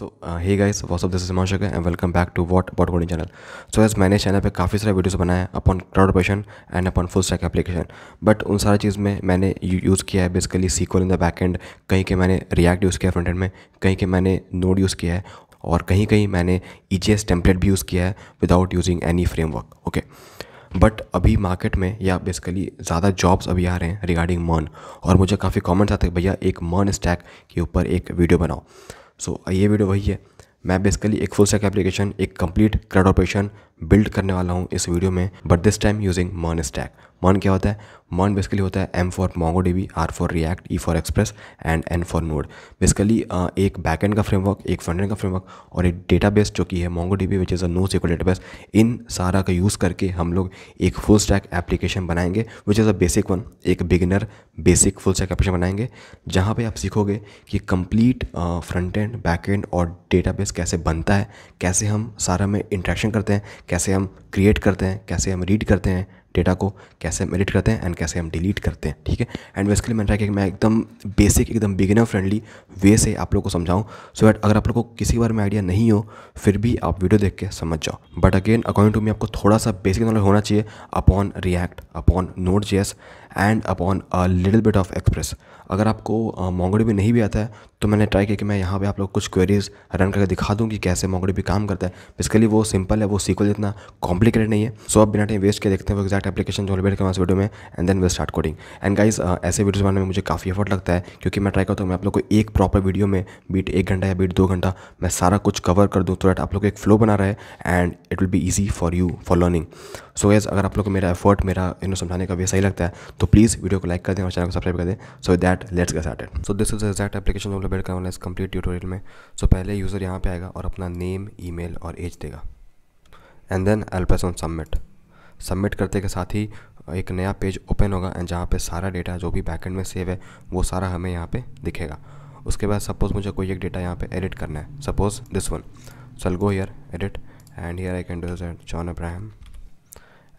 So hey guys what's up this is Himanshak and welcome back to what about coding channel so as मैंने channel पे काफ़ी सारे videos बनाए upon CRUD operation and upon full stack application but उन सारी चीज़ में मैंने यूज़ किया है basically SQL in the back end कहीं के मैंने रिएक्ट यूज़ किया फ्रंट एंड में कहीं के मैंने नोड यूज़ किया है और कहीं कहीं मैंने ई जी एस टेम्पलेट भी यूज़ किया है without using any framework okay but अभी मार्केट में या बेसिकली ज़्यादा जॉब्स अभी आ रहे हैं रिगार्डिंग मर्न और मुझे काफ़ी कॉमेंट्स आते हैं भैया एक मर्न स्टैक के ऊपर एक वीडियो बनाओ सो so, ये वीडियो वही है मैं बेसिकली एक फुल सेक एप्लीकेशन एक कंप्लीट क्राउड ऑपरेशन बिल्ड करने वाला हूँ इस वीडियो में but this time using मॉन stack मॉन क्या होता है मॉन बेसिकली होता है M for Mongo D R for react E for express and N for node basically एक एंड का फ्रेमवर्क एक फ्रंट एंड का फ्रेमवर्क और एक डेटा बेस जो कि है Mongo D which is a no sequel base इन सारा का यूज़ करके हम लोग एक फुल स्टैक एप्लीकेशन बनाएंगे which is a basic one एक beginner basic full stack application बनाएंगे जहाँ पर आप सीखोगे कि complete front end back end और डेटाबेस कैसे बनता है कैसे हम सारा में इंट्रैक्शन करते हैं कैसे हम क्रिएट करते हैं कैसे हम रीड करते हैं डेटा को कैसे हम एडिट करते हैं एंड कैसे हम डिलीट करते हैं ठीक है एंड बेसिकली मैंने कहा कि मैं एकदम बेसिक एकदम बिगिनर फ्रेंडली वे से आप लोग को समझाऊँ सो दैट अगर आप लोग को किसी बार में आइडिया नहीं हो फिर भी आप वीडियो देख के समझ जाओ but again according to me आपको थोड़ा सा बेसिक नॉलेज होना चाहिए upon React upon Node JS and upon a little bit of Express अगर आपको मोंगड़ी भी नहीं भी आता है तो मैंने ट्राई किया कि मैं यहाँ पे आप लोग कुछ क्वेरीज रन करके दिखा दूँ कि कैसे मोंगड़ी भी काम करता है बेसिकली वो सिंपल है वो सीक्वल इतना कॉम्प्लिकेटेड नहीं है सो so, आप बिना टाइम वेस्ट के देखते हैं वो एक्जैक्ट एप्लीकेशन जो बैठ के इस वीडियो में and then we start coding and guys ऐसे वीडियोज़ बनाने में मुझे काफ़ी एफर्ट लगता है क्योंकि मैं ट्राई करता हूँ मैं आप लोग को एक प्रॉपर वीडियो में बीट एक घंटा या बीट दो घंटा मैं सारा कुछ कवर कर दूँ तो डेट आप लोग एक फ्लो बना रहे and it will be easy for you for learning so guys अगर आप लोग को मेरा एफर्ट मेरा यू समझाने का वे सही लगता है तो प्लीज़ वीडियो को लाइक कर दें और चैनल को सब्सक्राइब कर दें so that let's get started so this is exact application हम लोग इस कंप्लीट ट्यूटोरियल में सो so, पहले यूज़र यहाँ पे आएगा और अपना नेम ईमेल और एज देगा and then I press on submit submit करते के साथ ही एक नया पेज ओपन होगा एंड जहाँ पे सारा डेटा जो भी बैकेंड में सेव है वो सारा हमें यहाँ पे दिखेगा उसके बाद सपोज़ मुझे कोई एक डेटा यहाँ पे एडिट करना है सपोज़ दिस वन सल go here edit and here I can do John Abraham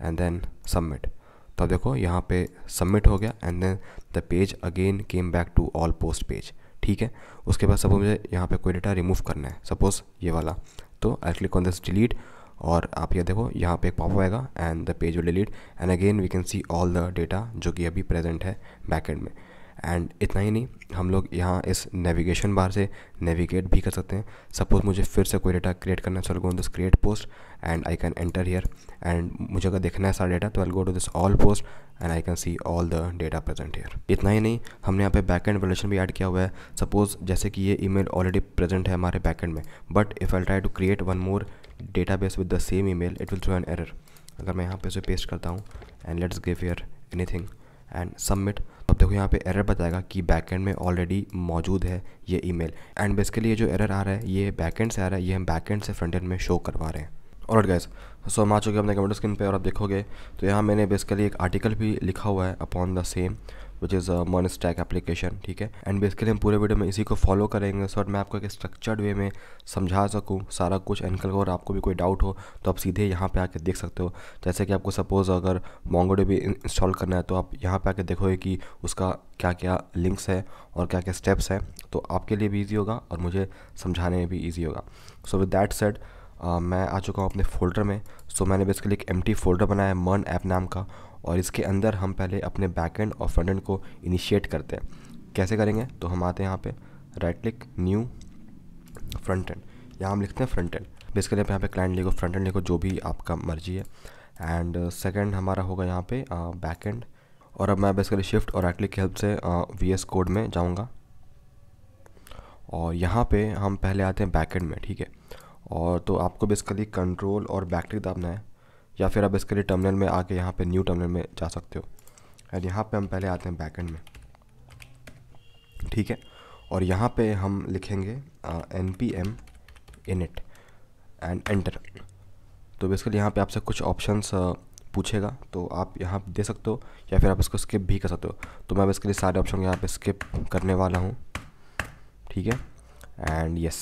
and then submit तो देखो यहाँ पे सबमिट हो गया and then the page again came back to all post page ठीक है उसके बाद सपोज मुझे यहाँ पे कोई डेटा रिमूव करना है सपोज़ ये वाला तो I click on this delete और आप ये देखो यहाँ पे एक पॉप आएगा and the page will delete and again we can see all the data जो कि अभी प्रेजेंट है बैकेंड में एंड इतना ही नहीं हम लोग यहाँ इस नेविगेशन बार से नेविगेट भी कर सकते हैं सपोज़ मुझे फिर से कोई डेटा क्रिएट करना है so go this create post and I can enter here and मुझे अगर देखना है सारा डेटा तो I go to this all post and I can see all the data present here इतना ही नहीं हमने यहाँ पे बैक एंड रिलेशन भी ऐड किया हुआ है सपोज़ जैसे कि ये ईमेल ऑलरेडी प्रेजेंट है हमारे बैक एंड में but if I try to create one more base with the same email it will throw an error अगर मैं यहाँ पे उसे पेस्ट करता हूँ and let's give here thing and submit देखो यहाँ पे एरर बताएगा कि बैकएंड में ऑलरेडी मौजूद है ये ईमेल एंड बेसिकली ये जो एरर आ रहा है ये बैकएंड से आ रहा है ये हम बैकएंड से फ्रंट एंड में शो करवा रहे हैं और गैस सो हम आ चुके अपने कंप्यूटर स्क्रीन पे और आप देखोगे तो यहाँ मैंने बेसिकली एक आर्टिकल भी लिखा हुआ है upon the same which is मन स्टैक एप्लीकेशन ठीक है एंड बेसिकली हम पूरे वीडियो में इसी को फॉलो करेंगे सो मैं आपको एक स्ट्रक्चर्ड वे में समझा सकूँ सारा कुछ एंकल और आपको भी कोई डाउट हो तो आप सीधे यहाँ पे आके देख सकते हो जैसे कि आपको सपोज़ अगर मोंगोडे भी इंस्टॉल करना है तो आप यहाँ पे आके देखोगे कि उसका क्या क्या लिंक्स है और क्या क्या स्टेप्स हैं तो आपके लिए भी ईजी होगा और मुझे समझाने में भी ईजी होगा सो विद डैट सेट मैं आ चुका हूँ अपने फोल्डर में सो so, मैंने बेसिकली एक एम फोल्डर बनाया है मन ऐप नाम का और इसके अंदर हम पहले अपने बैकएंड और फ्रंट एंड को इनिशिएट करते हैं कैसे करेंगे तो हम आते हैं यहाँ पे right click new front end यहाँ हम लिखते हैं फ्रंट एंड बेसिकली आप यहाँ पे क्लाइंट लिखो फ्रंट एंड लिखो जो भी आपका मर्जी है एंड सेकेंड uh, हमारा होगा यहाँ पे बैक uh, एंड और अब मैं बेसिकली शिफ्ट और एक्लिक की हेल्प से वी एस कोड में जाऊँगा और यहाँ पे हम पहले आते हैं बैक एंड में ठीक है और तो आपको बेसिकली कंट्रोल और बैक दबना दाबना है या फिर आप इसके लिए टर्मिनल में आके यहाँ पे न्यू टर्मिनल में जा सकते हो एंड यहाँ पे हम पहले आते हैं बैकेंड में ठीक है और यहाँ पे हम लिखेंगे N P M init and enter तो बेसिकली यहाँ पे आपसे कुछ ऑप्शंस पूछेगा तो आप यहाँ दे सकते हो या फिर आप इसको स्किप भी कर सकते हो तो मैं बेसिकली सारे ऑप्शन यहाँ पे स्किप करने वाला हूँ ठीक है एंड यस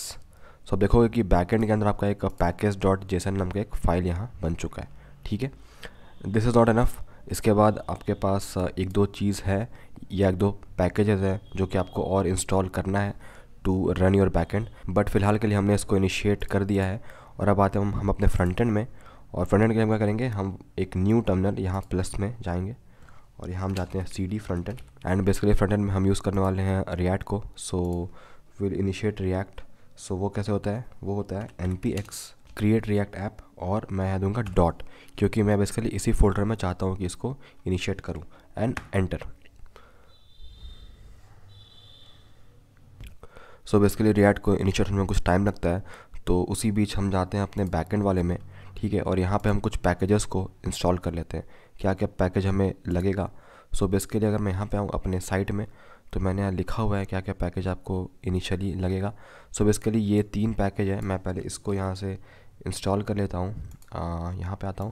सो देखोगे कि बैकएंड के अंदर आपका एक पैकेज डॉट जेसन नाम का एक फ़ाइल यहाँ बन चुका है ठीक है दिस इज़ नॉट इनफ इसके बाद आपके पास एक दो चीज़ है या एक दो पैकेजेस हैं जो कि आपको और इंस्टॉल करना है to run your backend but फिलहाल के लिए हमने इसको इनिशिएट कर दिया है और अब आते हैं हम अपने फ्रंट एंड में और फ्रंट एंड के लिए हम क्या करेंगे हम एक न्यू टर्मिनल यहाँ प्लस में जाएंगे और यहाँ हम जाते हैं C D front end and basically front end में हम यूज़ करने वाले हैं रिएक्ट को so will initiate react so वो कैसे होता है वो होता है N P X create react app और मैं दूंगा डॉट क्योंकि मैं बेसिकली इसी फोल्डर में चाहता हूँ कि इसको इनिशिएट करूँ and enter so basically react को इनिशिएट होने में कुछ टाइम लगता है तो उसी बीच हम जाते हैं अपने बैकेंड वाले में ठीक है और यहाँ पे हम कुछ पैकेजेस को इंस्टॉल कर लेते हैं क्या क्या पैकेज हमें लगेगा सो so बेसिकली अगर मैं यहाँ पे आऊँ अपने साइट में तो मैंने यहाँ लिखा हुआ है क्या क्या पैकेज आपको इनिशियली लगेगा सो so बेसिकली ये तीन पैकेज है मैं पहले इसको यहाँ से इंस्टॉल कर लेता हूँ यहाँ पे आता हूँ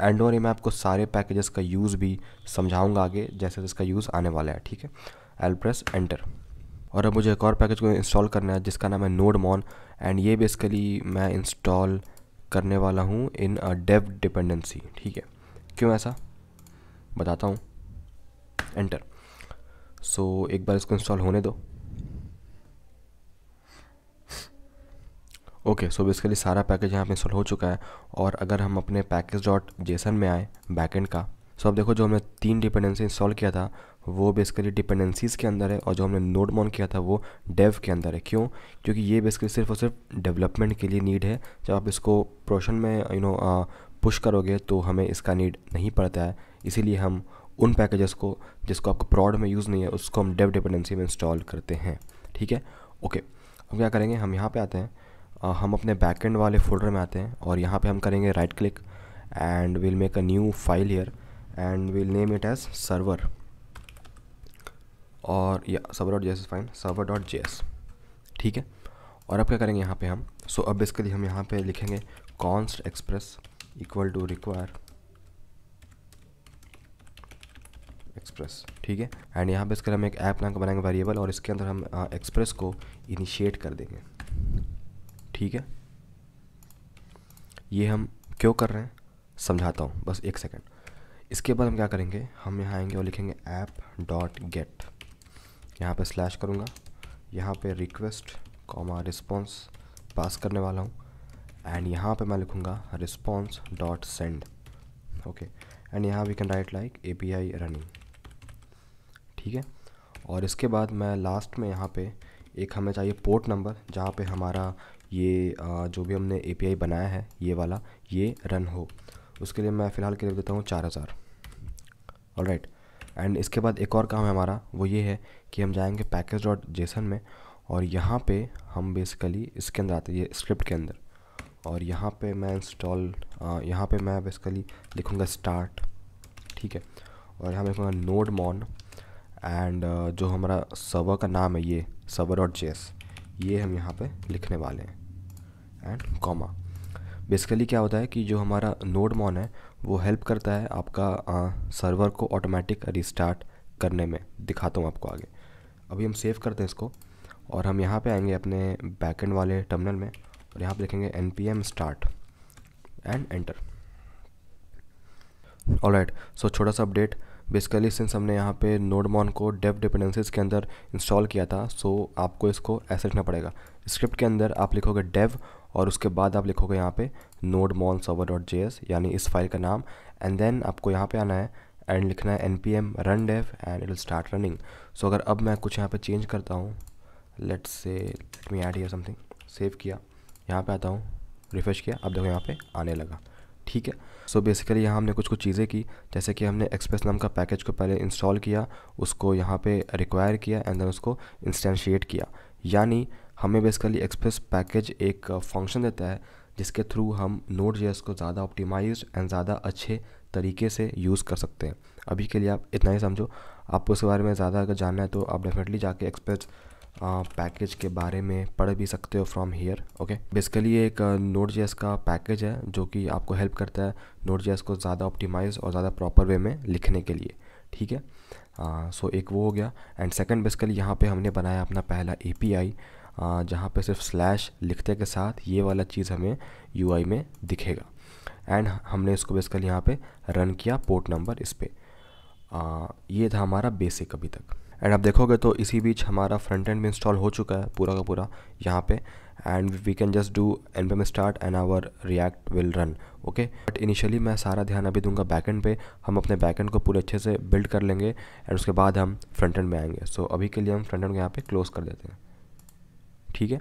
एंड और ये मैं आपको सारे पैकेजेस का यूज़ भी समझाऊंगा आगे जैसे जिसका यूज़ आने वाला है ठीक है एल प्रेस एंटर और अब मुझे एक और पैकेज को इंस्टॉल करना है जिसका नाम है नोड मॉन एंड ये बेसिकली मैं इंस्टॉल करने वाला हूँ इन अ डेव डिपेंडेंसी ठीक है क्यों ऐसा बताता हूँ एंटर सो so, एक बार इसको इंस्टॉल होने दो ओके सो बेसिकली सारा पैकेज यहाँ पे इंस्टॉल हो चुका है और अगर हम अपने पैकेज डॉट जेसन में आए बैकेंड का सो so, अब देखो जो हमने तीन डिपेंडेंसी इंस्टॉल किया था वो बेसिकली डिपेंडेंसीज़ के अंदर है और जो हमने नोट मॉन किया था वो डेव के अंदर है क्यों क्योंकि ये बेसिकली सिर्फ और सिर्फ डेवलपमेंट के लिए नीड है जब आप इसको प्रोशन में यू नो पुश करोगे तो हमें इसका नीड नहीं पड़ता है इसीलिए हम उन पैकेजेस को जिसको आपको प्रॉड में यूज़ नहीं है उसको हम डेव डिपेंडेंसी में इंस्टॉल करते हैं ठीक है ओके okay, अब क्या करेंगे हम यहाँ पर आते हैं हम अपने बैकएंड वाले फोल्डर में आते हैं और यहाँ पे हम करेंगे right click and will make a new file here and will name it as server और या server dot J S fine server dot J S ठीक है और अब क्या करेंगे यहाँ पे हम सो so, अब बेसिकली हम यहाँ पे लिखेंगे const express equal to require express ठीक है एंड यहाँ पे इसके हम एक ऐप नाम का बनाएंगे वेरिएबल और इसके अंदर हम एक्सप्रेस को इनिशिएट कर देंगे ठीक है ये हम क्यों कर रहे हैं समझाता हूँ बस एक सेकेंड इसके बाद हम क्या करेंगे हम यहाँ आएंगे और लिखेंगे ऐप डॉट गेट यहाँ पर स्लैश करूँगा यहाँ पे रिक्वेस्ट कॉमा रिस्पॉन्स पास करने वाला हूँ एंड यहाँ पे मैं लिखूँगा response dot send okay and यहाँ we can write like A P I running ठीक है और इसके बाद मैं लास्ट में यहाँ पे एक हमें चाहिए पोर्ट नंबर जहाँ पे हमारा ये जो भी हमने ए बनाया है ये वाला ये रन हो उसके लिए मैं फ़िलहाल के लिए देता हूँ चार हज़ार ऑल राइट एंड इसके बाद एक और काम है हमारा वो ये है कि हम जाएंगे पैकेज डॉट जेसन में और यहाँ पे हम बेसिकली इसके अंदर आते हैं ये स्क्रिप्ट के अंदर और यहाँ पे मैं इंस्टॉल यहाँ पे मैं बेसिकली लिखूँगा स्टार्ट ठीक है और यहाँ लिखूँगा नोड मॉन एंड जो हमारा सर्वर का नाम है ये सर्वर डॉट जेस ये हम यहाँ पर लिखने वाले हैं एंड कॉमा बेसिकली क्या होता है कि जो हमारा नोड मॉन है वो हेल्प करता है आपका सर्वर को ऑटोमेटिक रिस्टार्ट करने में दिखाता हूँ आपको आगे अभी हम सेव करते हैं इसको और हम यहाँ पे आएंगे अपने बैकएंड वाले टर्मिनल में और यहाँ पे लिखेंगे N P M start and enter all right so छोटा सा अपडेट बेसिकली सिंस हमने यहाँ पे मॉन को डेव डिपेंडेंसीज के अंदर इंस्टॉल किया था सो आपको इसको ऐसे लिखना पड़ेगा स्क्रिप्ट के अंदर आप लिखोगे डेव और उसके बाद आप लिखोगे यहाँ पे nodemon server dot J S यानी इस फाइल का नाम एंड देन आपको यहाँ पे आना है एंड लिखना है N P M run dev and it will start running so अगर अब मैं कुछ यहाँ पे चेंज करता हूँ let's say let me add here something save किया यहाँ पे आता हूँ रिफ्रेश किया अब देखो यहाँ पे आने लगा ठीक है सो बेसिकली यहाँ हमने कुछ कुछ चीज़ें की जैसे कि हमने एक्सप्रेस नाम का पैकेज को पहले इंस्टॉल किया उसको यहाँ पे रिक्वायर किया एंड देन उसको इंस्टेंशिएट किया यानी हमें बेसिकली एक्सप्रेस पैकेज एक फंक्शन uh, देता है जिसके थ्रू हम नोट जे को ज़्यादा ऑप्टिमाइज एंड ज़्यादा अच्छे तरीके से यूज़ कर सकते हैं अभी के लिए आप इतना ही समझो आपको उसके बारे में ज़्यादा अगर जानना है तो आप डेफिनेटली जाके एक्सप्रेस पैकेज uh, के बारे में पढ़ भी सकते हो फ्रॉम हेयर ओके बेसिकली ये एक नोट uh, जेस का पैकेज है जो कि आपको हेल्प करता है नोट जेस को ज़्यादा ऑप्टिमाइज और ज़्यादा प्रॉपर वे में लिखने के लिए ठीक है सो so एक वो हो गया एंड सेकंड बेसिकली यहाँ पे हमने बनाया अपना पहला एपीआई जहाँ पे सिर्फ स्लैश लिखते के साथ ये वाला चीज़ हमें यू में दिखेगा एंड हमने इसको बेसिकली यहाँ पे रन किया पोर्ट नंबर इस पर ये था हमारा बेसिक अभी तक एंड आप देखोगे तो इसी बीच हमारा फ्रंट एंड भी इंस्टॉल हो चुका है पूरा का पूरा यहाँ पे and we can just do N P start and our react will run okay but initially मैं सारा ध्यान अभी दूंगा बैकेंड पे हम अपने बैकेंड को पूरे अच्छे से बिल्ड कर लेंगे एंड उसके बाद हम फ्रंट एंड में आएंगे सो so, अभी के लिए हम फ्रंट एंड को यहाँ पे क्लोज़ कर देते हैं ठीक है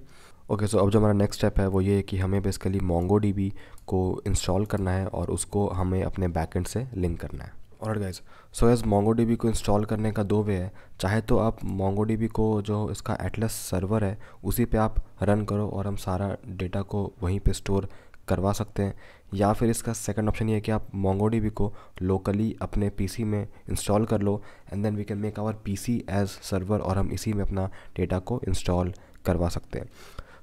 ओके सो अब जो हमारा नेक्स्ट स्टेप है वो ये है कि हमें बेसिकली मोंगो डी को इंस्टॉल करना है और उसको हमें अपने बैकेंड से लिंक करना है और गाइज सो एज मोंगो को इंस्टॉल करने का दो वे है चाहे तो आप मोंगो को जो इसका एटलस सर्वर है उसी पे आप रन करो और हम सारा डेटा को वहीं पे स्टोर करवा सकते हैं या फिर इसका सेकंड ऑप्शन ये है कि आप मोंगो को लोकली अपने पीसी में इंस्टॉल कर लो and then we can make our PC as server और हम इसी में अपना डेटा को इंस्टॉल करवा सकते हैं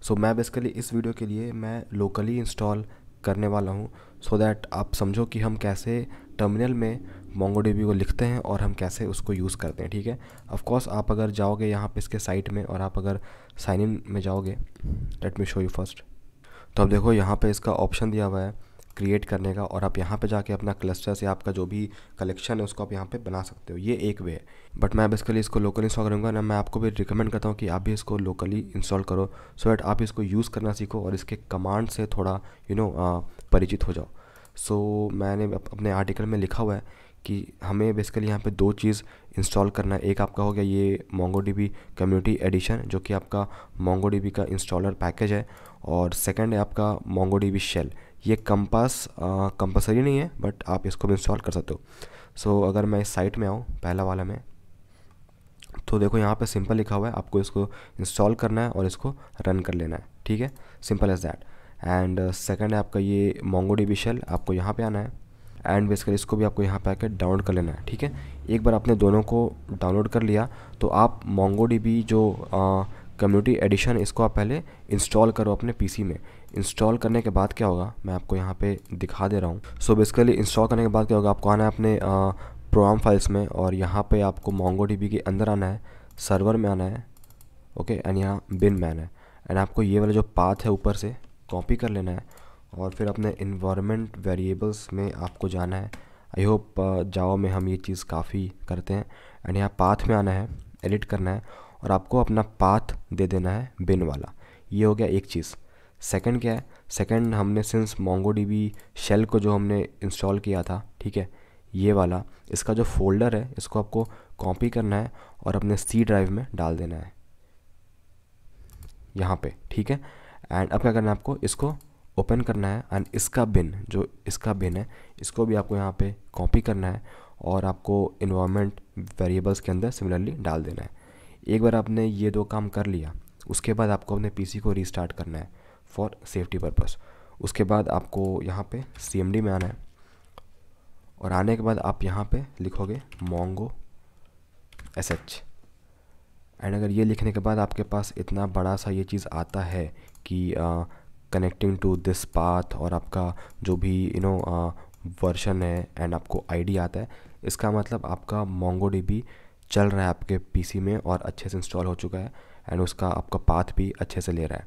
सो so, मैं बेसिकली इस वीडियो के लिए मैं लोकली इंस्टॉल करने वाला हूँ सो दैट आप समझो कि हम कैसे टर्मिनल में मोंगोडीबी को लिखते हैं और हम कैसे उसको यूज़ करते हैं ठीक है ऑफकोर्स आप अगर जाओगे यहाँ पे इसके साइट में और आप अगर साइन इन में जाओगे let me show you first तो आप देखो यहाँ पे इसका ऑप्शन दिया हुआ है क्रिएट करने का और आप यहाँ पे जाके अपना क्लस्टर से आपका जो भी कलेक्शन है उसको आप यहाँ पे बना सकते हो ये एक वे है बट मैं बेसिकली इसको लोकली इंस्टॉल करूँगा ना मैं आपको भी रिकमेंड करता हूँ कि आप भी इसको लोकली इंस्टॉल करो सो so दैट आप इसको यूज़ करना सीखो और इसके कमांड से थोड़ा यू you नो know, परिचित हो जाओ सो so, मैंने अपने आर्टिकल में लिखा हुआ है कि हमें बेसिकली यहाँ पे दो चीज़ इंस्टॉल करना है एक आपका हो गया ये मोंगो कम्युनिटी एडिशन जो कि आपका मोंगो का इंस्टॉलर पैकेज है और सेकेंड है आपका मोंगो शेल ये कंपास कंपलसरी नहीं है बट आप इसको भी इंस्टॉल कर सकते हो सो so, अगर मैं इस साइट में आऊँ पहला वाला में तो देखो यहाँ पे सिंपल लिखा हुआ है आपको इसको इंस्टॉल करना है और इसको रन कर लेना है ठीक है simple as that and second है आपका ये मोंगो डी शेल आपको यहाँ पे आना है एंड बेसिकली इसको भी आपको यहाँ पे आकर डाउनलोड कर लेना है ठीक है एक बार आपने दोनों को डाउनलोड कर लिया तो आप मोंगो जो कम्युनिटी uh, एडिशन इसको आप पहले इंस्टॉल करो अपने पीसी में इंस्टॉल करने के बाद क्या होगा मैं आपको यहाँ पे दिखा दे रहा हूँ सो बेसिकली इंस्टॉल करने के बाद क्या होगा आपको आना है अपने uh, प्रोग्राम फाइल्स में और यहाँ पे आपको मोंगो के अंदर आना है सर्वर में आना है ओके एंड यहाँ बिन मैन है एंड आपको ये वाला जो पाथ है ऊपर से कॉपी कर लेना है और फिर अपने इन्वामेंट वेरिएबल्स में आपको जाना है आई होप जाओ में हम ये चीज़ काफ़ी करते हैं एंड यहाँ पाथ में आना है एडिट करना है और आपको अपना पाथ दे देना है बिन वाला ये हो गया एक चीज़ सेकंड क्या है सेकंड हमने सिंस मोंगो शेल को जो हमने इंस्टॉल किया था ठीक है ये वाला इसका जो फोल्डर है इसको आपको कॉपी करना है और अपने सी ड्राइव में डाल देना है यहाँ पे ठीक है एंड अब क्या करना है आपको इसको ओपन करना है एंड इसका बिन जो इसका बिन है इसको भी आपको यहाँ पे कॉपी करना है और आपको इन्वामेंट वेरिएबल्स के अंदर सिमिलरली डाल देना है एक बार आपने ये दो काम कर लिया उसके बाद आपको अपने पीसी को रीस्टार्ट करना है फॉर सेफ्टी पर्पज़ उसके बाद आपको यहाँ पे सीएमडी में आना है और आने के बाद आप यहाँ पे लिखोगे मोंगो एस एच एंड अगर ये लिखने के बाद आपके पास इतना बड़ा सा ये चीज़ आता है कि कनेक्टिंग टू दिस पाथ और आपका जो भी यू नो वर्शन है एंड आपको आईडी आता है इसका मतलब आपका मोंगो चल रहा है आपके पीसी में और अच्छे से इंस्टॉल हो चुका है एंड उसका आपका पाथ भी अच्छे से ले रहा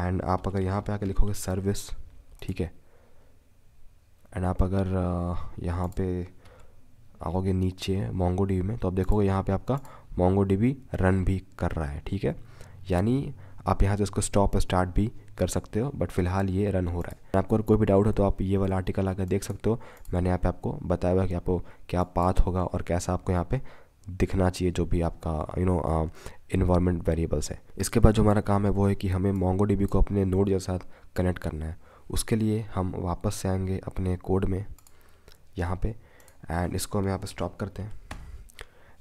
है एंड आप अगर यहाँ पे आके लिखोगे सर्विस ठीक है एंड आप अगर uh, यहाँ पे आओगे नीचे मोंगो डी में तो आप देखोगे यहाँ पे आपका मोंगो डी रन भी कर रहा है ठीक है यानी आप यहाँ से उसको स्टॉप स्टार्ट भी कर सकते हो बट फिलहाल ये रन हो रहा है आपको अगर कोई भी डाउट हो तो आप ये वाला आर्टिकल आकर देख सकते हो मैंने यहाँ पे आपको बताया हुआ कि आपको क्या पाथ होगा और कैसा आपको यहाँ पे दिखना चाहिए जो भी आपका यू नो इन्वायरमेंट वेरिएबल्स है इसके बाद जो हमारा काम है वो है कि हमें मोंगो को अपने नोट के साथ कनेक्ट करना है उसके लिए हम वापस से आएंगे अपने कोड में यहाँ पे एंड इसको हम यहाँ पे स्टॉप करते हैं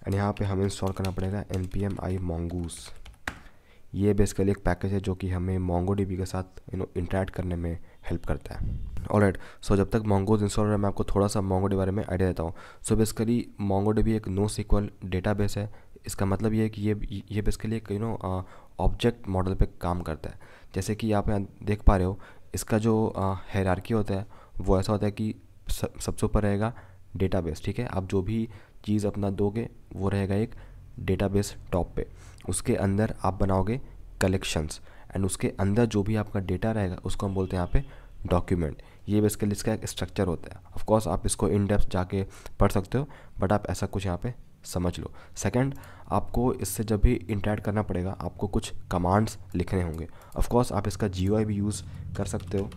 एंड यहाँ पे हमें इंस्टॉल करना पड़ेगा N P M I mongoose ये बेसिकली एक पैकेज है जो कि हमें मोंगो डी के साथ यू नो इंटरेक्ट करने में हेल्प करता है ऑल राइट सो जब तक मोंगोज इंस्टॉल रहा मैं आपको थोड़ा सा मोंगो बारे में आइडिया देता हूँ सो बेसिकली मोंगो डी एक नो सिक्वल डेटा है इसका मतलब ये है कि ये ये बेसिकली एक यू नो ऑब्जेक्ट मॉडल पे काम करता है जैसे कि आप यहाँ देख पा रहे हो इसका जो हैरारकी होता है वो ऐसा होता है कि सबसे ऊपर रहेगा डेटाबेस ठीक है आप जो भी चीज़ अपना दोगे वो रहेगा एक डेटाबेस टॉप पे उसके अंदर आप बनाओगे कलेक्शंस एंड उसके अंदर जो भी आपका डेटा रहेगा उसको हम बोलते हैं यहाँ पे डॉक्यूमेंट ये बेसिकली इसका एक स्ट्रक्चर होता है ऑफकोर्स आप इसको इन डेप्थ जाके पढ़ सकते हो बट आप ऐसा कुछ यहाँ पे समझ लो सेकंड आपको इससे जब भी इंटरेक्ट करना पड़ेगा आपको कुछ कमांड्स लिखने होंगे ऑफकोर्स आप इसका जी भी यूज़ कर सकते हो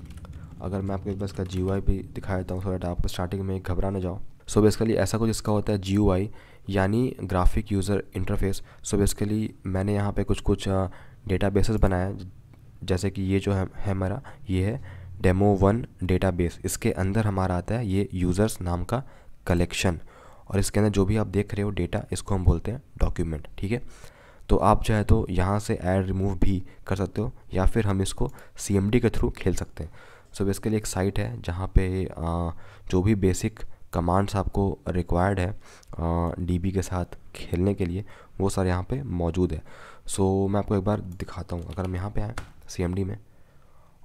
अगर मैं आपको एक बार इसका जी भी दिखा देता हूँ सो डेट आप स्टार्टिंग में घबरा ना जाओ सो so बेसिकली ऐसा कुछ इसका होता है जी यानी graphic user interface so basically मैंने यहाँ पे कुछ कुछ डेटा बेसिस बनाया जैसे कि ये जो है हमारा ये है डेमो वन बेस इसके अंदर हमारा आता है ये यूज़र्स नाम का कलेक्शन और इसके अंदर जो भी आप देख रहे हो डेटा इसको हम बोलते हैं डॉक्यूमेंट ठीक है तो आप चाहे तो यहाँ से ऐड रिमूव भी कर सकते हो या फिर हम इसको सी के थ्रू खेल सकते हैं सो so लिए एक साइट है जहाँ पे आ, जो भी बेसिक कमांड्स आपको रिक्वायर्ड है डीबी के साथ खेलने के लिए वो सारे यहाँ पे मौजूद है सो so, मैं आपको एक बार दिखाता हूँ अगर हम यहाँ पे आएँ सीएमडी में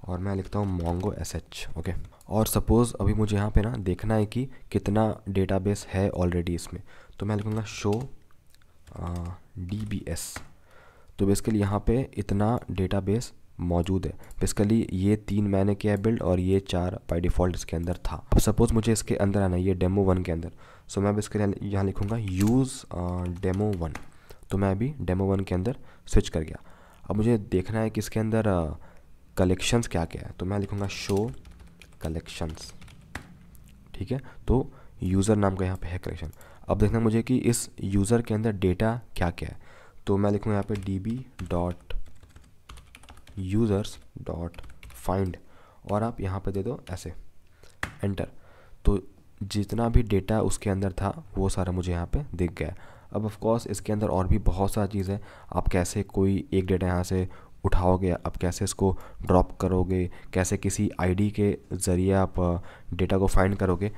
और मैं लिखता हूँ मोंगो एस एच ओके और सपोज़ अभी मुझे यहाँ पे ना देखना है कि कितना डेटाबेस है ऑलरेडी इसमें तो मैं लिखूँगा शो डी बी एस तो बेसिकली यहाँ पे इतना डेटाबेस मौजूद है बेसिकली ये तीन मैंने किया है बिल्ड और ये चार बाई डिफ़ॉल्ट इसके अंदर था अब सपोज़ मुझे इसके अंदर आना है ये डेमो वन के अंदर सो मैं बेसिकली यहाँ लिखूँगा यूज़ डेमो वन तो मैं अभी डेमो वन के अंदर स्विच कर गया अब मुझे देखना है कि इसके अंदर uh, कलेक्शंस क्या क्या है तो मैं लिखूंगा शो कलेक्शंस ठीक है तो यूज़र नाम का यहाँ पे है कलेक्शन अब देखना मुझे कि इस यूज़र के अंदर डेटा क्या क्या है तो मैं लिखूँगा यहाँ पे D B dot users dot find और आप यहाँ पे दे दो ऐसे एंटर तो जितना भी डेटा उसके अंदर था वो सारा मुझे यहाँ पे दिख गया अब ऑफ कोर्स इसके अंदर और भी बहुत सारा चीज़ है आप कैसे कोई एक डेटा यहाँ से उठाओगे आप कैसे इसको ड्रॉप करोगे कैसे किसी आईडी के ज़रिए आप डेटा को फाइंड करोगे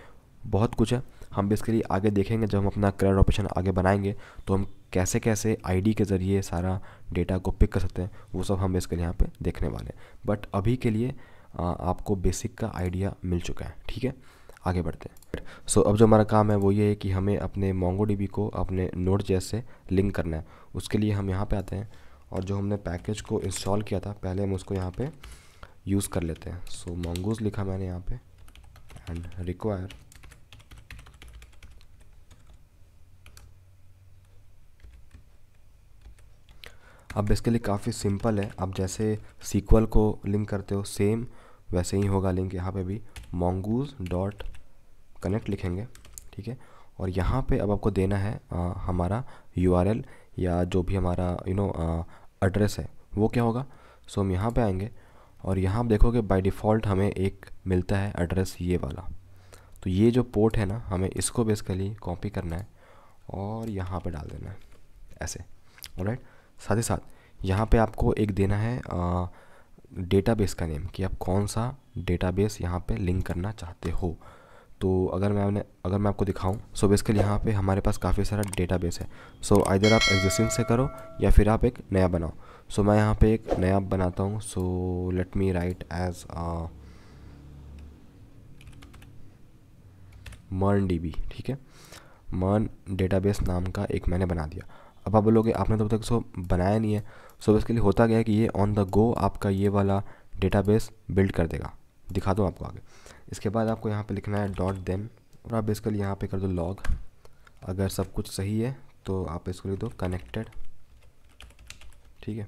बहुत कुछ है हम बेसिकली आगे देखेंगे जब हम अपना करियर ऑपरेशन आगे बनाएंगे तो हम कैसे कैसे आईडी के ज़रिए सारा डेटा को पिक कर सकते हैं वो सब हम बेसिकली यहाँ पे देखने वाले हैं बट अभी के लिए आपको बेसिक का आइडिया मिल चुका है ठीक है आगे बढ़ते हैं सो so, अब जो हमारा काम है वो ये है कि हमें अपने मोंगो को अपने नोट जैसे लिंक करना है उसके लिए हम यहाँ पर आते हैं और जो हमने पैकेज को इंस्टॉल किया था पहले हम उसको यहाँ पे यूज़ कर लेते हैं सो so, मोंगोज लिखा मैंने यहाँ पे एंड रिक्वायर अब बेसिकली काफ़ी सिंपल है आप जैसे सीक्वल को लिंक करते हो सेम वैसे ही होगा लिंक यहाँ पे भी मोंगूज डॉट कनेक्ट लिखेंगे ठीक है और यहाँ पे अब आपको देना है आ, हमारा यू या जो भी हमारा यू नो एड्रेस है वो क्या होगा सो हम यहाँ पे आएंगे और यहाँ आप देखोगे बाय डिफ़ॉल्ट हमें एक मिलता है एड्रेस ये वाला तो ये जो पोर्ट है ना हमें इसको बेसिकली कॉपी करना है और यहाँ पे डाल देना है ऐसे राइट साथ ही साथ यहाँ पे आपको एक देना है डेटाबेस का नेम कि आप कौन सा डेटाबेस यहाँ पे लिंक करना चाहते हो तो अगर मैं आपने अगर मैं आपको दिखाऊं सो बेसिकली यहाँ पे हमारे पास काफ़ी सारा डेटाबेस है सो so, आइधर आप एग्जिस्टिंग से करो या फिर आप एक नया बनाओ सो so, मैं यहाँ पे एक नया बनाता हूँ so let me write as MERN D ठीक है मर्न डेटाबेस नाम का एक मैंने बना दिया अब आप बोलोगे आपने तो तक सो बनाया नहीं है सो so, बेसिकली होता गया कि ये ऑन द गो आपका ये वाला डेटाबेस बिल्ड कर देगा दिखा दो आपको आगे इसके बाद आपको यहाँ पे लिखना है डॉट देन और आप बेसिकली यहाँ पे कर दो लॉग अगर सब कुछ सही है तो आप इसको लिख दो कनेक्टेड ठीक है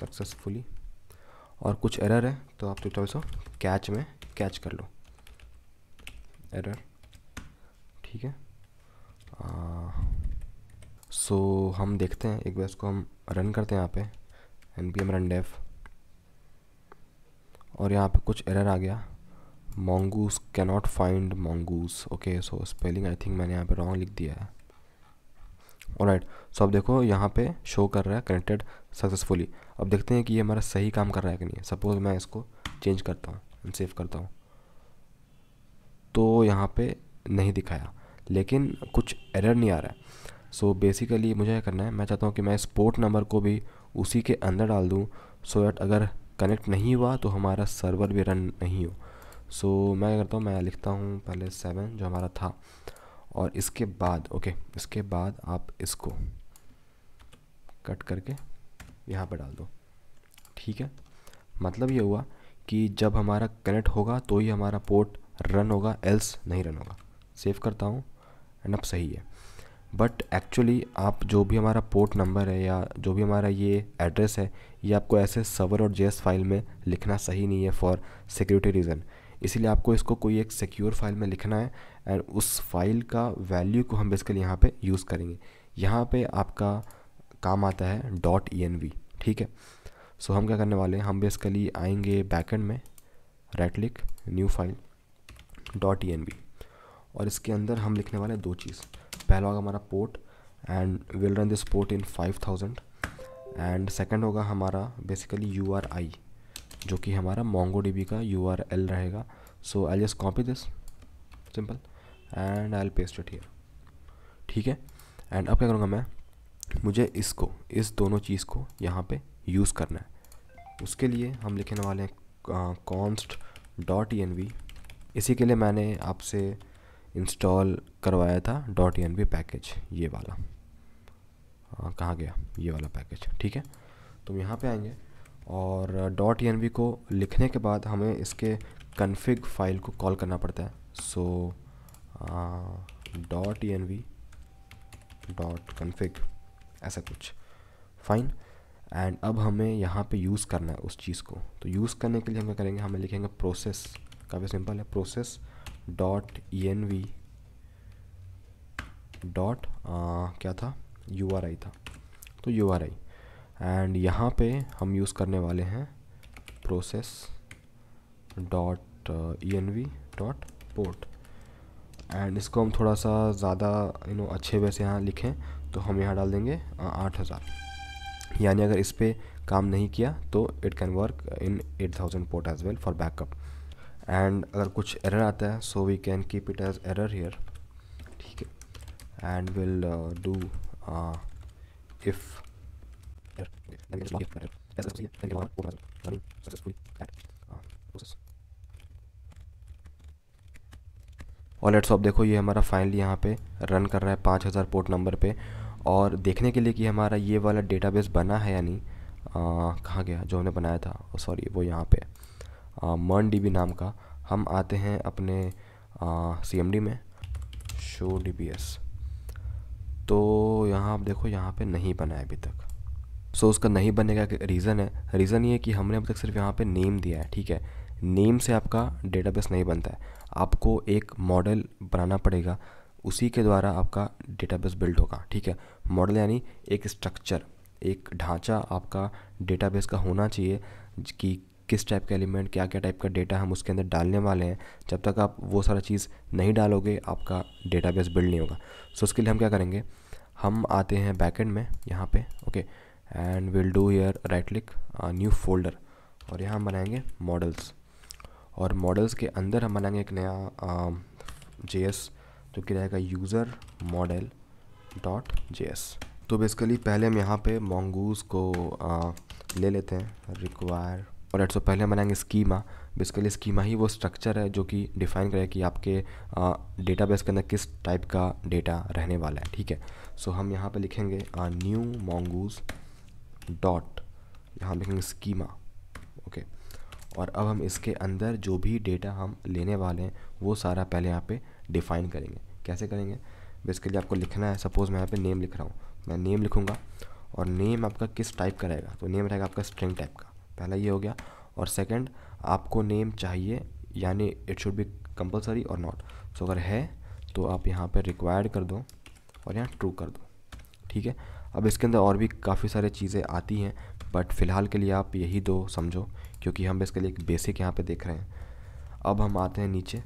सक्सेसफुली और कुछ एरर है तो आप ट्विटर सो कैच में कैच कर लो एरर ठीक है सो so, हम देखते हैं एक बार इसको हम रन करते हैं यहाँ पे N P M run dev और यहाँ पे कुछ एरर आ गया mongoose not find mongoose okay so spelling I think मैंने यहाँ पे रॉन्ग लिख दिया है राइट सो अब देखो यहाँ पे शो कर रहा है कनेक्टेड सक्सेसफुली अब देखते हैं कि ये हमारा सही काम कर रहा है कि नहीं सपोज मैं इसको चेंज करता हूँ सेव करता हूँ तो यहाँ पे नहीं दिखाया लेकिन कुछ एरर नहीं आ रहा है सो so, बेसिकली मुझे क्या करना है मैं चाहता हूँ कि मैं इस पोर्ट नंबर को भी उसी के अंदर डाल दूँ सो so दैट अगर कनेक्ट नहीं हुआ तो हमारा सर्वर भी रन नहीं हो सो so, मैं करता हूँ मैं लिखता हूँ पहले सेवन जो हमारा था और इसके बाद ओके okay, इसके बाद आप इसको कट करके यहाँ पर डाल दो ठीक है मतलब ये हुआ कि जब हमारा कनेक्ट होगा तो ही हमारा पोर्ट रन होगा एल्स नहीं रन होगा सेव करता हूँ एंड अब सही है बट एक्चुअली आप जो भी हमारा पोर्ट नंबर है या जो भी हमारा ये एड्रेस है ये आपको ऐसे सर्वर और जेएस फाइल में लिखना सही नहीं है फॉर सिक्योरिटी रीज़न इसलिए आपको इसको कोई एक सिक्योर फाइल में लिखना है एंड उस फाइल का वैल्यू को हम बेसिकली यहाँ पे यूज़ करेंगे यहाँ पे आपका काम आता है डॉट ई ठीक है सो so, हम क्या करने वाले हैं हम बेसिकली आएंगे बैकेंड में right click new file dot E और इसके अंदर हम लिखने वाले दो चीज़ पहला होगा हमारा port and will run this port in five thousand and second होगा हमारा बेसिकली यू आर आई जो कि हमारा मोंगो का यू रहेगा सो I just copy this simple and I paste it here ठीक है एंड अब क्या करूँगा मैं मुझे इसको इस दोनों चीज़ को यहाँ पे यूज़ करना है उसके लिए हम लिखने वाले हैं कॉन्स्ट डॉट ई इसी के लिए मैंने आपसे इंस्टॉल करवाया था डॉट ई पैकेज ये वाला कहाँ गया ये वाला पैकेज ठीक है तो यहाँ पे आएंगे और डॉट ई को लिखने के बाद हमें इसके कन्फिग फाइल को कॉल करना पड़ता है so dot E N V dot config ऐसा कुछ फाइन एंड अब हमें यहाँ पे यूज़ करना है उस चीज़ को तो यूज़ करने के लिए हम क्या करेंगे हमें लिखेंगे प्रोसेस काफ़ी सिंपल है process dot E N V dot क्या था यू आर आई था तो यू आर आई एंड यहाँ पे हम यूज़ करने वाले हैं process dot E N V dot port and इसको हम थोड़ा सा ज़्यादा यू नो अच्छे वे से यहाँ लिखें तो हम यहाँ डाल देंगे uh, आठ हज़ार यानी अगर इस पर काम नहीं किया तो it can work in eight thousand port as well for backup and अगर कुछ एरर आता है so we can keep it as error here ठीक है and will do if then we can just log in then can log on, successfully uh, process. और let's आप देखो ये हमारा फाइनली यहाँ पे रन कर रहा है पाँच हज़ार पोर्ट नंबर पे और देखने के लिए कि हमारा ये वाला डेटाबेस बना है या नहीं कहाँ गया जो हमने बनाया था सॉरी वो यहाँ पे मर्न डी नाम का हम आते हैं अपने सी एम डी में शो डी बी एस तो यहाँ आप देखो यहाँ पे नहीं बना है अभी तक सो उसका नहीं बनने का रीज़न है रीज़न ये है कि हमने अब तक सिर्फ यहाँ पे नेम दिया है ठीक है नेम से आपका डेटाबेस नहीं बनता है आपको एक मॉडल बनाना पड़ेगा उसी के द्वारा आपका डेटाबेस बिल्ड होगा ठीक है मॉडल यानी एक स्ट्रक्चर एक ढांचा आपका डेटाबेस का होना चाहिए कि किस टाइप का एलिमेंट क्या क्या टाइप का डेटा हम उसके अंदर डालने वाले हैं जब तक आप वो सारा चीज़ नहीं डालोगे आपका डेटाबेस बिल्ड नहीं होगा सो so, उसके लिए हम क्या करेंगे हम आते हैं बैकेंड में यहाँ पर okay okay, and will do here right click new folder और यहाँ हम बनाएंगे मॉडल्स और मॉडल्स के अंदर हम बनाएंगे एक नया जे um, एस जो कि रहेगा user model dot J S तो बेसिकली पहले हम यहाँ पे मोंगूज को आ, uh, ले लेते हैं रिक्वायर और एट सो पहले हम बनाएंगे स्कीमा बेसिकली स्कीमा ही वो स्ट्रक्चर है जो कि डिफाइन करे कि आपके डेटाबेस uh, के अंदर किस टाइप का डेटा रहने वाला है ठीक है सो so, हम यहाँ पे लिखेंगे न्यू uh, मोंगूज डॉट यहाँ लिखेंगे स्कीमा ओके और अब हम इसके अंदर जो भी डेटा हम लेने वाले हैं वो सारा पहले यहाँ पे डिफाइन करेंगे कैसे करेंगे बेसिकली आपको लिखना है सपोज़ मैं यहाँ पे नेम लिख रहा हूँ मैं नेम लिखूँगा और नेम आपका किस टाइप का रहेगा तो नेम रहेगा आपका स्ट्रिंग टाइप का पहला ये हो गया और सेकेंड आपको नेम चाहिए यानी इट शुड बी कंपलसरी और नॉट सो अगर है तो आप यहाँ पर रिक्वायर्ड कर दो और यहाँ ट्रू कर दो ठीक है अब इसके अंदर और भी काफ़ी सारी चीज़ें आती हैं बट फ़िलहाल के लिए आप यही दो समझो क्योंकि हम इसके लिए एक बेसिक यहाँ पे देख रहे हैं अब हम आते हैं नीचे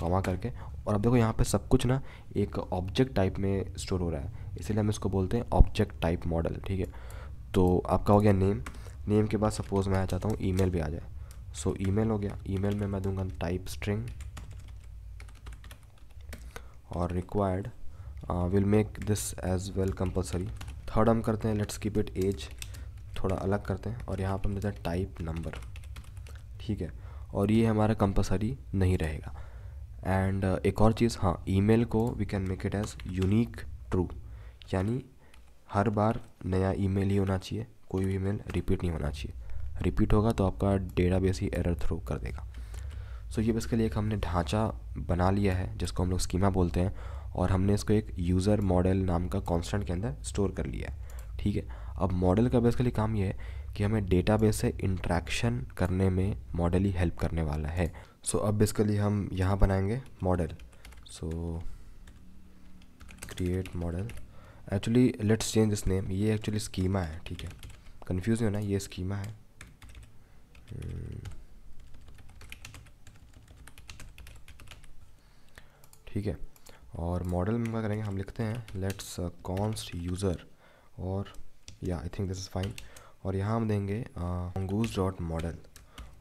कॉमा करके और अब देखो यहाँ पे सब कुछ ना एक ऑब्जेक्ट टाइप में स्टोर हो रहा है इसीलिए हम इसको बोलते हैं ऑब्जेक्ट टाइप मॉडल ठीक है तो आपका हो गया नेम नेम के बाद सपोज़ मैं चाहता हूँ ईमेल भी आ जाए सो so, ईमेल हो गया ईमेल में मैं दूंगा टाइप स्ट्रिंग और required will make this as well compulsory third हम करते हैं लेट्स कीप इट एज थोड़ा अलग करते हैं और यहाँ पर हम देते हैं टाइप नंबर ठीक है और ये हमारा कंपलसरी नहीं रहेगा एंड uh, एक और चीज़ हाँ ईमेल को we can make it as unique true यानी हर बार नया ईमेल ही होना चाहिए कोई भी ईमेल रिपीट नहीं होना चाहिए रिपीट होगा तो आपका डेटाबेस ही एरर थ्रू कर देगा सो so, ये लिए एक हमने ढांचा बना लिया है जिसको हम लोग स्कीमा बोलते हैं और हमने इसको एक यूज़र मॉडल नाम का कॉन्स्टेंट के अंदर स्टोर कर लिया है ठीक है अब मॉडल का बेसिकली काम ये है कि हमें डेटाबेस से इंट्रैक्शन करने में मॉडल ही हेल्प करने वाला है सो so, अब बेसिकली हम यहाँ बनाएंगे model so create model actually let's change this name ये एक्चुअली स्कीमा है ठीक है कन्फ्यूज होना ये स्कीमा है hmm. ठीक है और मॉडल में क्या करेंगे हम लिखते हैं लेट्स कॉन्स्ट यूज़र और या I think this is fine और यहाँ हम देंगे अंगूज डॉट मॉडल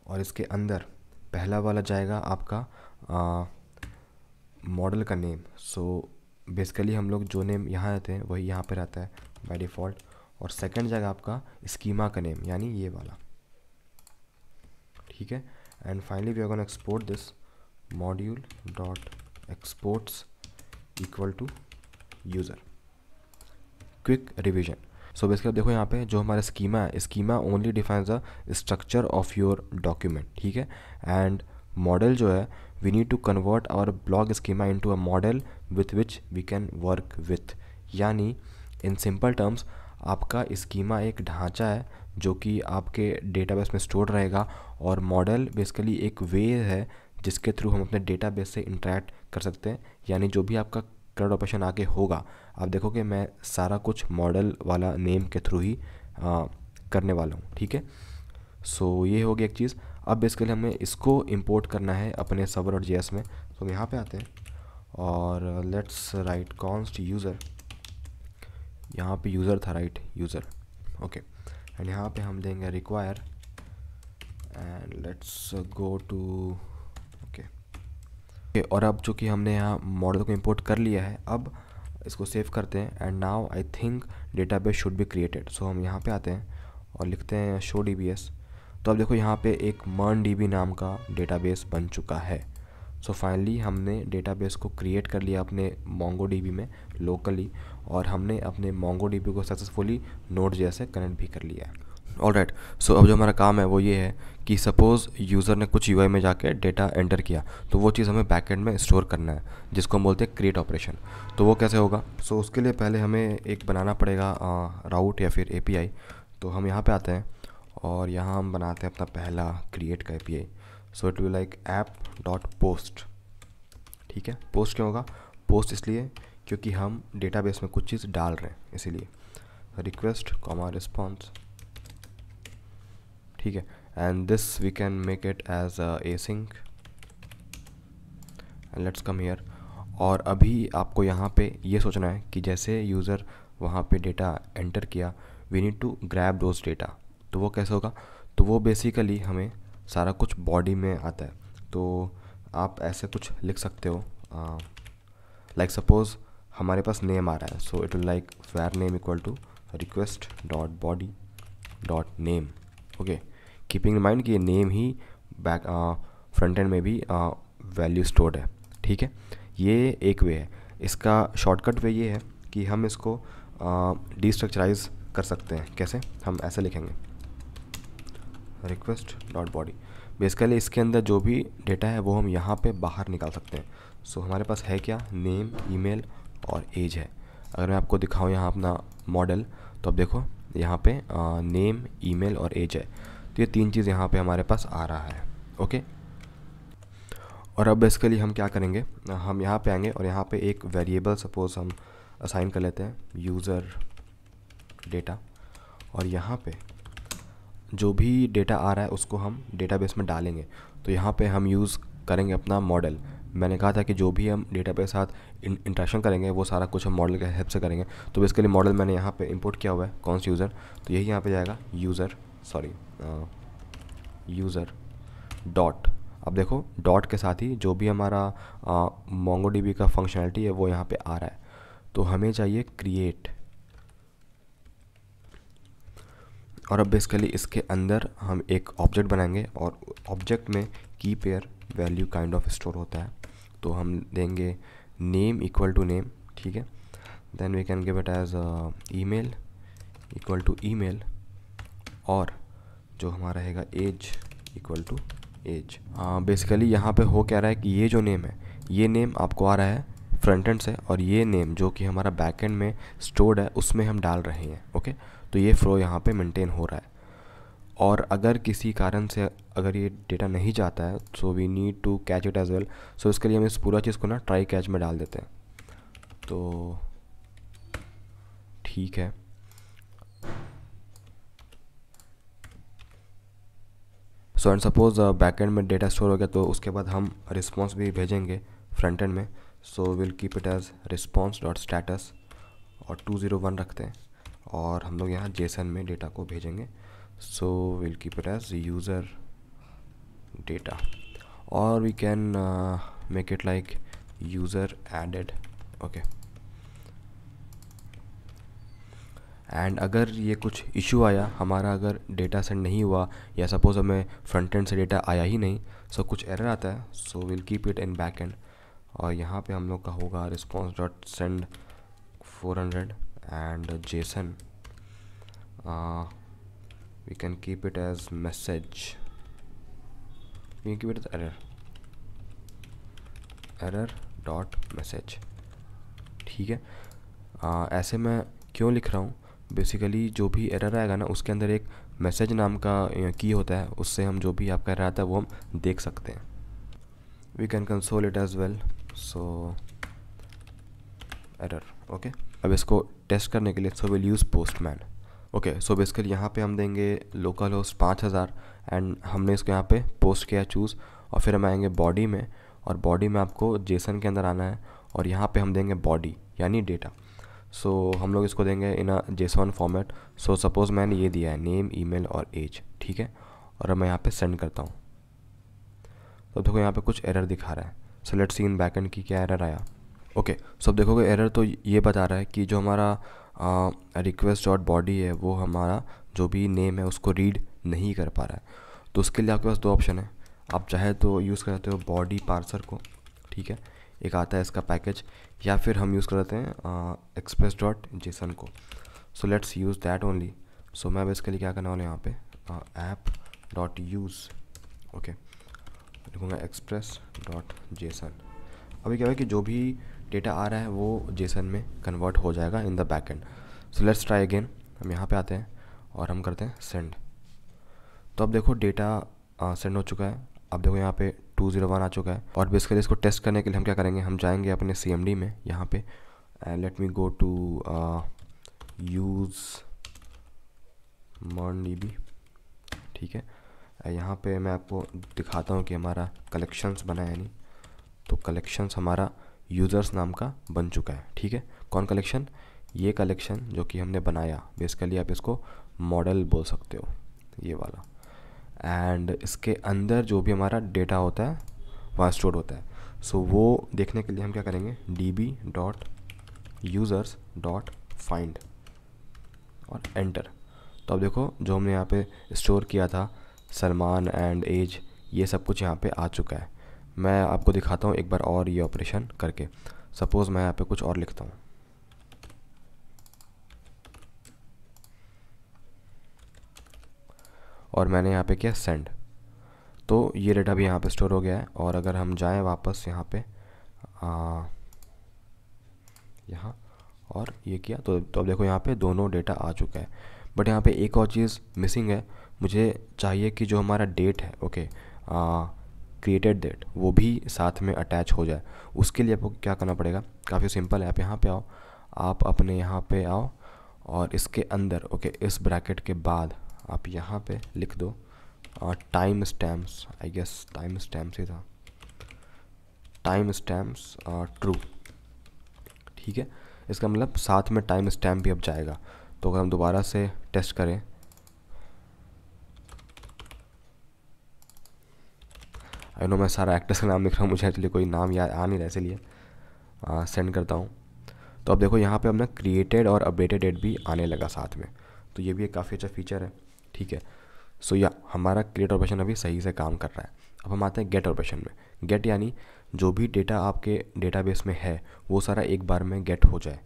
और इसके अंदर पहला वाला जाएगा आपका मॉडल uh, का नेम सो बेसिकली हम लोग जो नेम यहाँ रहते हैं वही यहाँ पर रहता है बाय डिफ़ॉल्ट और सेकंड जाएगा आपका स्कीमा का नेम यानी ये वाला ठीक है and finally we are gonna export this module dot exports equal to user quick revision so basically आप देखो यहाँ पे जो हमारा स्कीमा है schema only define the structure of your document ठीक है एंड मॉडल जो है we need to convert our blog schema into a model with which we can work with यानी इन सिंपल टर्म्स आपका schema एक ढांचा है जो कि आपके डेटाबेस में स्टोर रहेगा और मॉडल बेसिकली एक वे है जिसके थ्रू हम अपने डेटाबेस से इंटरेक्ट कर सकते हैं यानी जो भी आपका क्लाउड ऑपरेशन आगे होगा आप देखोगे मैं सारा कुछ मॉडल वाला नेम के थ्रू ही आ, करने वाला हूँ ठीक है सो ये हो गया एक चीज़ अब बेसिकली हमें इसको इम्पोर्ट करना है अपने सवर और जे में तो हम यहाँ पर आते हैं और लेट्स राइट कॉन्स्ट यूज़र यहाँ पे यूज़र था राइट यूज़र ओके एंड यहाँ पे हम देंगे require and let's go to और अब जो कि हमने यहाँ मॉडल को इंपोर्ट कर लिया है अब इसको सेव करते हैं and now I think database should be created so हम यहाँ पे आते हैं और लिखते हैं शो डी बी एस तो अब देखो यहाँ पे एक मर्न डी बी नाम का डेटा बेस बन चुका है सो so फाइनली हमने डेटा बेस को क्रिएट कर लिया अपने मोंगो डी बी में लोकली और हमने अपने मोंगो डी बी को सक्सेसफुली नोट जैसे कनेक्ट भी कर लिया ऑल राइट सो अब जो हमारा काम है वो ये है कि सपोज़ यूज़र ने कुछ यू में जाके डेटा एंटर किया तो वो चीज़ हमें बैकएंड में स्टोर करना है जिसको हम बोलते हैं क्रिएट ऑपरेशन तो वो कैसे होगा सो so, उसके लिए पहले हमें एक बनाना पड़ेगा राउट या फिर ए तो हम यहाँ पर आते हैं और यहाँ हम बनाते हैं अपना पहला क्रिएट का A P so it we like app dot post ठीक है पोस्ट क्यों होगा पोस्ट इसलिए क्योंकि हम डेटाबेस में कुछ चीज़ डाल रहे हैं इसीलिए रिक्वेस्ट कॉमा रिस्पॉन्स ठीक है and this we can make it as async and let's come here और अभी आपको यहाँ पे ये सोचना है कि जैसे यूज़र वहाँ पे डेटा एंटर किया we need to grab those data तो वो कैसे होगा तो वो बेसिकली हमें सारा कुछ बॉडी में आता है तो आप ऐसे कुछ लिख सकते हो लाइक uh, सपोज़ like हमारे पास नेम आ रहा है so it will like where name equal to request dot body dot name okay keeping mind कि ये नेम ही बैक फ्रंट एंड में भी वैल्यू uh, स्टोर्ड है ठीक है ये एक वे है इसका शॉर्टकट वे ये है कि हम इसको डिस्ट्रक्चराइज uh, कर सकते हैं कैसे हम ऐसे लिखेंगे रिक्वेस्ट डॉट बॉडी बेसिकली इसके अंदर जो भी डेटा है वो हम यहाँ पे बाहर निकाल सकते हैं सो so, हमारे पास है क्या नेम ईमेल और एज है अगर मैं आपको दिखाऊँ यहाँ अपना मॉडल तो अब देखो यहाँ पे नेम uh, ईमेल और एज है तो ये तीन चीज़ यहाँ पे हमारे पास आ रहा है ओके और अब बेसिकली हम क्या करेंगे हम यहाँ पे आएंगे और यहाँ पे एक वेरिएबल सपोज़ हम असाइन कर लेते हैं यूज़र डेटा और यहाँ पे जो भी डेटा आ रहा है उसको हम डेटाबेस में डालेंगे तो यहाँ पे हम यूज़ करेंगे अपना मॉडल मैंने कहा था कि जो भी हम डेटा के साथ इंट्रैक्शन करेंगे वो सारा कुछ हम मॉडल के हेल्प से करेंगे तो बेसिकली मॉडल मैंने यहाँ पे इंपोर्ट किया हुआ है कौन सा यूज़र तो यही यहाँ पे जाएगा यूज़र सॉरी यूज़र डॉट अब देखो डॉट के साथ ही जो भी हमारा मोंगो का फंक्शनलिटी है वो यहाँ पे आ रहा है तो हमें चाहिए क्रिएट और अब बेसिकली इसके अंदर हम एक ऑब्जेक्ट बनाएंगे और ऑब्जेक्ट में key pair value kind of store होता है तो हम देंगे नेम इक्वल टू नेम ठीक है then we can give it as email equal to email और जो हमारा रहेगा age equal to age basically यहाँ पे हो क्या रहा है कि ये जो नेम है ये नेम आपको आ रहा है फ्रंट एंड से और ये नेम जो कि हमारा बैक एंड में स्टोर्ड है उसमें हम डाल रहे हैं ओके तो ये फ्लो यहाँ पे मेंटेन हो रहा है और अगर किसी कारण से अगर ये डेटा नहीं जाता है so we need to catch it as well so इसके लिए हम इस पूरा चीज़ को ना ट्राई कैच में डाल देते हैं तो ठीक है सो एंड सपोज़ बैकेंड में डेटा स्टोर हो गया तो उसके बाद हम रिस्पॉन्स भी भेजेंगे फ्रंट एंड में so will keep it as response dot status और टू ज़ीरो वन रखते हैं और हम लोग यहाँ जेसन में डेटा को भेजेंगे so will keep it as user data और we can make it like user added okay and अगर ये कुछ इशू आया हमारा अगर डेटा सेंड नहीं हुआ या सपोज़ हमें फ्रंट एंड से डेटा आया ही नहीं सो so कुछ एरर आता है so will keep it in back end और यहाँ पे हम लोग का होगा response dot send four hundred and JSON we can keep it as message we keep it error error dot message ठीक है uh, ऐसे मैं क्यों लिख रहा हूँ बेसिकली जो भी एरर आएगा ना उसके अंदर एक मैसेज नाम का की होता है उससे हम जो भी आपका एरर आता है वो हम देख सकते हैं we can console it as well so error okay अब इसको टेस्ट करने के लिए so will use Postman okay so basically यहाँ पे हम देंगे लोकल होस्ट पाँच हज़ार एंड हमने इसको यहाँ पे पोस्ट किया चूज़ और फिर हम आएंगे बॉडी में और बॉडी में आपको जेसन के अंदर आना है और यहाँ पे हम देंगे बॉडी यानी डेटा सो so, हम लोग इसको देंगे इन अ जेसवन फॉर्मेट सो सपोज़ मैंने ये दिया है नेम ईमेल और एज ठीक है और अब मैं यहाँ पे सेंड करता हूँ तो देखो यहाँ पे कुछ एरर दिखा रहा है so let's see in back end की क्या एरर आया ओके सो अब देखोगे एरर तो ये बता रहा है कि जो हमारा रिक्वेस्ट डॉट बॉडी है वो हमारा जो भी नेम है उसको रीड नहीं कर पा रहा है तो उसके लिए आपके पास दो ऑप्शन है आप चाहे तो यूज़ कर सकते हो बॉडी पार्सर को ठीक है एक आता है इसका पैकेज या फिर हम यूज़ करते हैं एक्सप्रेस डॉट जेसन को so let's use that only so मैं बेसिकली क्या करने वाला हूँ यहाँ पे ऐप डॉट यूज़ ओके लिखूँगा एक्सप्रेस डॉट जेसन अभी क्या है कि जो भी डेटा आ रहा है वो जेसन में कन्वर्ट हो जाएगा in the back end so let's try again हम यहाँ पे आते हैं और हम करते हैं सेंड तो अब देखो डेटा सेंड हो चुका है अब देखो यहाँ पे टू जीरो वन आ चुका है और बेसिकली इसको टेस्ट करने के लिए हम क्या करेंगे हम जाएंगे अपने सी एम डी में यहाँ पे and let me go to use मॉर्न डी बी ठीक है uh, यहाँ पे मैं आपको दिखाता हूँ कि हमारा कलेक्शंस बना है नहीं तो कलेक्शंस हमारा यूज़र्स नाम का बन चुका है ठीक है कौन कलेक्शन ये कलेक्शन जो कि हमने बनाया बेसिकली आप इसको मॉडल बोल सकते हो ये वाला एंड इसके अंदर जो भी हमारा डेटा होता है वहाँ स्टोर होता है सो so, वो देखने के लिए हम क्या करेंगे D B dot users dot find और एंटर तो अब देखो जो हमने यहाँ पे स्टोर किया था सलमान एंड एज ये सब कुछ यहाँ पे आ चुका है मैं आपको दिखाता हूँ एक बार और ये ऑपरेशन करके सपोज़ मैं यहाँ पे कुछ और लिखता हूँ और मैंने यहाँ पे किया सेंड तो ये डेटा भी यहाँ पे स्टोर हो गया है और अगर हम जाएं वापस यहाँ पे यहाँ और ये किया तो तो अब देखो यहाँ पे दोनों डेटा आ चुका है बट यहाँ पे एक और चीज़ मिसिंग है मुझे चाहिए कि जो हमारा डेट है ओके क्रिएटेड डेट वो भी साथ में अटैच हो जाए उसके लिए आपको क्या करना पड़ेगा काफ़ी सिंपल है आप यहाँ पर आओ आप अपने यहाँ पर आओ और इसके अंदर ओके इस ब्रैकेट के बाद आप यहाँ पे लिख दो और timestamps I guess timestamps ही था टाइम स्टैम्प्स ट्रू ठीक है इसका मतलब साथ में टाइम स्टैम्प भी अब जाएगा तो अगर हम दोबारा से टेस्ट करें आई नो मैं सारा एक्टर्स का नाम लिख रहा हूँ मुझे एक्चुअली कोई नाम याद आ नहीं रहा इसलिए सेंड करता हूँ तो अब देखो यहाँ पे अपना क्रिएटेड और अपडेटेड डेट भी आने लगा साथ में तो ये भी एक काफ़ी अच्छा फीचर है ठीक है सो so, या हमारा क्रिएट ऑपरेशन अभी सही से काम कर रहा है अब हम आते हैं गेट ऑपरेशन में गेट यानी जो भी डेटा आपके डेटाबेस में है वो सारा एक बार में गेट हो जाए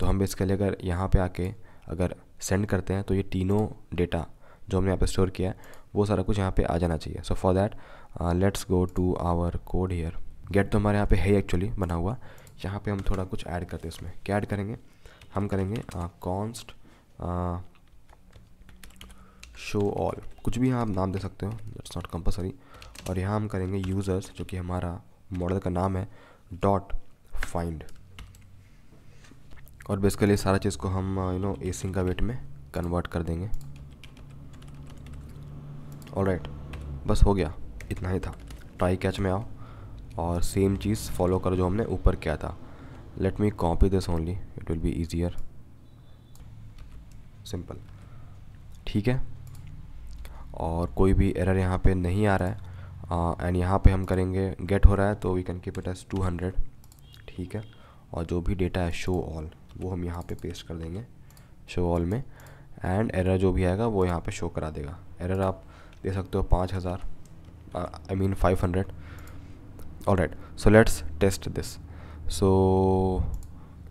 तो हम बेसिकली अगर यहाँ पे आके अगर सेंड करते हैं तो ये तीनों डेटा जो हमने यहाँ पे स्टोर किया है वो सारा कुछ यहाँ पे आ जाना चाहिए so for that let's go to our code here get तो हमारे यहाँ पे है एक्चुअली बना हुआ यहाँ पे हम थोड़ा कुछ ऐड करते हैं इसमें क्या ऐड करेंगे हम करेंगे const uh, uh show all कुछ भी यहाँ आप नाम दे सकते हो इट्स नॉट कंपल्सरी और यहाँ हम करेंगे यूज़र्स जो कि हमारा मॉडल का नाम है डॉट फाइंड और बेसिकली सारा चीज़ को हम यू नो ए का वेट में कन्वर्ट कर देंगे और राइट बस हो गया इतना ही था ट्राई कैच में आओ और सेम चीज़ फॉलो करो जो हमने ऊपर किया था let me copy this only it will be easier simple ठीक है और कोई भी एरर यहाँ पे नहीं आ रहा है एंड यहाँ पे हम करेंगे गेट हो रहा है तो we can keep it as two hundred ठीक है और जो भी डेटा है शो ऑल वो हम यहाँ पे पेस्ट कर देंगे शो ऑल में एंड एरर जो भी आएगा वो यहाँ पे शो करा देगा एरर आप दे सकते हो पाँच हज़ार I mean five hundred all right so let's test this so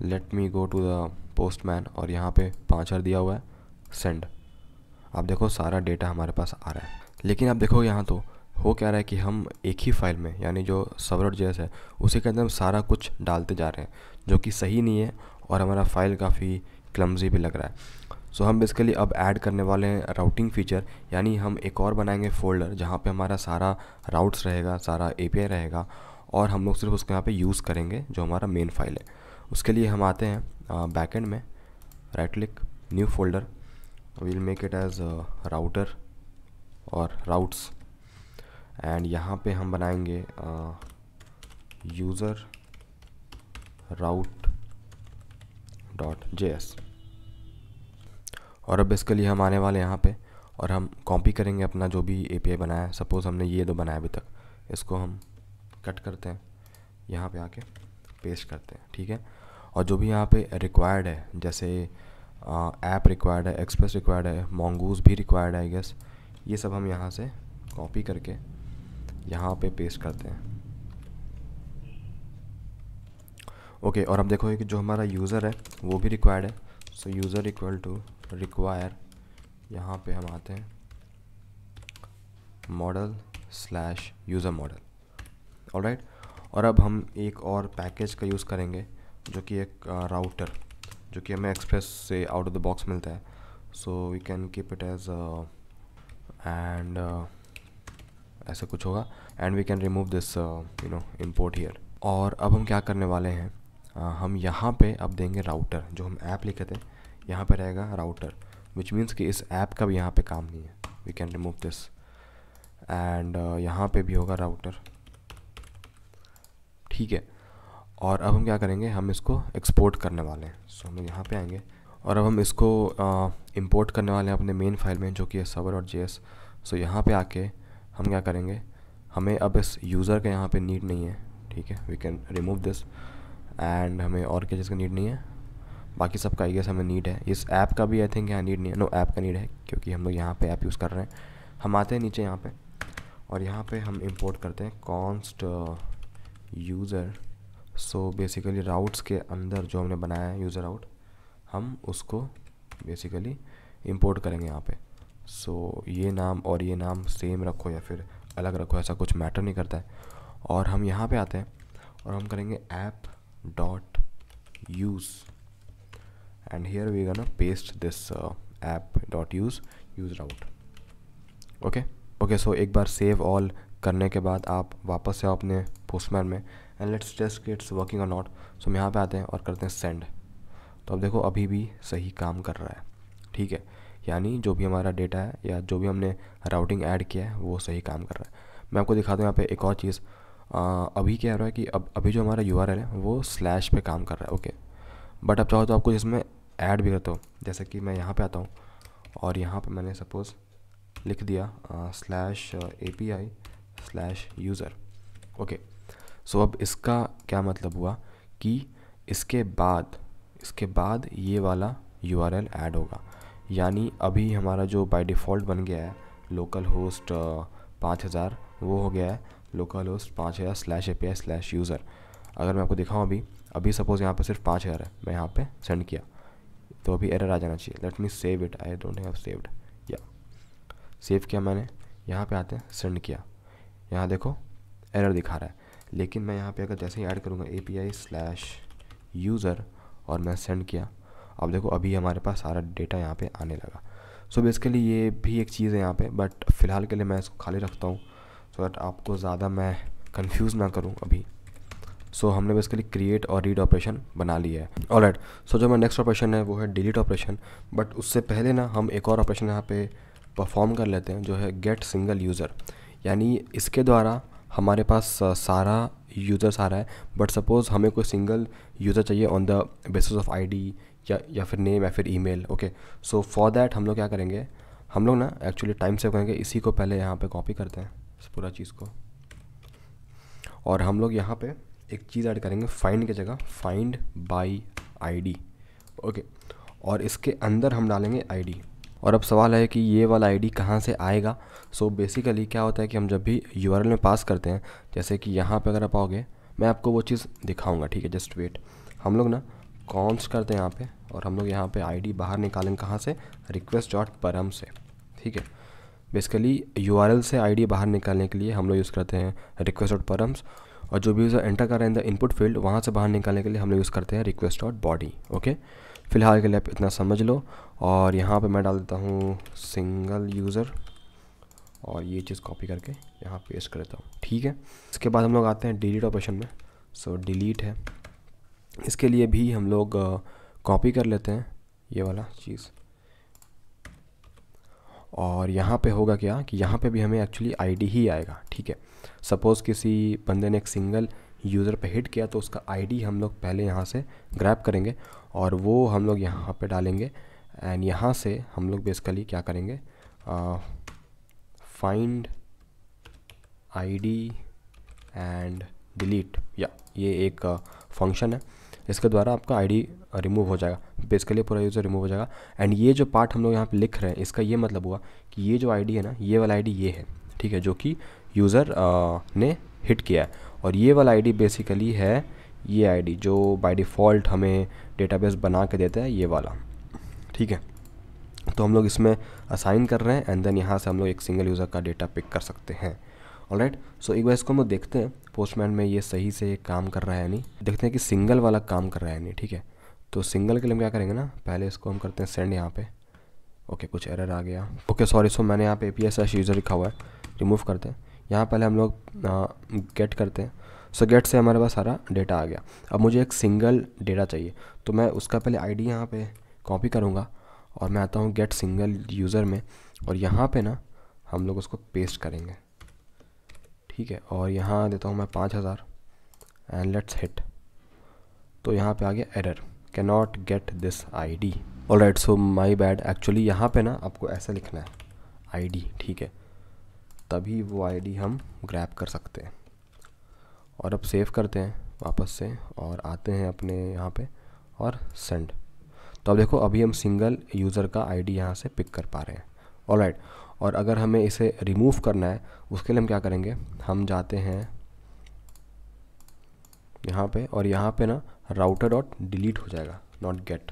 let me go to the Postman और यहाँ पे पाँच हज़ार दिया हुआ है सेंड आप देखो सारा डेटा हमारे पास आ रहा है लेकिन आप देखो यहाँ तो हो क्या रहा है कि हम एक ही फाइल में यानी जो सवरट जेस है उसी के अंदर हम सारा कुछ डालते जा रहे हैं जो कि सही नहीं है और हमारा फाइल काफ़ी क्लमजी भी लग रहा है सो हम बेसिकली अब ऐड करने वाले हैं राउटिंग फ़ीचर यानी हम एक और बनाएंगे फ़ोल्डर जहाँ पे हमारा सारा राउट्स रहेगा सारा ए रहेगा और हम लोग सिर्फ उसके यहाँ पर यूज़ करेंगे जो हमारा मेन फाइल है उसके लिए हम आते हैं बैकेंड में right click new folder we'll make it as a router और routes and यहाँ पे हम बनाएंगे uh, user route dot js और अब बेसिकली हम आने वाले यहाँ पे और हम कॉपी करेंगे अपना जो भी एपीआई बनाया है सपोज़ हमने ये दो तो बनाया अभी तक इसको हम कट करते हैं यहाँ पे आके पेस्ट करते हैं ठीक है और जो भी यहाँ पे रिक्वायर्ड है जैसे ऐप uh, रिक्वायर्ड है एक्सप्रेस रिक्वायर्ड है मोंगूज भी रिक्वायर्ड है आई गेस ये सब हम यहाँ से कॉपी करके यहाँ पे पेस्ट करते हैं ओके okay, और अब देखो कि जो हमारा यूज़र है वो भी रिक्वायर्ड है so user equal to require यहाँ पे हम आते हैं model slash user model all और अब हम एक और पैकेज का यूज़ करेंगे जो कि एक राउटर uh, जो कि हमें एक्सप्रेस से आउट ऑफ द बॉक्स मिलता है so we can keep it as and ऐसा कुछ होगा and we can remove this you know import here और अब हम क्या करने वाले हैं uh, हम यहाँ पे अब देंगे राउटर जो हम ऐप लिखे थे यहाँ पे रहेगा राउटर विच मीन्स कि इस ऐप का भी यहाँ पे काम नहीं है we can remove this and यहाँ पे भी होगा राउटर ठीक है और अब हम क्या करेंगे हम इसको एक्सपोर्ट करने वाले हैं सो हम यहाँ पे आएंगे और अब हम इसको इंपोर्ट करने वाले हैं अपने मेन फाइल में जो कि है सवर और जी सो यहाँ पर आके हम क्या करेंगे हमें अब इस यूज़र का यहाँ पे नीड नहीं है ठीक है we can remove this and हमें और क्या का नीड नहीं है बाकी सब का आई हमें नीड है इस ऐप का भी आई थिंक यहाँ नीड नहीं है नो ऐप का नीड है क्योंकि हम लोग यहाँ पर ऐप यूज़ कर रहे हैं हम आते हैं नीचे यहाँ पर और यहाँ पर हम इम्पोर्ट करते हैं const user so basically routes के अंदर जो हमने बनाया है यूज़र राउट हम उसको बेसिकली इंपोर्ट करेंगे यहाँ पे सो so, ये नाम और ये नाम सेम रखो या फिर अलग रखो ऐसा कुछ मैटर नहीं करता है और हम यहाँ पे आते हैं और हम करेंगे app dot use and here we go paste this app dot use use route okay okay so एक बार सेव ऑल करने के बाद आप वापस से अपने पोस्टमैन में and let's test it's working और नॉट सो हम यहाँ पर आते हैं और करते हैं सेंड तो अब देखो अभी भी सही काम कर रहा है ठीक है यानी जो भी हमारा डेटा है या जो भी हमने राउटिंग ऐड किया है वो सही काम कर रहा है मैं आपको दिखाता हूँ यहाँ पे एक और चीज़ आ, अभी क्या हो रहा है कि अब अभी जो हमारा यू है वो स्लैश पे काम कर रहा है ओके बट अब चाहो तो आपको इसमें ऐड भी करते हो जैसे कि मैं यहाँ पे आता हूँ और यहाँ पे मैंने सपोज़ लिख दिया slash A P I slash user okay so अब इसका क्या मतलब हुआ कि इसके बाद इसके बाद ये वाला यू आर एल ऐड होगा यानी अभी हमारा जो बाय डिफ़ॉल्ट बन गया है लोकल होस्ट पाँच हज़ार वो हो गया है लोकल होस्ट पाँच हज़ार slash A P slash user अगर मैं आपको दिखाऊँ अभी अभी सपोज़ यहाँ पर सिर्फ पाँच हज़ार है मैं यहाँ पे सेंड किया तो अभी एरर आ जाना चाहिए let me save it I don't have saved या सेव किया मैंने यहाँ पे आते हैं सेंड किया यहाँ देखो एरर दिखा रहा है लेकिन मैं यहाँ पे अगर जैसे ही ऐड करूँगा A P I slash user और मैं सेंड किया अब देखो अभी हमारे पास सारा डेटा यहाँ पे आने लगा सो so बेसिकली ये भी एक चीज़ है यहाँ पे बट फ़िलहाल के लिए मैं इसको खाली रखता हूँ सो दैट आपको ज़्यादा मैं कन्फ्यूज़ ना करूँ अभी सो so, हमने बेसिकली क्रिएट और रीड ऑपरेशन बना लिया है ऑल राइट सो जो हमारा नेक्स्ट ऑपरेशन है वो है डिलीट ऑपरेशन बट उससे पहले ना हम एक और ऑपरेशन यहाँ पे परफॉर्म कर लेते हैं जो है गेट सिंगल यूज़र यानी इसके द्वारा हमारे पास सारा यूज़र्स आ रहा है बट सपोज़ हमें कोई सिंगल यूज़र चाहिए on the basis of ID या या फिर नेम या फिर email okay so for that हम लोग क्या करेंगे हम लोग ना एक्चुअली टाइम सेव करेंगे इसी को पहले यहाँ पे कॉपी करते हैं इस पूरा चीज़ को और हम लोग यहाँ पे एक चीज़ ऐड करेंगे फाइंड की जगह फाइंड बाई डी ओके और इसके अंदर हम डालेंगे डी और अब सवाल है कि ये वाला आईडी कहाँ से आएगा सो so बेसिकली क्या होता है कि हम जब भी यू में पास करते हैं जैसे कि यहाँ पर अगर आप आओगे मैं आपको वो चीज़ दिखाऊँगा ठीक है जस्ट वेट हम लोग ना कॉन्स करते हैं यहाँ पे और हम लोग यहाँ पे आईडी बाहर निकालेंगे कहाँ से रिक्वेस्ट डॉट परम से ठीक है बेसिकली यू से डी बाहर निकालने के लिए हम लोग यूज़ करते हैं रिक्वेस्ट डॉट परम्स और जो भी यूज़र एंटर कर रहे हैं द इनपुट फील्ड वहाँ से बाहर निकालने के लिए हम लोग यूज़ करते हैं रिक्वेस्ट डॉट बॉडी ओके फ़िलहाल के लिए आप इतना समझ लो और यहाँ पे मैं डाल देता हूँ सिंगल यूज़र और ये चीज़ कॉपी करके यहाँ पेस्ट कर देता हूँ ठीक है इसके बाद हम लोग आते हैं डिलीट ऑपरेशन में सो so, डिलीट है इसके लिए भी हम लोग कॉपी कर लेते हैं ये वाला चीज़ और यहाँ पे होगा क्या कि यहाँ पे भी हमें एक्चुअली आईडी ही आएगा ठीक है सपोज़ किसी बंदे ने एक सिंगल यूज़र पे हिट किया तो उसका आईडी हम लोग पहले यहाँ से ग्रैप करेंगे और वो हम लोग यहाँ पे डालेंगे एंड यहाँ से हम लोग बेसिकली क्या करेंगे फाइंड आईडी एंड डिलीट या ये एक फंक्शन है इसके द्वारा आपका आईडी रिमूव हो जाएगा बेसिकली पूरा यूज़र रिमूव हो जाएगा एंड ये जो पार्ट हम लोग यहाँ पे लिख रहे हैं इसका ये मतलब हुआ कि ये जो आईडी है ना ये वाला आईडी ये है ठीक है जो कि यूज़र ने हिट किया है और ये वाला आईडी बेसिकली है ये आईडी जो बाय डिफ़ॉल्ट हमें डेटाबेस बना के देता है ये वाला ठीक है तो हम लोग इसमें असाइन कर रहे हैं एंड देन यहाँ से हम लोग एक सिंगल यूज़र का डेटा पिक कर सकते हैं राइट सो एक बार इसको हम लोग देखते हैं पोस्टमैन में ये सही से काम कर रहा है नहीं देखते हैं कि सिंगल वाला काम कर रहा है नहीं ठीक है तो सिंगल के लिए हम क्या करेंगे ना पहले इसको हम करते हैं सेंड यहाँ पे ओके कुछ एरर आ गया ओके सॉरी सो मैंने यहाँ पे ए पी एस यूज़र लिखा हुआ है रिमूव करते हैं यहाँ पहले हम लोग गेट करते हैं सो गेट से हमारे पास सारा डेटा आ गया अब मुझे एक सिंगल डेटा चाहिए तो मैं उसका पहले आई डी यहाँ पर कॉपी करूँगा और मैं आता हूँ गेट सिंगल यूज़र में और यहाँ पे ना हम लोग उसको पेस्ट करेंगे ठीक है और यहाँ देता हूँ मैं पाँच हज़ार एंड लेट्स हिट तो यहाँ पे आ गया error can not get this I D all right so my bad actually यहाँ पे ना आपको ऐसा लिखना है आई डी ठीक है तभी वो आई डी हम ग्रैप कर सकते हैं और अब सेव करते हैं वापस से और आते हैं अपने यहाँ पे और सेंड तो अब देखो अभी हम सिंगल यूज़र का आईडी यहाँ से पिक कर पा रहे हैं ऑल right. और अगर हमें इसे रिमूव करना है उसके लिए हम क्या करेंगे हम जाते हैं यहाँ पे और यहाँ पे ना राउटर डॉट डिलीट हो जाएगा नॉट गेट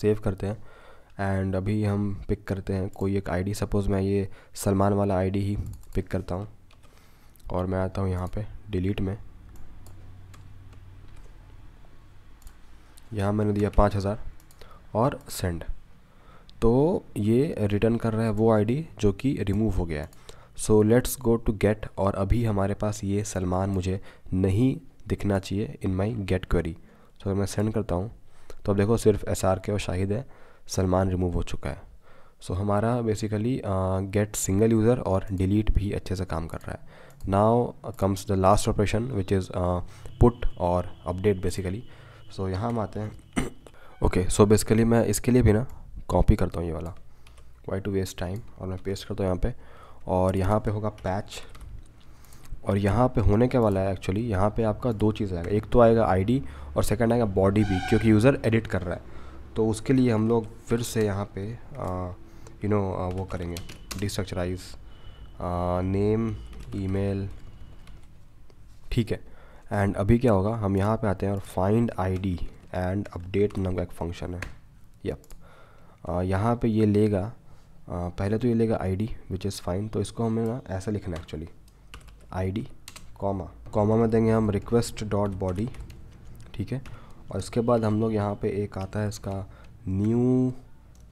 सेव करते हैं एंड अभी हम पिक करते हैं कोई एक आईडी सपोज़ मैं ये सलमान वाला आईडी ही पिक करता हूँ और मैं आता हूँ यहाँ पे डिलीट में यहाँ मैंने दिया पाँच हज़ार और सेंड तो ये रिटर्न कर रहा है वो आईडी जो कि रिमूव हो गया है so let's go to get और अभी हमारे पास ये सलमान मुझे नहीं दिखना चाहिए इन माई गेट क्वेरी सो अगर मैं सेंड करता हूँ तो अब देखो सिर्फ एस आर के और शाहिद है सलमान रिमूव हो चुका है सो so, हमारा बेसिकली गेट सिंगल यूज़र और डिलीट भी अच्छे से काम कर रहा है now uh, comes the last operation which is uh, put or update basically so यहाँ हम आते हैं ओके सो बेसिकली मैं इसके लिए भी ना कॉपी करता हूँ ये वाला वाई टू वेस्ट टाइम और मैं पेस्ट करता हूँ यहाँ पे और यहाँ पे होगा पैच और यहाँ पे होने के वाला है एक्चुअली यहाँ पे आपका दो चीज़ आएगा एक तो आएगा आईडी और सेकंड आएगा बॉडी भी क्योंकि यूज़र एडिट कर रहा है तो उसके लिए हम लोग फिर से यहाँ पे you uh, know you know, uh, वो करेंगे डिस्ट्रक्चराइज नेम ईमेल ठीक है एंड अभी क्या होगा हम यहाँ पे आते हैं और फाइंड आईडी एंड अपडेट नाम का एक फंक्शन है यप यहाँ पे ये लेगा आ, पहले तो ये लेगा आईडी विच इज़ फाइन तो इसको हमें ना ऐसा लिखना है एक्चुअली आईडी कॉमा कॉमा में देंगे हम रिक्वेस्ट डॉट बॉडी ठीक है और इसके बाद हम लोग यहाँ पे एक आता है इसका new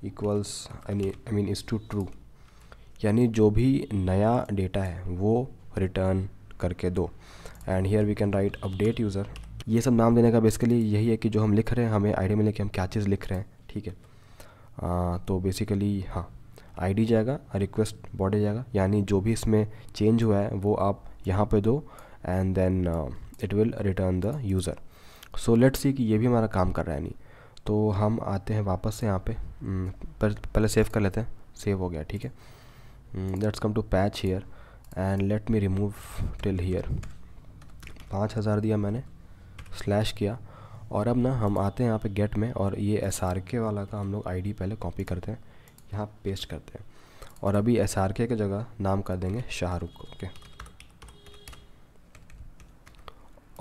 equals I mean is to true यानी जो भी नया डेटा है वो रिटर्न करके दो and here we can write update user ये सब नाम देने का बेसिकली यही है कि जो हम लिख रहे हैं हमें आईडी मिले कि हम क्या चीज़ लिख रहे हैं ठीक है आ, तो बेसिकली हाँ आईडी जाएगा रिक्वेस्ट बॉडी जाएगा यानी जो भी इसमें चेंज हुआ है वो आप यहाँ पे दो and then it will return the user so let's see कि ये भी हमारा काम कर रहा है नहीं तो हम आते हैं वापस से यहाँ हम्म, पर पहले सेव कर लेते हैं सेव हो गया ठीक है mm, let's come to patch here and let me remove till here पाँच हज़ार दिया मैंने स्लैश किया और अब ना हम आते हैं यहाँ पे गेट में और ये एस आर के वाला का हम लोग आईडी पहले कॉपी करते हैं यहाँ पेस्ट करते हैं और अभी एस आर के की जगह नाम कर देंगे शाहरुख को ओके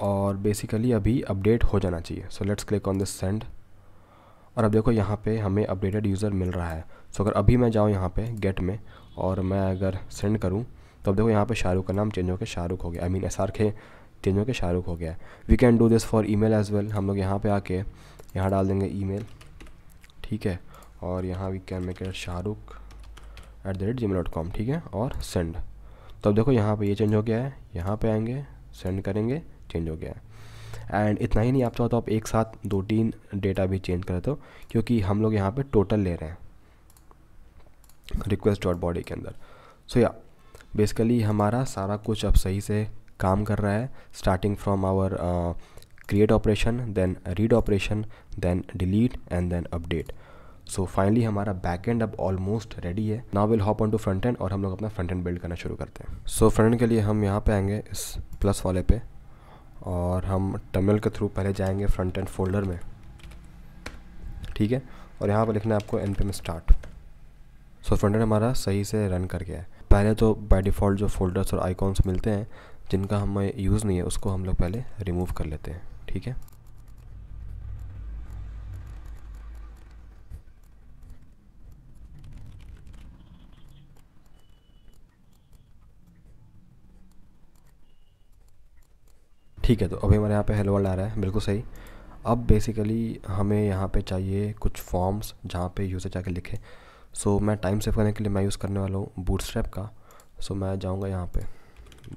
और बेसिकली अभी अपडेट हो जाना चाहिए so let's click on this send और अब देखो यहाँ पे हमें अपडेटेड यूज़र मिल रहा है सो so अगर अभी मैं जाऊँ यहाँ पे गेट में और मैं अगर सेंड करूँ तो अब देखो यहाँ पे शाहरुख का नाम चेंज होकर शाहरुख हो गया I mean S R K change होकर शाहरुख हो गया we can do this for email as well हम लोग यहाँ पर आके यहाँ डाल देंगे ई मेल ठीक है और यहाँ we can make Shahrukh at the rate Gmail dot com ठीक है और सेंड तो अब देखो यहाँ पे ये चेंज हो गया है यहाँ पे आएंगे सेंड करेंगे चेंज हो गया है एंड इतना ही नहीं आप चाहो तो आप एक साथ दो तीन डेटा भी चेंज कर दो हो क्योंकि हम लोग यहाँ पर टोटल ले रहे हैं रिक्वेस्ट डॉट बॉडी के अंदर सो या बेसिकली हमारा सारा कुछ अब सही से काम कर रहा है starting from our create operation then read operation then delete and then update so finally हमारा बैक एंड अब ऑलमोस्ट रेडी है ना will hop on to front end और हम लोग अपना फ्रंट एंड बिल्ड करना शुरू करते हैं सो so फ्रंट के लिए हम यहाँ पे आएंगे इस प्लस वाले पे और हम टर्मिनल के थ्रू पहले जाएंगे फ्रंट एंड फोल्डर में ठीक है और यहाँ पर लिखना है आपको एन पे में स्टार्ट सो फ्रंट एंड हमारा सही से रन कर गया है पहले तो बाय डिफ़ॉल्ट जो फोल्डर्स और आइकॉन्स मिलते हैं जिनका हमें यूज़ नहीं है उसको हम लोग पहले रिमूव कर लेते हैं ठीक है ठीक है तो अभी हमारे यहाँ पे हेलो वर्ल्ड आ रहा है बिल्कुल सही अब बेसिकली हमें यहाँ पे चाहिए कुछ फॉर्म्स जहाँ पे यूज़र जाके लिखे सो so, मैं टाइम सेव करने के लिए मैं यूज़ करने वाला हूँ बूट स्ट्रैप का सो so, मैं जाऊँगा यहाँ पे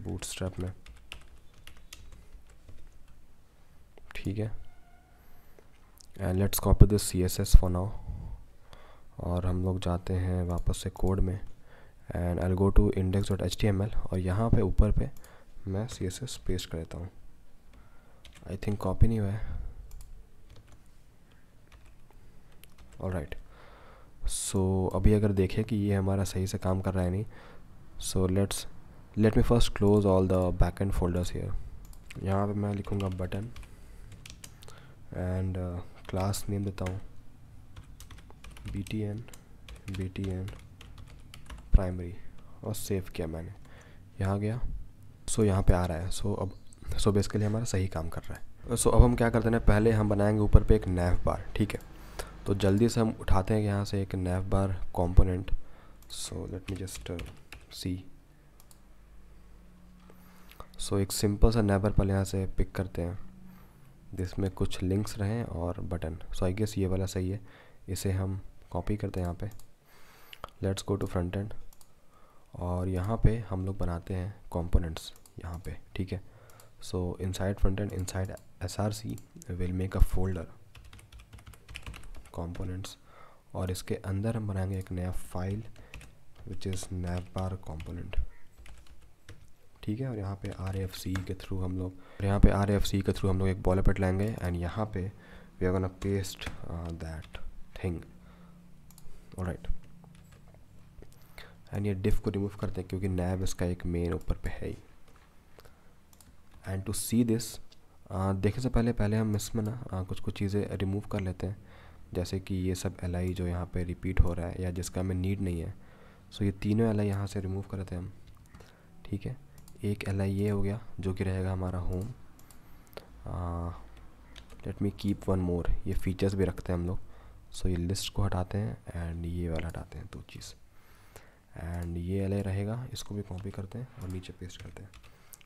बूट स्ट्रैप में ठीक है and let's copy this C S S for now और हम लोग जाते हैं वापस से कोड में and I go to index dot H T M L और यहाँ पे ऊपर पे मैं सी एस एस पेस्ट कर देता हूँ आई थिंक कॉपी नहीं हुआ है और राइट right. सो so, अभी अगर देखें कि ये हमारा सही से काम कर रहा है नहीं so let's let me first close all the back backend folders here यहाँ पे मैं लिखूँगा बटन एंड क्लास नेम देता हूँ B T N B T N primary और सेव किया मैंने यहाँ गया सो so, यहाँ पे आ रहा है सो so, अब सो so बेसिकली हमारा सही काम कर रहा है सो so, अब हम क्या करते हैं पहले हम बनाएंगे ऊपर पे एक नैफ बार ठीक है तो जल्दी से हम उठाते हैं यहाँ से एक navbar component so let me just see so एक सिंपल सा नैबर पहले यहाँ से पिक करते हैं जिसमें कुछ लिंक्स रहें और बटन सो आई गेस ये वाला सही है इसे हम कॉपी करते हैं यहाँ पे let's go to front end और यहाँ पे हम लोग बनाते हैं कंपोनेंट्स यहाँ पे ठीक है so inside frontend inside SRC will make a folder components और इसके अंदर हम बनाएंगे एक नया file which is navbar component ठीक है और यहाँ पे आर एफ सी के थ्रू हम लोग और यहाँ पे आर एफ सी के थ्रू हम लोग एक बॉल पेट लाएंगे एंड यहाँ पे we are gonna paste that thing right and ये डिफ को रिमूव करते हैं क्योंकि नैब इसका एक मेन ऊपर पे है ही एंड टू सी दिस देखने से पहले पहले हम इसमें ना uh, कुछ कुछ चीज़ें रिमूव कर लेते हैं जैसे कि ये सब एल जो यहाँ पे रिपीट हो रहा है या जिसका हमें नीड नहीं है सो ये तीनों एल आई यहाँ से रिमूव करते हैं हम ठीक है एक एल आई ये हो गया जो कि रहेगा हमारा home let me keep one more ये फीचर्स भी रखते हैं हम लोग सो so, ये लिस्ट को हटाते हैं एंड ये वाला हटाते हैं दो चीज़ एंड ये एल रहेगा इसको भी कॉपी करते हैं और नीचे पेस्ट करते हैं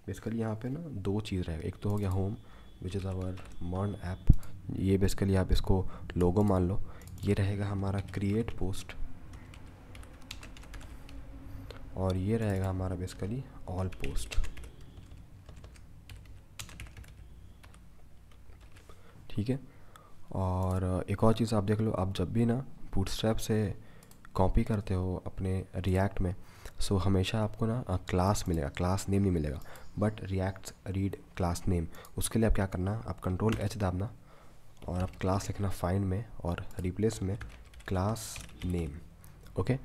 बेसिकली यहाँ पे ना दो चीज़ रहेगा एक तो हो गया होम विच इज़ आवर मॉन ऐप ये बेसिकली आप इसको लोगो मान लो ये रहेगा हमारा क्रिएट पोस्ट और ये रहेगा हमारा बेसिकली ऑल पोस्ट ठीक है और एक और चीज़ आप देख लो आप जब भी ना बूटस्ट्रैप से कॉपी करते हो अपने रिएक्ट में सो so, हमेशा आपको ना क्लास मिलेगा क्लास नेम नहीं मिलेगा but React read class name उसके लिए आप क्या करना आप कंट्रोल एच दाबना और आप क्लास लिखना फाइंड में और रिप्लेस में क्लास नेम ओके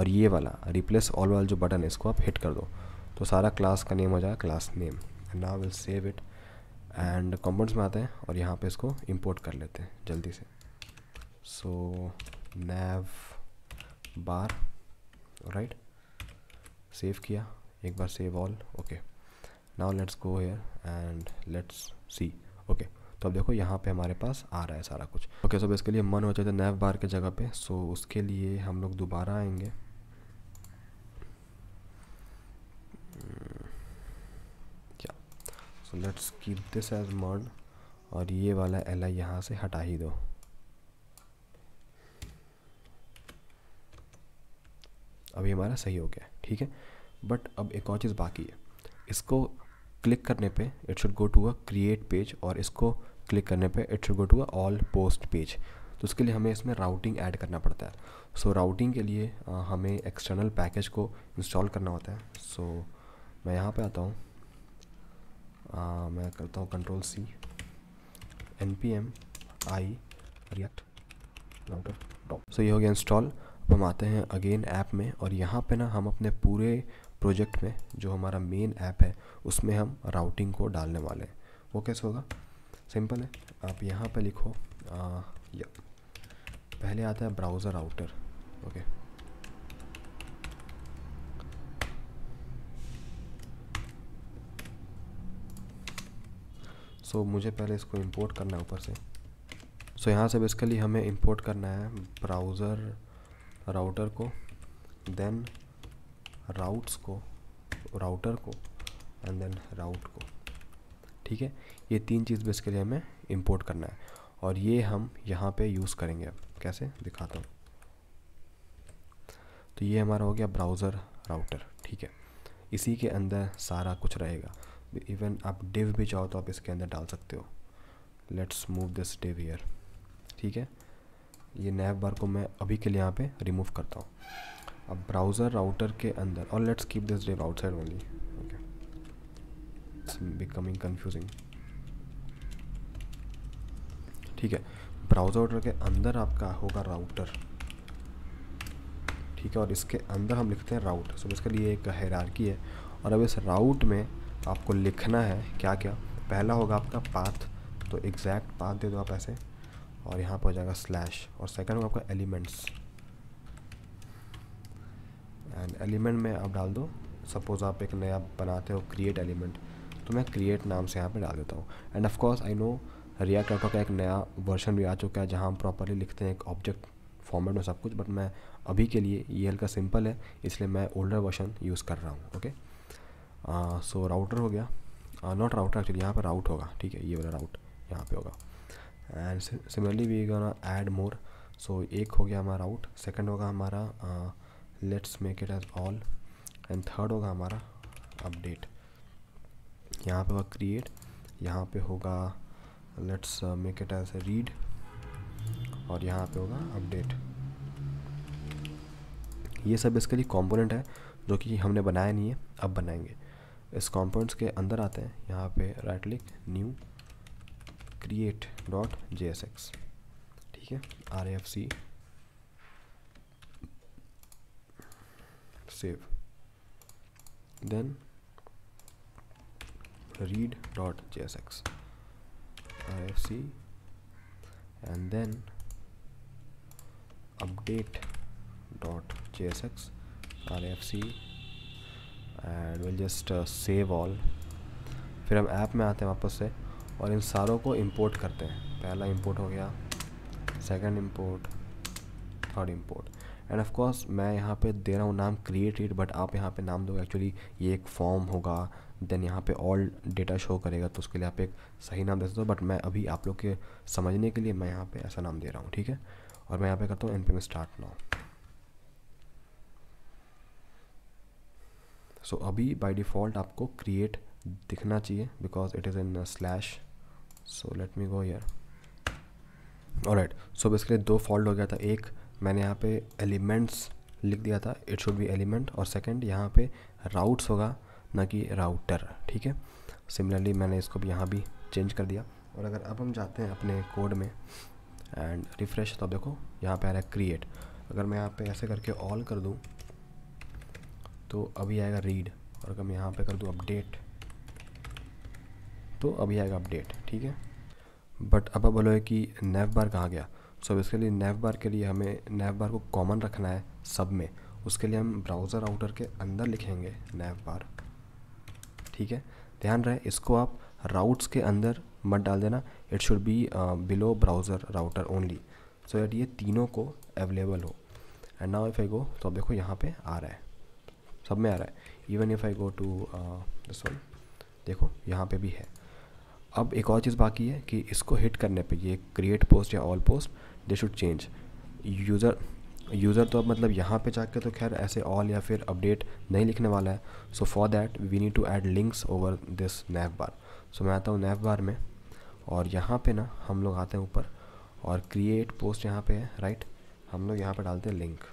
और ये वाला रिप्लेस ऑल वाला जो बटन है इसको आप हिट कर दो तो सारा क्लास का नेम हो जाएगा class name now will save it and components में आते हैं और यहाँ पे इसको इंपोर्ट कर लेते हैं जल्दी से सो नैव बार राइट सेव किया एक बार save all okay now let's go here and let's see okay तो अब देखो यहाँ पे हमारे पास आ रहा है सारा कुछ ओके सो लिए मन हो जाते नैव बार के जगह पे सो so, उसके लिए हम लोग दोबारा आएंगे hmm, क्या so let's keep this as MERN और ये वाला एल आई यहाँ से हटा ही दो अभी हमारा सही हो गया ठीक है बट अब एक और चीज़ बाकी है इसको क्लिक करने पे it should go to a create page और इसको क्लिक करने पे it should go to all post page तो उसके लिए हमें इसमें राउटिंग ऐड करना पड़ता है सो so, राउटिंग के लिए आ, हमें एक्सटर्नल पैकेज को इंस्टॉल करना होता है सो so, मैं यहाँ पे आता हूँ मैं करता हूँ control C N P M I React router dot so ये हो गया इंस्टॉल अब हम आते हैं अगेन ऐप में और यहाँ पे ना हम अपने पूरे प्रोजेक्ट में जो हमारा मेन ऐप है उसमें हम राउटिंग को डालने वाले हैं वो कैसे होगा सिंपल है आप यहाँ पर लिखो आ, या पहले आता है browser router okay so so, मुझे पहले इसको इंपोर्ट करना है ऊपर से सो so, यहाँ से बेसिकली हमें इंपोर्ट करना है ब्राउज़र राउटर को देन राउट्स को राउटर को एंड देन राउट को ठीक है ये तीन चीज़ बेसिकली हमें इम्पोर्ट करना है और ये हम यहाँ पे यूज़ करेंगे अब कैसे दिखाता हूँ तो ये हमारा हो गया ब्राउज़र राउटर ठीक है इसी के अंदर सारा कुछ रहेगा इवन आप डिव भी चाहो तो आप इसके अंदर डाल सकते हो let's move this div here ठीक है ये नैब बार को मैं अभी के लिए यहाँ पे रिमूव करता हूँ अब ब्राउज़र राउटर के अंदर और let's keep this div outside only it's becoming confusing ठीक है ब्राउज़र के अंदर आपका होगा राउटर ठीक है और इसके अंदर हम लिखते हैं राउट सो इसके लिए एक हैरारकी है और अब इस राउट में आपको लिखना है क्या क्या पहला होगा आपका पाथ तो एग्जैक्ट पाथ दे दो आप ऐसे और यहाँ पर हो जाएगा स्लैश और सेकंड होगा आपका एलिमेंट्स एंड एलिमेंट में आप डाल दो सपोज़ आप एक नया बनाते हो क्रिएट एलिमेंट तो मैं क्रिएट नाम से यहाँ पे डाल देता हूँ and of course I know React auto का एक नया वर्जन भी आ चुका है जहाँ हम प्रॉपरली लिखते हैं एक ऑब्जेक्ट फॉर्मेट में सब कुछ बट मैं अभी के लिए ये हल्का सिंपल है इसलिए मैं ओल्डर वर्जन यूज़ कर रहा हूँ ओके सो राउटर हो गया नॉट राउटर एक्चुअली यहाँ पर राउट होगा ठीक है ये वाला राउट यहाँ पर होगा and similarly we gonna add more so एक हो गया हमारा राउट सेकेंड होगा हमारा let's make it as all and third होगा हमारा अपडेट यहाँ पे होगा क्रिएट यहाँ पे होगा let's make it as a read और यहाँ पे होगा अपडेट ये सब इसके लिए कॉम्पोनेंट है जो कि हमने बनाया नहीं है अब बनाएंगे इस कॉम्पोनेंट्स के अंदर आते हैं यहाँ पे right click new create dot J S X ठीक है R F C save then read.jsx ifc and then update.jsx rfc and will just save all फिर हम ऐप में आते हैं वापस से और इन सारों को इंपोर्ट करते हैं पहला इंपोर्ट हो गया second import third import and of course मैं यहाँ पे दे रहा हूँ नाम क्रिएट बट आप यहाँ पे नाम दोगे एक्चुअली ये एक फॉर्म होगा देन यहाँ पे ऑल डेटा शो करेगा तो उसके लिए आप एक सही नाम दे सकते हो बट मैं अभी आप लोग के समझने के लिए मैं यहाँ पे ऐसा नाम दे रहा हूँ ठीक है और मैं यहाँ पे करता हूँ एन पी में स्टार्ट नाउ सो अभी बाई डिफ़ॉल्ट आपको क्रिएट दिखना चाहिए because it is in slash so let me go here right so basically दो फॉल्ट हो गया था एक मैंने यहाँ पे एलिमेंट्स लिख दिया था इट शुड बी एलिमेंट और सेकंड यहाँ पे राउट्स होगा ना कि राउटर ठीक है सिमिलरली मैंने इसको भी यहाँ भी चेंज कर दिया और अगर अब हम जाते हैं अपने कोड में एंड रिफ़्रेश तो देखो यहाँ पे आ रहा है क्रिएट अगर मैं यहाँ पे ऐसे करके ऑल कर दूँ तो अभी आएगा रीड और अगर मैं यहाँ पर कर दूँ अपडेट तो अभी आएगा अपडेट ठीक है बट अब आप है कि नेव बार कहाँ गया सो so, इसके लिए नैव बार के लिए हमें नैव बार को कॉमन रखना है सब में उसके लिए हम ब्राउज़र आउटर के अंदर लिखेंगे नैव बार ठीक है ध्यान रहे इसको आप राउट्स के अंदर मत डाल देना it should be below browser router only so that ये तीनों को अवेलेबल हो and now if I go तो अब देखो यहाँ पे आ रहा है सब में आ रहा है even if I go to this one देखो यहाँ पे भी है अब एक और चीज़ बाकी है कि इसको हिट करने पे ये क्रिएट पोस्ट या all post they should change user user तो अब मतलब यहाँ पे जाके तो खैर ऐसे ऑल या फिर अपडेट नहीं लिखने वाला है so for that we need to add links over this navbar so मैं आता हूँ नैफ बार में और यहाँ पे ना हम लोग आते हैं ऊपर और क्रिएट पोस्ट यहाँ पे है राइट हम लोग यहाँ पे डालते हैं लिंक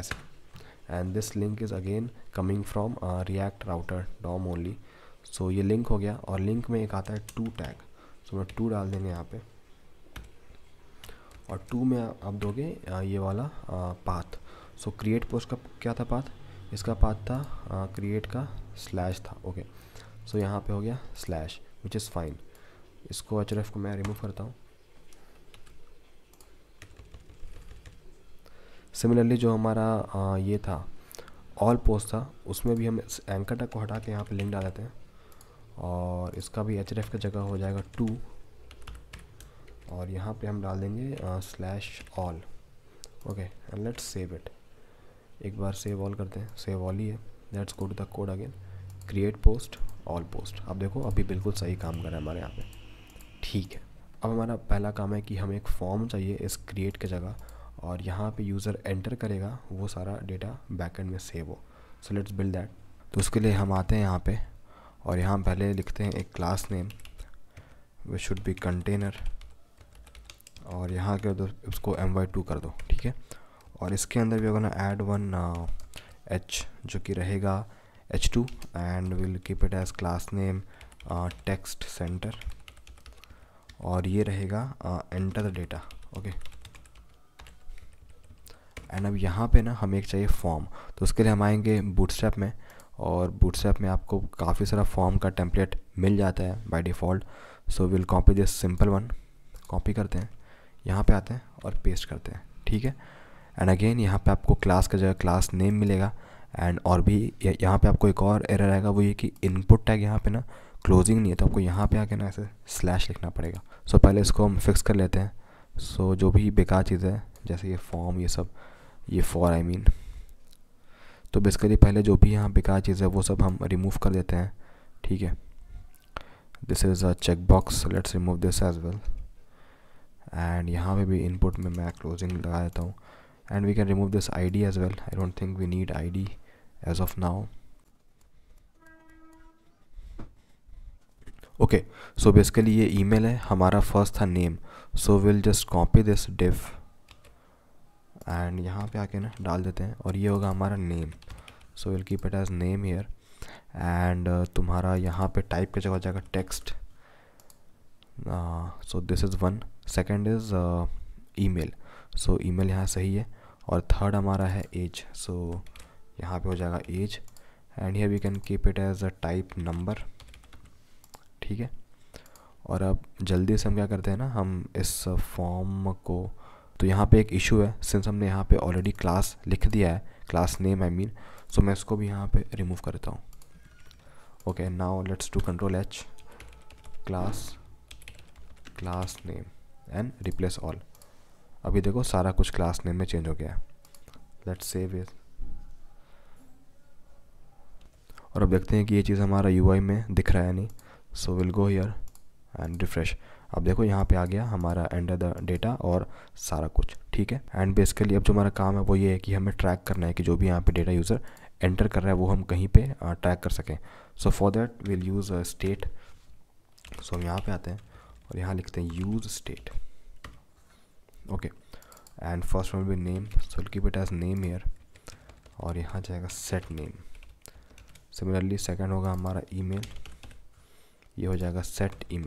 ऐसे and this link is again coming from React router DOM only so so, ये लिंक हो गया और लिंक में एक आता है टू टैग सो मैं टू डाल देंगे यहाँ पे और टू में आप दोगे ये वाला पाथ सो क्रिएट पोस्ट का क्या था पाथ इसका पाथ था क्रिएट का स्लैश था ओके सो यहाँ पे हो गया स्लैश विच इज़ फाइन इसको एच को मैं रिमूव करता हूँ सिमिलरली जो हमारा आ, ये था ऑल पोस्ट था उसमें भी हम एंकर टैग को हटा के यहाँ पे लिंक डाल देते हैं और इसका भी एच का जगह हो जाएगा टू और यहाँ पे हम डाल देंगे slash all okay and let's save it एक बार सेव ऑल करते हैं सेव ऑल ही है let's go to the code again create post all post आप देखो अभी बिल्कुल सही काम कर रहा है हमारे यहाँ पे ठीक है अब हमारा पहला काम है कि हमें एक फॉर्म चाहिए इस क्रिएट के जगह और यहाँ पे यूज़र एंटर करेगा वो सारा डेटा बैकेंड में सेव हो सो लेट्स बिल्ड दैट तो उसके लिए हम आते हैं यहाँ पर और यहाँ पहले लिखते हैं एक class name we should be container और यहाँ के दो उसको एम वाई टू कर दो ठीक है और इसके अंदर भी होगा एड वन एच जो कि रहेगा H two and will keep it as class name text center और ये रहेगा enter the data okay and अब यहाँ पे ना हमें एक चाहिए फॉर्म तो उसके लिए हम आएंगे बूटस्ट्रैप में और बूटस्ट्रैप में आपको काफ़ी सारा फॉर्म का टेम्पलेट मिल जाता है by default so will copy this simple one copy करते हैं यहाँ पे आते हैं और पेस्ट करते हैं ठीक है एंड अगेन यहाँ पे आपको क्लास का जगह क्लास नेम मिलेगा एंड और भी यहाँ पे आपको एक और एरर आएगा वो ये कि इनपुट टैग यहाँ पे ना क्लोजिंग नहीं है तो आपको यहाँ पे आके ना ऐसे स्लैश लिखना पड़ेगा सो so, पहले इसको हम फिक्स कर लेते हैं सो so, जो भी बेकार चीज़ें हैं जैसे ये फॉर्म ये सब ये फॉर आई मीन तो बेसिकली पहले जो भी यहाँ बेकार चीज़ है वो सब हम रिमूव कर देते हैं ठीक है this is a checkbox let's remove this as well and यहाँ पे भी इनपुट में मैं क्लोजिंग लगा देता हूँ and we can remove this I D as well I don't think we need I D as of now okay so basically ये email है हमारा फर्स्ट था name so will just copy this div and यहाँ पे आके ना डाल देते हैं और ये होगा हमारा name so will keep it as name here and तुम्हारा यहाँ पे टाइप के जगह जाएगा text so this is one second is email so email यहाँ सही है और थर्ड हमारा है एज सो so, यहाँ पे हो जाएगा age and here we can keep it as a type number ठीक है और अब जल्दी से हम क्या करते हैं ना हम इस फॉर्म को तो यहाँ पे एक इशू है सिंस हमने यहाँ पे ऑलरेडी क्लास लिख दिया है class name I mean so मैं इसको भी यहाँ पे रिमूव करता हूँ okay now let's do control H class class name and replace all अभी देखो सारा कुछ क्लास नेम में चेंज हो गया है लेट्स सेव इट और अब देखते हैं कि ये चीज़ हमारा यू में दिख रहा है नहीं so will go here and refresh अब देखो यहाँ पे आ गया हमारा एंडर द डेटा और सारा कुछ ठीक है एंड बेसिकली अब जो हमारा काम है वो ये है कि हमें ट्रैक करना है कि जो भी यहाँ पे डेटा यूज़र एंटर कर रहा है वो हम कहीं पे ट्रैक कर सकें so for that will use state so हम यहाँ पे आते हैं और यहाँ लिखते हैं use state okay and first one will name so beta as name year और यहाँ जाएगा सेट नेम सिमिलरली सेकेंड होगा हमारा ई ये हो जाएगा सेट ई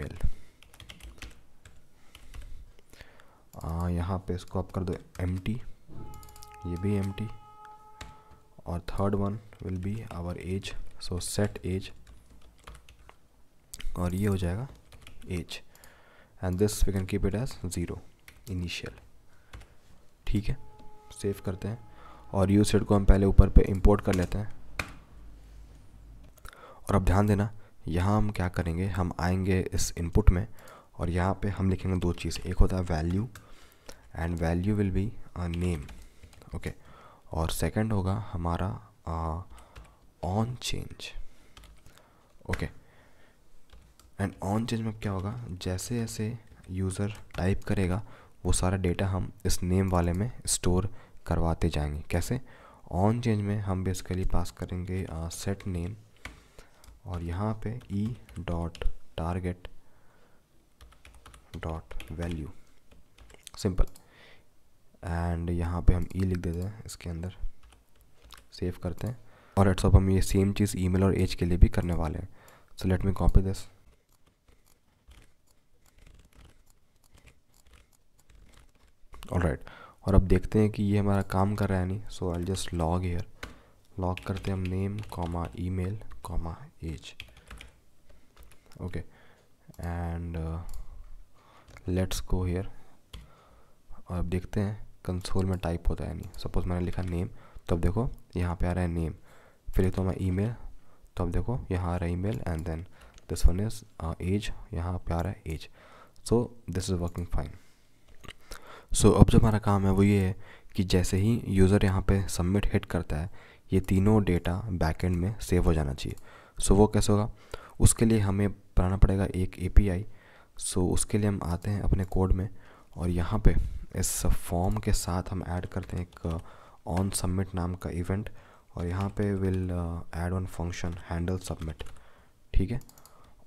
यहाँ पे इसको आप कर दो एम ये भी एम और third one will be our age so set age और ये हो जाएगा age and this we can keep it as zero initial ठीक है सेव करते हैं और यू सेट को हम पहले ऊपर पे इंपोर्ट कर लेते हैं और अब ध्यान देना यहाँ हम क्या करेंगे हम आएंगे इस इनपुट में और यहाँ पे हम लिखेंगे दो चीज़ एक होता है value and value will be name okay और सेकंड होगा हमारा on change okay and on change में क्या होगा जैसे जैसे यूज़र टाइप करेगा वो सारा डेटा हम इस नेम वाले में स्टोर करवाते जाएंगे कैसे ऑन चेंज में हम बेसिकली पास करेंगे सेट नेम और यहाँ पे E dot target dot value simple and यहाँ पे हम ई e लिख देते हैं इसके अंदर सेव करते हैं और एट्सअप हम ये सेम चीज़ ईमेल और एज के लिए भी करने वाले हैं so let me copy this alright और अब देखते हैं कि ये हमारा काम कर रहा है नहीं so I just log here log करते हैं हम name comma email comma age okay and let's go here और अब देखते हैं कंसोल में टाइप होता है नहीं सपोज़ मैंने लिखा नेम तो अब देखो यहाँ पे आ रहा है नेम फिर लिखता हूँ मैं ईमेल तो अब देखो यहाँ आ रहा है email and then this one is age यहाँ पे आ रहा है age so this is working fine so अब जो हमारा काम है वो ये है कि जैसे ही यूज़र यहाँ पे सबमिट हिट करता है ये तीनों डेटा बैकेंड में सेव हो जाना चाहिए सो so, वो कैसे होगा उसके लिए हमें बनाना पड़ेगा एक ए सो so, उसके लिए हम आते हैं अपने कोड में और यहाँ पे इस फॉर्म के साथ हम ऐड करते हैं एक ऑन uh, सबमिट नाम का इवेंट और यहाँ पे will add on function handle submit ठीक है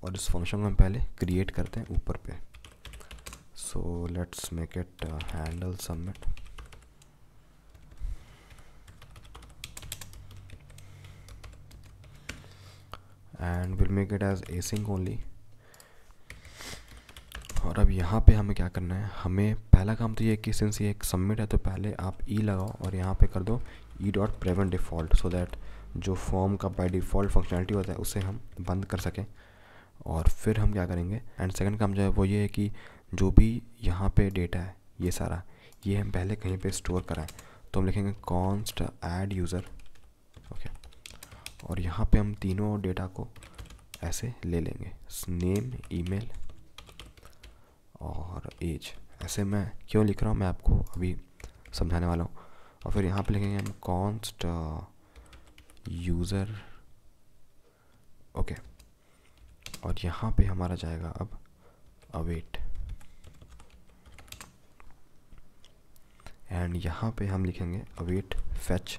और इस फंक्शन को हम पहले क्रिएट करते हैं ऊपर पे so let's make it handle submit and will make it as async only और अब यहाँ पे हमें क्या करना है हमें पहला काम तो ये कि सिंस ये एक सबमिट है तो पहले आप ई e लगाओ और यहाँ पे कर दो E dot prevent default so that जो फॉर्म का बाय डिफ़ॉल्ट फंक्शनलिटी होता है उसे हम बंद कर सकें और फिर हम क्या करेंगे एंड सेकंड काम जो है वो ये है कि जो भी यहाँ पे डेटा है ये सारा ये हम पहले कहीं पर स्टोर कराएं तो हम लिखेंगे कॉन्स्ट एड यूज़र ओके और यहाँ पर हम तीनों डेटा को ऐसे ले लेंगे नेम ई और एज ऐसे मैं क्यों लिख रहा हूँ मैं आपको अभी समझाने वाला हूँ और फिर यहाँ पे लिखेंगे हम कॉन्स्ट यूज़र ओके और यहाँ पे हमारा जाएगा अब अवेट एंड यहाँ पे हम लिखेंगे await fetch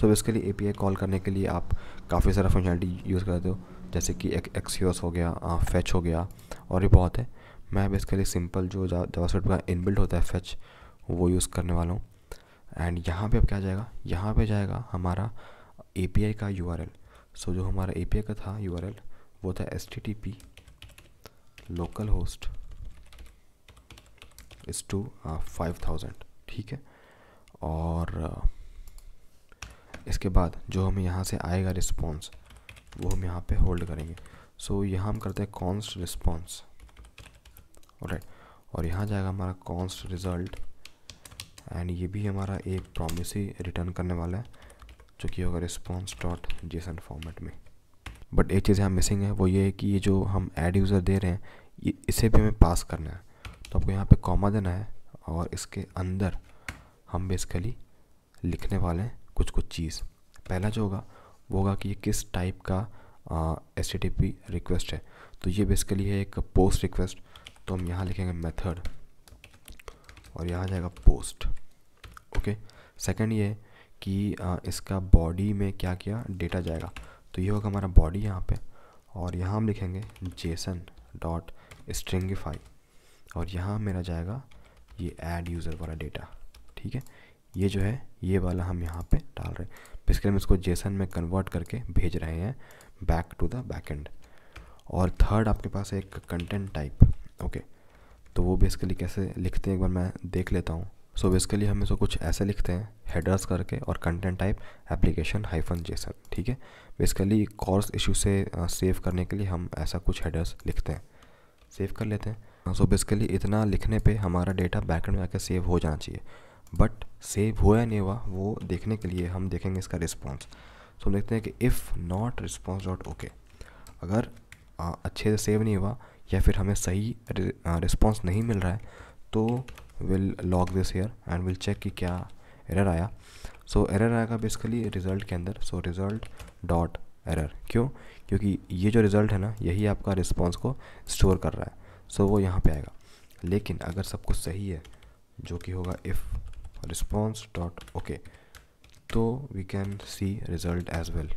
so basically A P call करने के लिए आप काफ़ी सारा फंक्शनलिटी यूज़ करते हो जैसे कि एक एक्सियोस हो गया फैच uh, हो गया और भी बहुत है मैं बेसिकली सिंपल जो जावा स्क्रिप्ट का इनबिल्ट होता है फैच वो यूज़ करने वाला हूँ एंड यहाँ पे अब क्या जाएगा यहाँ पे जाएगा हमारा ए का यू सो so, जो हमारा ए का था यू वो था S T T P localhost is two five thousand ठीक है और uh, इसके बाद जो हमें यहाँ से आएगा रिस्पॉन्स वो हम यहाँ पे होल्ड करेंगे सो so, यहाँ हम करते हैं कॉन्स्ट रिस्पॉन्स राइट और यहाँ जाएगा हमारा कॉन्स्ट रिजल्ट एंड ये भी हमारा एक प्रॉमिस ही रिटर्न करने वाला है जो कि होगा रिस्पॉन्स डॉट जेसन फॉर्मेट में बट एक चीज़ यहाँ मिसिंग है वो ये है कि ये जो हम एड यूज़र दे रहे हैं ये इसे भी हमें पास करना है तो आपको यहाँ पे कॉमा देना है और इसके अंदर हम बेसिकली लिखने वाले हैं कुछ कुछ चीज़ पहला जो होगा वो होगा कि ये किस टाइप का पी रिक्वेस्ट है तो ये बेसिकली है एक पोस्ट रिक्वेस्ट तो हम यहाँ लिखेंगे मेथड और यहाँ जाएगा पोस्ट ओके सेकंड ये कि इसका बॉडी में क्या किया डेटा जाएगा तो ये होगा हमारा बॉडी यहाँ पे और यहाँ हम लिखेंगे जेसन डॉट स्ट्रिंगिफाई और यहाँ मेरा जाएगा ये ऐड यूज़र वाला डेटा ठीक है ये जो है ये वाला हम यहाँ पे डाल रहे हैं लिए हम इसको जेसन में कन्वर्ट करके भेज रहे हैं back to the back end और थर्ड आपके पास एक कंटेंट टाइप ओके तो वो बेसिकली कैसे लिखते हैं एक बार मैं देख लेता हूँ सो so बेसिकली हम इसको कुछ ऐसे लिखते हैं हेडर्स करके और content type application hyphen JSON ठीक है बेसिकली कॉर्स इशू से सेव करने के लिए हम ऐसा कुछ हेडर्स लिखते हैं सेव कर लेते हैं सो so बेसिकली इतना लिखने पे हमारा डेटा बैकग्राउंड में आकर सेव हो जाना चाहिए बट सेव हुआ या नहीं हुआ वो देखने के लिए हम देखेंगे इसका रिस्पॉन्स सो so हम देखते हैं कि if not response dot okay अगर आ, अच्छे से सेव नहीं हुआ या फिर हमें सही रिस्पॉन्स नहीं मिल रहा है तो will log this here and will check कि क्या एरर आया सो so, एरर आएगा बेसिकली रिज़ल्ट के अंदर सो रिज़ल्ट डॉट एरर क्यों क्योंकि ये जो रिज़ल्ट है ना यही आपका रिस्पॉन्स को स्टोर कर रहा है सो so, वो यहाँ पे आएगा लेकिन अगर सब कुछ सही है जो कि होगा इफ़ रिस्पॉन्स डॉट ओके तो we can see result as well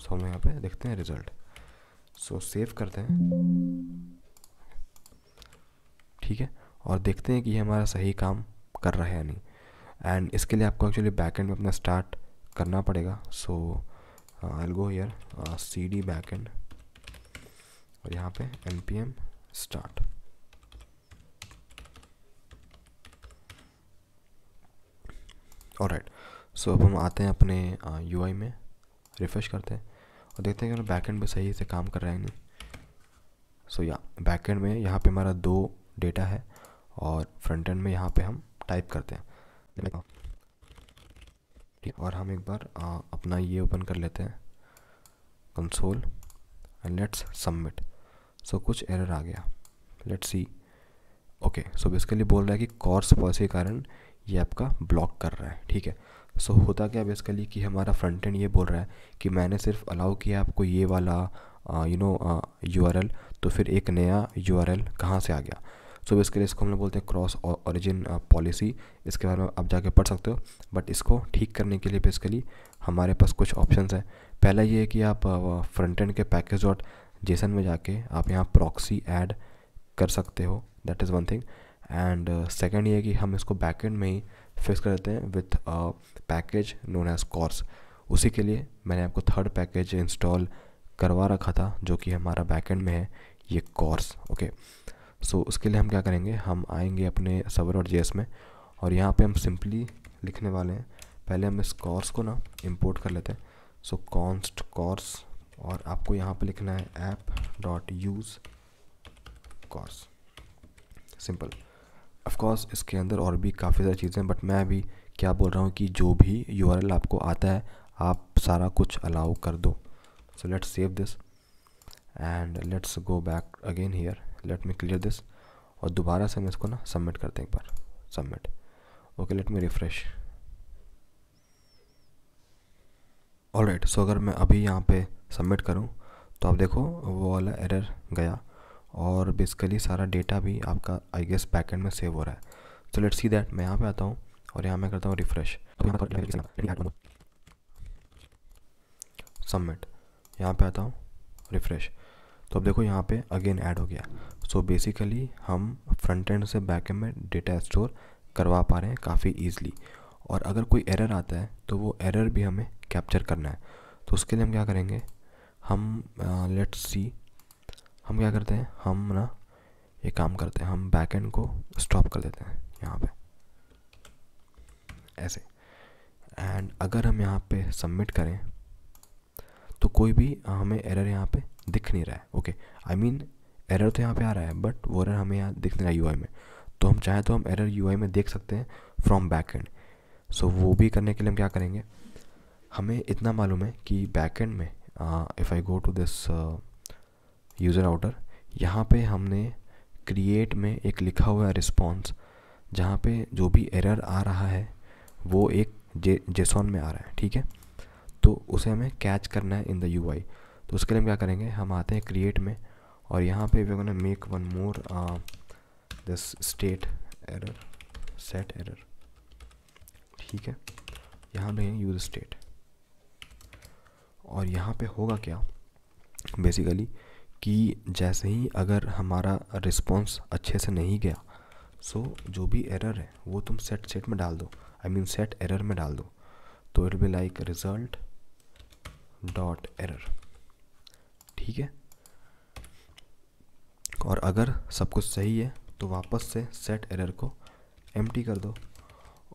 so हम यहाँ पे देखते हैं रिज़ल्ट सो so, सेव करते हैं ठीक है और देखते हैं कि ये हमारा सही काम कर रहा है या नहीं एंड इसके लिए आपको एक्चुअली बैकेंड में अपना स्टार्ट करना पड़ेगा so I go here C D backend और यहाँ पे एन पी एम स्टार्ट और राइट सो अब हम आते हैं अपने यू uh, आई में रिफ़्रेश करते हैं और देखते हैं कि बैक एंड में सही से काम कर रहे हैं नहीं सो या बैक एंड में यहाँ पे हमारा दो डेटा है और फ्रंट एंड में यहाँ पे हम टाइप करते हैं ठीक और हम एक बार आ, अपना ये ओपन कर लेते हैं console and let's submit so कुछ एरर आ गया let's see okay so basically बोल रहा है कि कॉर्स पॉलिसी के कारण ये आपका ब्लॉक कर रहा है ठीक है सो so, होता क्या बेसिकली कि हमारा फ्रंट एंड ये बोल रहा है कि मैंने सिर्फ अलाउ किया आपको ये वाला यू नो यू तो फिर एक नया यू आर एल कहाँ से आ गया सो so, बेसिकली इसको हम लोग बोलते हैं क्रॉस ऑरिजिन पॉलिसी इसके बारे में आप जाके पढ़ सकते हो बट इसको ठीक करने के लिए बेसिकली हमारे पास कुछ ऑप्शन है पहला ये है कि आप फ्रंट एंड के पैकेज डॉट जेसन में जाके आप यहाँ प्रॉक्सी ऐड कर सकते हो that is one thing and second ये है कि हम इसको बैकेंड में ही फिक्स कर देते हैं with package known as CORS उसी के लिए मैंने आपको थर्ड पैकेज इंस्टॉल करवा रखा था जो कि हमारा बैकेंड में है ये कॉर्स ओके सो उसके लिए हम क्या करेंगे हम आएंगे अपने सवर और जेएस में और यहाँ पे हम सिंपली लिखने वाले हैं पहले हम इस कॉर्स को ना इंपोर्ट कर लेते हैं सो कॉन्स्ट कॉर्स और आपको यहाँ पे लिखना है app dot use CORS simple of course इसके अंदर और भी काफ़ी सारी चीज़ें बट मैं अभी क्या बोल रहा हूँ कि जो भी यू आपको आता है आप सारा कुछ अलाउ कर दो so let's save this and let's go back again here let me clear this और दोबारा से हम इसको ना सबमिट करते हैं एक बार submit okay let me refresh alright so अगर मैं अभी यहाँ पे सबमिट करूँ तो आप देखो वो वाला एरर गया और बेसिकली सारा डेटा भी आपका आई गेस पैकेट में सेव हो रहा है सो लेट्स सी दैट मैं यहाँ पे आता हूँ और यहाँ मैं करता हूँ तो रिफ्रेश सबमिट यहाँ पे आता हूँ रिफ्रेश तो अब देखो यहाँ पे अगेन ऐड हो गया सो so बेसिकली हम फ्रंट एंड से बैक एंड में डेटा स्टोर करवा पा रहे हैं काफ़ी ईजिली और अगर कोई एरर आता है तो वो एरर भी हमें कैप्चर करना है तो उसके लिए हम क्या करेंगे हम लेट्स uh, सी हम क्या करते हैं हम ना ये काम करते हैं हम बैक एंड को स्टॉप कर देते हैं यहाँ पे ऐसे एंड अगर हम यहाँ पे सबमिट करें तो कोई भी हमें एरर यहाँ पे दिख नहीं रहा है ओके आई मीन एरर तो यहाँ पे आ रहा है बट वो एरर हमें यहाँ दिख नहीं रहा है यूआई में तो हम चाहें तो हम एरर यूआई में देख सकते हैं फ्रॉम बैक एंड सो वो भी करने के लिए हम क्या करेंगे हमें इतना मालूम है कि बैक एंड में if I go to this user outer यहाँ पे हमने क्रिएट में एक लिखा हुआ है रिस्पॉन्स जहाँ पे जो भी एरर आ रहा है वो एक जे जेसॉन में आ रहा है ठीक है तो उसे हमें कैच करना है इन द यू तो उसके लिए हम क्या करेंगे हम आते हैं क्रिएट में और यहाँ पे we gonna make one more this state error set error ठीक है यहाँ पे यूज स्टेट और यहाँ पे होगा क्या बेसिकली कि जैसे ही अगर हमारा रिस्पॉन्स अच्छे से नहीं गया सो so, जो भी एरर है वो तुम सेट सेट में डाल दो आई मीन सेट एरर में डाल दो तो it be like result dot error ठीक है और अगर सब कुछ सही है तो वापस से सेट एरर को एम कर दो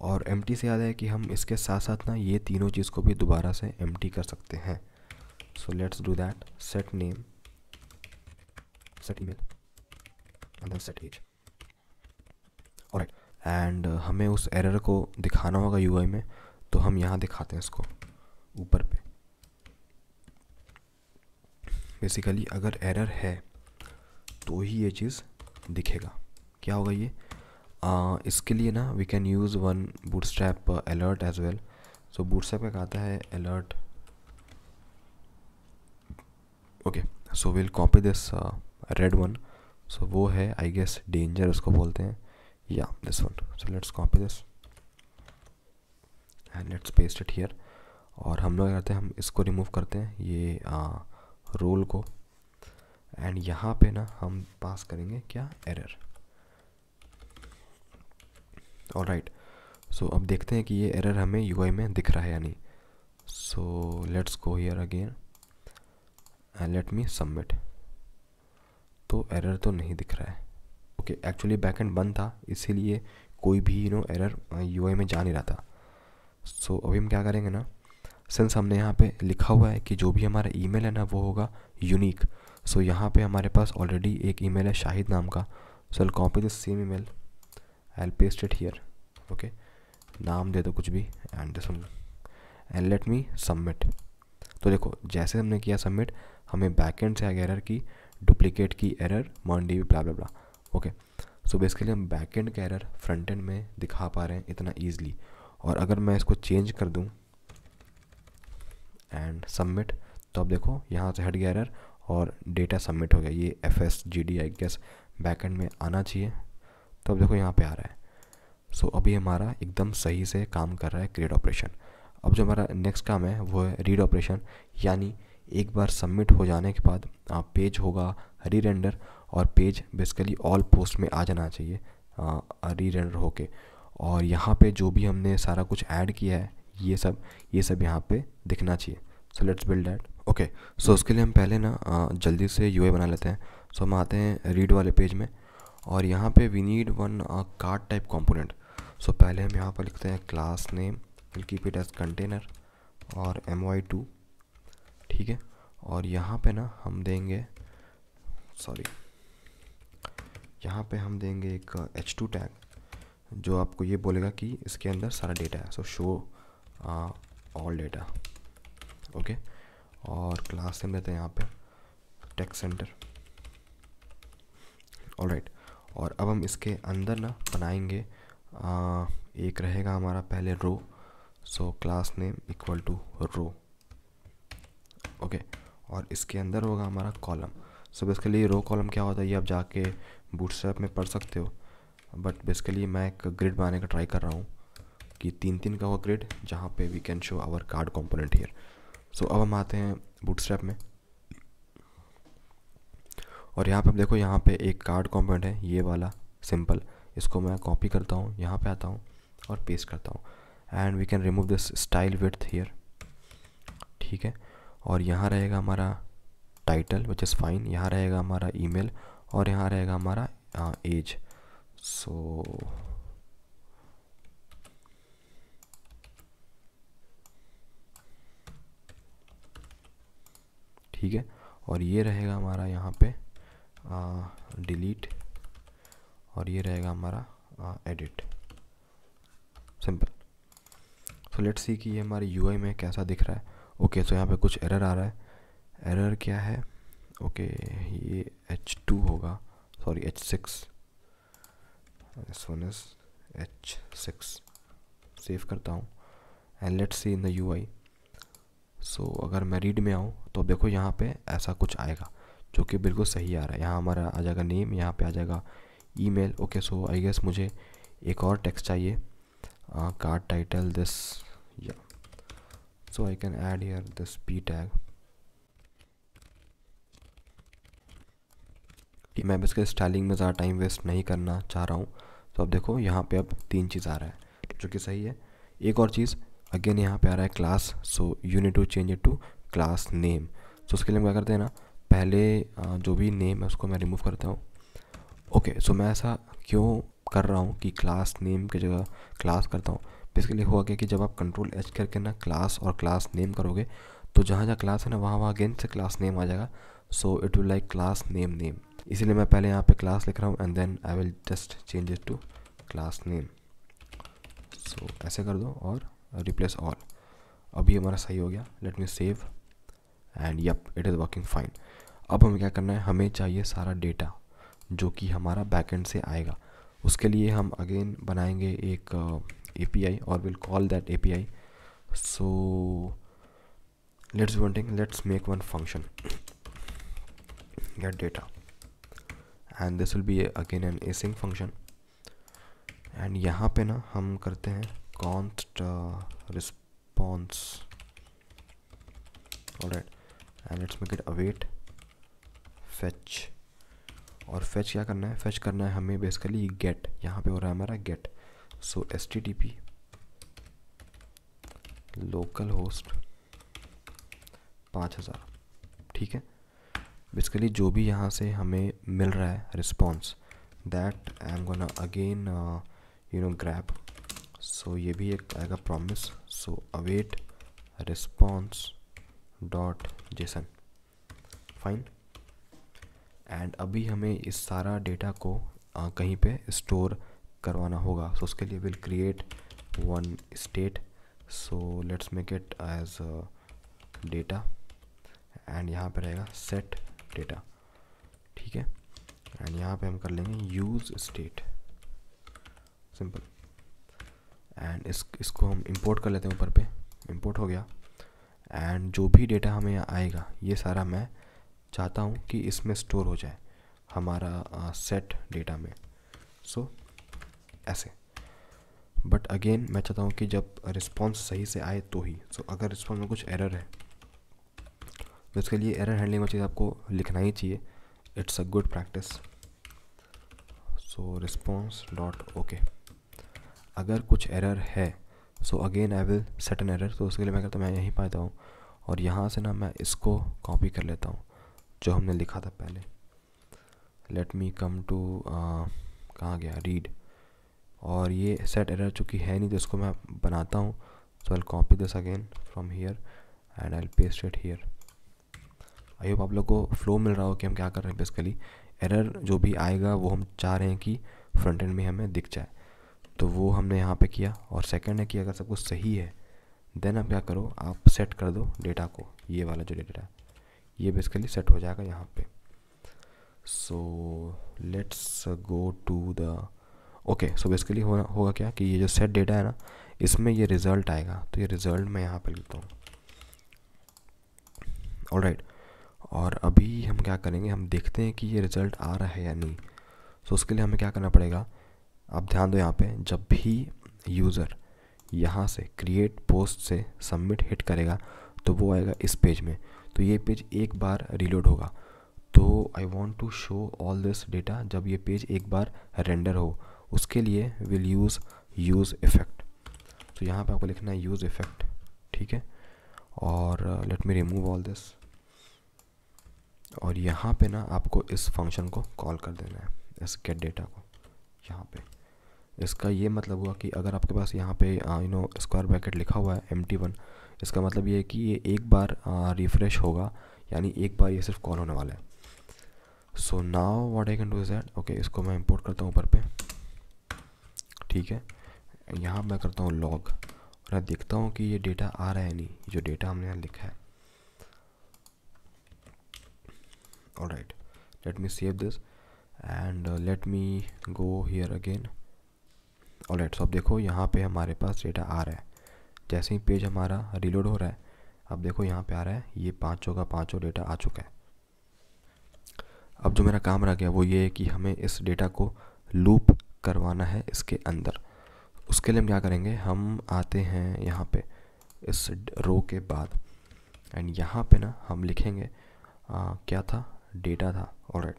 और एम से याद है कि हम इसके साथ साथ ना ये तीनों चीज़ को भी दोबारा से एम कर सकते हैं so let's do that set name set email and then set age alright and uh, हमें उस एरर को दिखाना होगा यू में तो हम यहाँ दिखाते हैं इसको ऊपर पे बेसिकली अगर एरर है तो ही ये चीज़ दिखेगा क्या होगा ये आ, इसके लिए ना we can use one boot Bootstrap alert as well so Bootstrap का आता है alert okay so will copy this red one so वो है आई गेस डेंजर उसको बोलते हैं या this one so let's copy this and let's paste it here और हम लोग करते हैं हम इसको रिमूव करते हैं ये रोल को एंड यहाँ पे ना हम पास करेंगे क्या एरर और राइट सो अब देखते हैं कि ये एरर हमें यू में दिख रहा है या नहीं so let's go here again and let me submit तो एरर तो नहीं दिख रहा है ओके एक्चुअली बैक एंड बंद था इसीलिए कोई भी यू नो एरर यू में जा नहीं रहा था सो so, अभी हम क्या करेंगे ना सिंस हमने यहाँ पे लिखा हुआ है कि जो भी हमारा ईमेल है ना वो होगा यूनिक सो so, यहाँ पे हमारे पास ऑलरेडी एक ईमेल है शाहिद नाम का so I'll copy this same email I'll paste here here okay नाम दे दो कुछ भी and this and let me submit तो देखो जैसे हमने किया सबमिट हमें बैक एंड से आ गया एरर की डुप्लीकेट की एरर मॉन्डी डी blah blah okay so basically हम बैक एंड का एरर फ्रंट एंड में दिखा पा रहे हैं इतना ईजिली और अगर मैं इसको चेंज कर दूँ एंड सबमिट तो अब देखो यहाँ से हट गया एरर और डेटा सबमिट हो गया ये F S G D I guess back end में आना चाहिए तो अब देखो यहाँ पे आ रहा है सो so, अभी हमारा एकदम सही से काम कर रहा है क्रिएट ऑपरेशन अब जो हमारा नेक्स्ट काम है वो है रीड ऑपरेशन यानी एक बार सबमिट हो जाने के बाद आप पेज होगा री रेंडर और पेज बेसिकली ऑल पोस्ट में आ जाना चाहिए री रेंडर होके और यहाँ पे जो भी हमने सारा कुछ ऐड किया है ये सब ये सब यहाँ पे दिखना चाहिए so let's build that okay so उसके लिए हम पहले ना जल्दी से यू बना लेते हैं सो so, हम आते हैं रीड वाले पेज में और यहाँ पे we need one card type component so पहले हम यहाँ पर लिखते हैं class name will keep it as container और एम वाई टू ठीक है और यहाँ पे ना हम देंगे सॉरी यहाँ पे हम देंगे एक एच टू टैग जो आपको ये बोलेगा कि इसके अंदर सारा डेटा है so show all data okay और क्लास नेम देते हैं यहाँ पे टेक सेंटर ऑल राइट और अब हम इसके अंदर ना बनाएंगे आ, एक रहेगा हमारा पहले row so class name equal to row okay और इसके अंदर होगा हमारा column so basically row column क्या होता है ये आप जाके बूट में पढ़ सकते हो बट बेसिकली मैं एक ग्रिड बनाने का ट्राई कर रहा हूँ कि तीन तीन का वो ग्रिड जहाँ पे we can show our card component here so अब हम आते हैं बूट में और यहाँ पे आप देखो यहाँ पे एक कार्ड कंपोनेंट है ये वाला सिंपल इसको मैं कॉपी करता हूँ यहाँ पे आता हूँ और पेस्ट करता हूँ and we can remove this style with here ठीक है और यहाँ रहेगा हमारा टाइटल विच इज़ फाइन यहाँ रहेगा हमारा ईमेल और यहाँ रहेगा हमारा एज सो ठीक है और ये रहेगा हमारा यहाँ पे डिलीट और ये रहेगा हमारा edit simple so let's see कि ये हमारे यूआई में कैसा दिख रहा है ओके सो यहाँ पे कुछ एरर आ रहा है एरर क्या है ओके ये एच टू होगा sorry H six S S H six save करता हूँ and let's see in the U I so अगर मैं रीड में आऊँ तो देखो यहाँ पे ऐसा कुछ आएगा जो कि बिल्कुल सही आ रहा है यहाँ हमारा आ जाएगा नेम यहाँ पे आ जाएगा email okay so I guess मुझे एक और टेक्स्ट चाहिए कार्ड टाइटल दिस या so I can add here the speed tag मैं बस के स्टाइलिंग में ज़्यादा टाइम वेस्ट नहीं करना चाह रहा हूँ तो अब देखो यहाँ पे अब तीन चीज़ आ रहा है जो कि सही है एक और चीज़ अगेन यहाँ पे आ रहा है class so you need to change it to class name so उसके लिए हम क्या करते हैं ना पहले जो भी नेम है उसको मैं रिमूव करता हूँ ओके सो मैं ऐसा क्यों कर रहा हूँ कि क्लास नेम की जगह क्लास करता हूँ बेसिकली हुआ क्या कि जब आप कंट्रोल एच करके ना क्लास और क्लास नेम करोगे तो जहाँ जहाँ क्लास है ना वहाँ वहाँ अगेन से क्लास नेम आ जाएगा so it will like class name name इसीलिए मैं पहले यहाँ पे क्लास लिख रहा हूँ and then I will just change it to class name so ऐसे कर दो और रिप्लेस ऑल अभी हमारा सही हो गया let me save and yup it is working fine अब हमें क्या करना है हमें चाहिए सारा डेटा जो कि हमारा बैकेंड से आएगा उसके लिए हम अगेन बनाएंगे एक API or we'll call that API so let's do one thing let's make one function get data and this will be again an async function and यहाँ पे ना हम करते हैं const uh, response all right and let's make it await fetch और fetch क्या करना है fetch करना है हमें basically get यहाँ पे हो रहा है हमारा get so http localhost पाँच हज़ार ठीक है बेसिकली जो भी यहाँ से हमें मिल रहा है response that I am gonna again you know grab so ये भी एक आएगा promise so await response dot JSON fine and अभी हमें इस सारा डेटा को uh, कहीं पे स्टोर करवाना होगा सो so, उसके लिए will create one state so let's make it as data and यहाँ पे रहेगा सेट डेटा ठीक है एंड यहाँ पे हम कर लेंगे यूज़ स्टेट सिंपल एंड इस इसको हम इंपोर्ट कर लेते हैं ऊपर पे इंपोर्ट हो गया एंड जो भी डेटा हमें यहाँ आएगा ये सारा मैं चाहता हूँ कि इसमें स्टोर हो जाए हमारा सेट uh, डेटा में सो so, ऐसे बट अगेन मैं चाहता हूँ कि जब रिस्पॉन्स सही से आए तो ही सो so, अगर रिस्पॉन्स में कुछ एरर है तो इसके लिए एरर हैंडलिंग में चीज़ आपको लिखना ही चाहिए it's a good practice so response dot okay अगर कुछ एरर है so again I will set an error तो उसके लिए मैं करता हूँ मैं यहीं पाता हूँ और यहाँ से ना मैं इसको कॉपी कर लेता हूँ जो हमने लिखा था पहले लेट मी कम टू कहाँ गया रीड और ये सेट एरर चूँकि है नहीं तो इसको मैं बनाता हूँ so I copy this again from here and I paste it here I hope आप लोग को फ्लो मिल रहा हो कि हम क्या कर रहे हैं बेसिकली एरर जो भी आएगा वो हम चाह रहे हैं कि फ्रंट एंड में हमें दिख जाए तो वो हमने यहाँ पे किया और सेकंड है कि अगर सब कुछ सही है देन आप क्या करो आप सेट कर दो डेटा को ये वाला जो डेटा है ये बेसिकली सेट हो जाएगा यहाँ पे so let's go to the okay so basically होगा क्या कि ये जो सेट डेटा है ना इसमें ये रिज़ल्ट आएगा तो ये रिज़ल्ट मैं यहाँ पर लिखता हूँ ऑल राइट और अभी हम क्या करेंगे हम देखते हैं कि ये रिज़ल्ट आ रहा है या नहीं सो so, उसके लिए हमें क्या करना पड़ेगा आप ध्यान दो यहाँ पे जब भी यूज़र यहाँ से क्रिएट पोस्ट से सबमिट हिट करेगा तो वो आएगा इस पेज में तो ये पेज एक बार रीलोड होगा तो I want to show all this data जब ये पेज एक बार रेंडर हो उसके लिए विल यूज़ यूज़ इफ़ेक्ट तो यहाँ पर आपको लिखना है यूज़ इफ़ेक्ट ठीक है और let me remove all this और यहाँ पे ना आपको इस फंक्शन को कॉल कर देना है इस गेट डेटा को यहाँ पे इसका ये मतलब हुआ कि अगर आपके पास यहाँ पे यू नो स्क्वायर ब्रैकेट लिखा हुआ है एम टी वन इसका मतलब ये है कि ये एक बार रिफ़्रेश uh, होगा यानी एक बार ये सिर्फ कॉल होने वाला है so now what I can do is that okay इसको मैं इम्पोर्ट करता हूँ ऊपर पर ठीक है यहाँ मैं करता हूँ लॉग और मैं देखता हूँ कि ये डेटा आ रहा है नहीं जो डेटा हमने यहाँ लिखा है और right let me save this and let me go here again और राइट अब देखो यहाँ पे हमारे पास डेटा आ रहा है जैसे ही पेज हमारा रिलोड हो रहा है अब देखो यहाँ पे आ रहा है ये पाँचों का पाँचों डेटा आ चुका है अब जो मेरा काम रह गया वो ये है कि हमें इस डेटा को लूप करवाना है इसके अंदर उसके लिए हम क्या करेंगे हम आते हैं यहाँ पे इस रो के बाद एंड यहाँ पे ना हम लिखेंगे आ, क्या था डेटा था और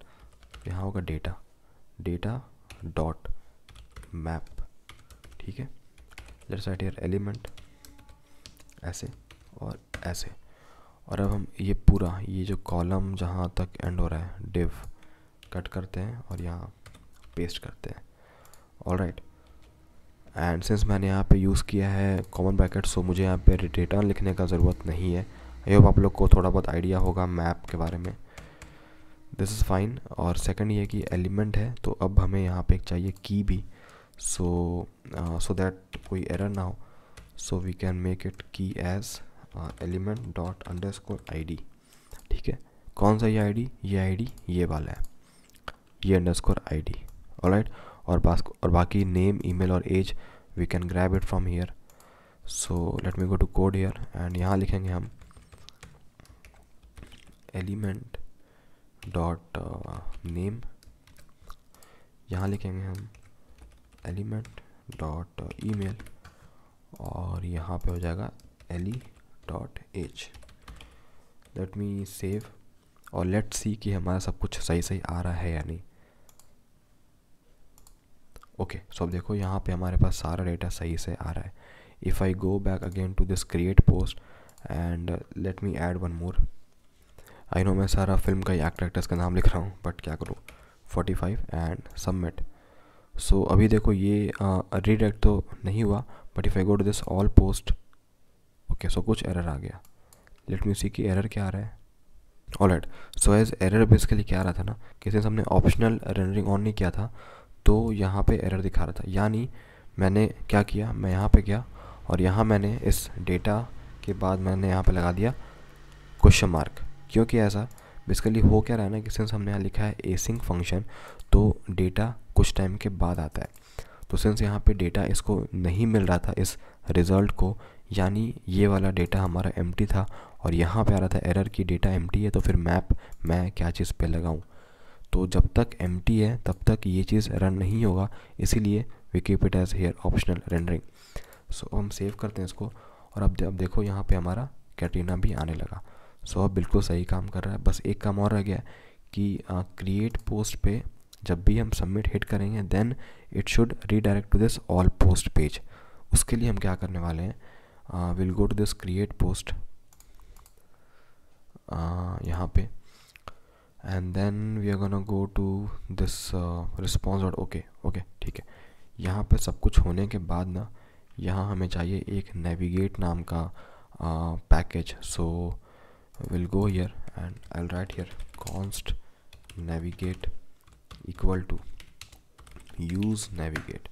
यहाँ होगा डेटा डेटा डॉट मैप ठीक है लेट साइड हियर एलिमेंट ऐसे और ऐसे और अब हम ये पूरा ये जो कॉलम जहाँ तक एंड हो रहा है डिव कट करते हैं और यहाँ पेस्ट करते हैं ऑल राइट एंड सिंस मैंने यहाँ पे यूज़ किया है कॉमन ब्रैकेट सो मुझे यहाँ पे रिटर्न लिखने का ज़रूरत नहीं है आई होप आप लोग को थोड़ा बहुत आइडिया होगा मैप के बारे में दिस इज़ फाइन और सेकंड ये कि एलिमेंट है तो अब हमें यहाँ पे एक चाहिए की भी सो सो दैट कोई एरर ना हो so we can make it key as element dot underscore I ठीक है कौन सा ये आई डी ये आई डी ये वाला है ये underscore I D right और बास और बाकी नेम ईमेल और age we can grab it from here so let me go to code here and यहाँ लिखेंगे हम एलिमेंट डॉट नेम यहाँ लिखेंगे हम एलिमेंट डॉट ई मेल और यहाँ पे हो जाएगा एली dot H let me save और लेट सी कि हमारा सब कुछ सही सही आ रहा है या नहीं ओके सो अब देखो यहाँ पे हमारे पास सारा डेटा सही से आ रहा है if I go back again to this create post and let me add one more I know मैं सारा फिल्म का एक्टर एक्टर्स का नाम लिख रहा हूँ बट क्या करूँ forty five and submit so अभी देखो ये uh, तो नहीं हुआ but if I go to this all post okay so कुछ एरर आ गया लेट मी सी कि एरर क्या आ रहा है all right so as error basically क्या आ रहा था ना किसी हमने ऑप्शनल रेंडरिंग ऑन नहीं किया था तो यहाँ पे एरर दिखा रहा था यानी मैंने क्या किया मैं यहाँ पे गया और यहाँ मैंने इस डेटा के बाद मैंने यहाँ पे लगा दिया क्वेश्चन मार्क क्योंकि ऐसा बेसिकली हो क्या रहा है ना कि सिंस हमने यहाँ लिखा है एसिंग फंक्शन तो डेटा कुछ टाइम के बाद आता है तो सिंस यहाँ पे डेटा इसको नहीं मिल रहा था इस रिज़ल्ट को यानी ये वाला डेटा हमारा एम था और यहाँ पे आ रहा था एरर की डेटा एम है तो फिर मैप मैं क्या चीज़ पे लगाऊँ तो जब तक एम है तब तक ये चीज़ रन नहीं होगा इसीलिए we keep it as here optional rendering so हम सेव करते हैं इसको और अब अब देखो यहाँ पे हमारा कैटरीना भी आने लगा सो अब बिल्कुल सही काम कर रहा है बस एक काम और रह गया कि क्रिएट पोस्ट पे जब भी हम सबमिट हिट करेंगे then it should redirect to this all post page उसके लिए हम क्या करने वाले हैं will go to this create post यहाँ पे and then we are gonna go to this response response okay okay ठीक है यहाँ पर सब कुछ होने के बाद ना यहाँ हमें चाहिए एक नेविगेट नाम का package so will go here and I write here const navigate equal to use navigate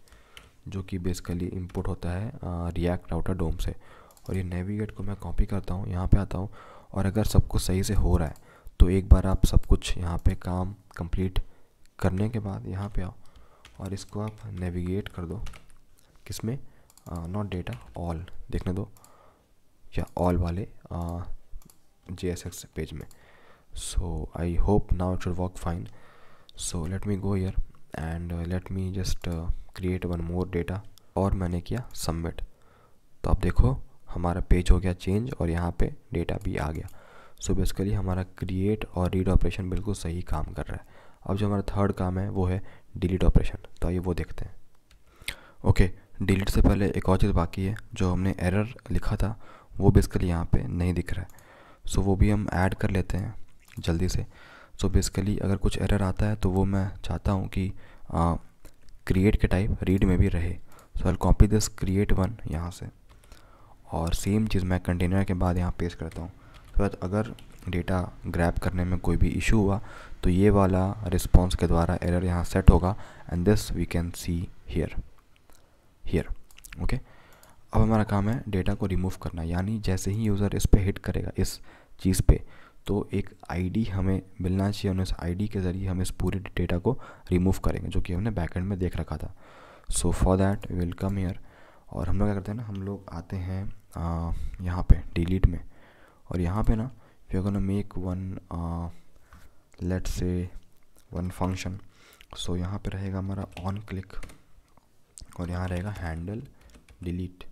जो कि बेसिकली इनपुट होता है रिएक्ट आउटर डोम से और ये नेविगेट को मैं कॉपी करता हूँ यहाँ पे आता हूँ और अगर सब कुछ सही से हो रहा है तो एक बार आप सब कुछ यहाँ पे काम कंप्लीट करने के बाद यहाँ पे आओ और इसको आप नेविगेट कर दो किस में नॉट डेटा ऑल देखने दो या ऑल वाले जे एस एक्स पेज में so I hope now should work fine so let me go go and let me just create one more data और मैंने किया सबमिट तो आप देखो हमारा पेज हो गया चेंज और यहाँ पे डेटा भी आ गया सो बेसिकली हमारा क्रिएट और रीड ऑपरेशन बिल्कुल सही काम कर रहा है अब जो हमारा थर्ड काम है वो है डिलीट ऑपरेशन तो आइए वो देखते हैं ओके okay, डिलीट से पहले एक और चीज़ बाकी है जो हमने एरर लिखा था वो बेसिकली यहाँ पे नहीं दिख रहा है सो so वो भी हम ऐड कर लेते हैं जल्दी से सो so बेसिकली अगर कुछ एरर आता है तो वो मैं चाहता हूँ कि क्रिएट के टाइप रीड में भी रहे so I copy this create one यहाँ से और सेम चीज़ मैं कंटेनर के बाद यहाँ पेस्ट करता हूँ उसके बाद अगर डेटा ग्रैप करने में कोई भी इशू हुआ तो ये वाला रिस्पॉन्स के द्वारा एरर यहाँ सेट होगा and this we can see here here okay अब हमारा काम है डेटा को रिमूव करना यानी जैसे ही यूज़र इस पर हिट करेगा इस चीज़ पे तो एक आईडी हमें मिलना चाहिए और इस आईडी के ज़रिए हम इस पूरे डेटा को रिमूव करेंगे जो कि हमने बैकएंड में देख रखा था so for that welcome here और हम लोग क्या करते हैं ना हम लोग आते हैं यहाँ पे डिलीट में और यहाँ पे ना we are gonna make one let say one function so यहाँ पे रहेगा हमारा ऑन क्लिक और यहाँ रहेगा हैंडल डिलीट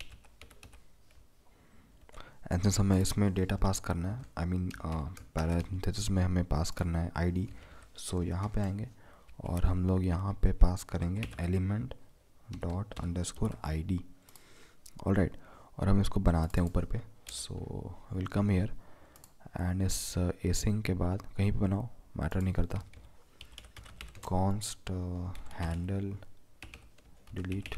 ऐसे समय हमें इसमें डेटा पास करना है आई मीन पैराथिस में हमें पास करना है आईडी सो so, यहाँ पे आएंगे और हम लोग यहाँ पे पास करेंगे element dot underscore I और हम इसको बनाते हैं ऊपर पे so I will come here and इस एसिंग uh, के बाद कहीं भी बनाओ मैटर नहीं करता const handle delete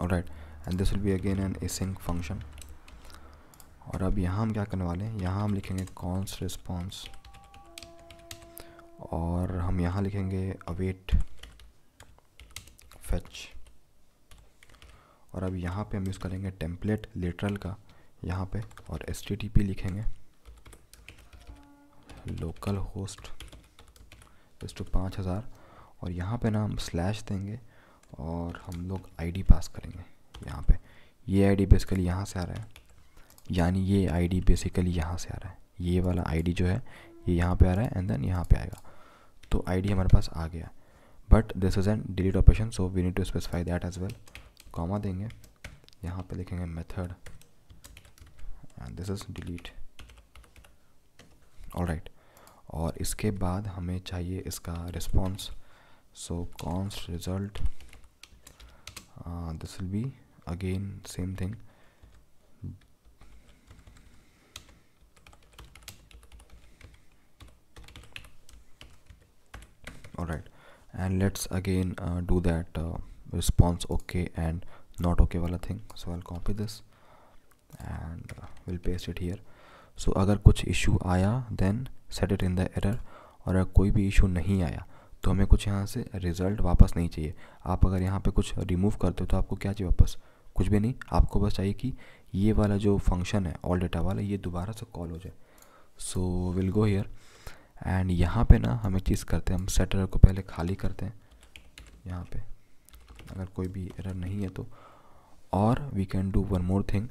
right and this will be again an async function और अब यहाँ हम क्या करने वाले हैं यहाँ हम लिखेंगे कॉन्स रिस्पॉन्स और हम यहाँ लिखेंगे अवेट फेच और अब यहाँ पे हम यूज़ करेंगे टेम्पलेट लेटरल का यहाँ पे और एस लिखेंगे लोकल होस्ट इस टू पाँच हज़ार और यहाँ पे ना हम स्लैश देंगे और हम लोग आईडी पास करेंगे यहाँ पे ये आईडी बेसिकली यहाँ से आ रहा है यानी ये आईडी बेसिकली यहाँ से आ रहा है ये वाला आईडी जो है ये यहाँ पे आ रहा है एंड देन यहाँ पे आएगा तो आईडी हमारे पास आ गया but this is an delete operation so we need to specify that as well comma देंगे यहाँ पे लिखेंगे method and this is delete right और इसके बाद हमें चाहिए इसका response so const result this will be again same thing alright right and let's again do that response okay and not okay wala thing so I'll copy this and uh, we'll paste it here so अगर कुछ issue आया then set it in the error और अगर कोई भी issue नहीं आया तो हमें कुछ यहाँ से रिज़ल्ट वापस नहीं चाहिए आप अगर यहाँ पे कुछ रिमूव करते हो तो आपको क्या चाहिए वापस कुछ भी नहीं आपको बस चाहिए कि ये वाला जो फंक्शन है ऑल डेटा वाला ये दोबारा से कॉल हो जाए so will go here and यहाँ पे ना हम एक चीज़ करते हैं हम सेटर को पहले खाली करते हैं यहाँ पे अगर कोई भी एरर नहीं है तो और we can do one more thing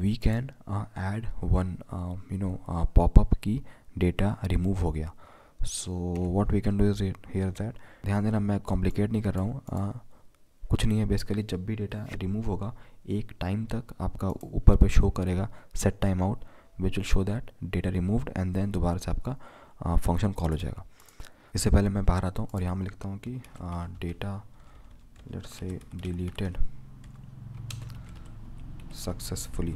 we can add one you know popup की डेटा रिमूव हो गया so what we can do is here that ध्यान देना मैं कॉम्प्लिकेट नहीं कर रहा हूँ uh, कुछ नहीं है बेसिकली जब भी डेटा रिमूव होगा एक टाइम तक आपका ऊपर पे शो करेगा set time out which will show that data removed and then दोबारा से आपका फंक्शन uh, कॉल हो जाएगा इससे पहले मैं बाहर आता हूँ और यहाँ मैं लिखता हूँ कि data uh, let's say deleted successfully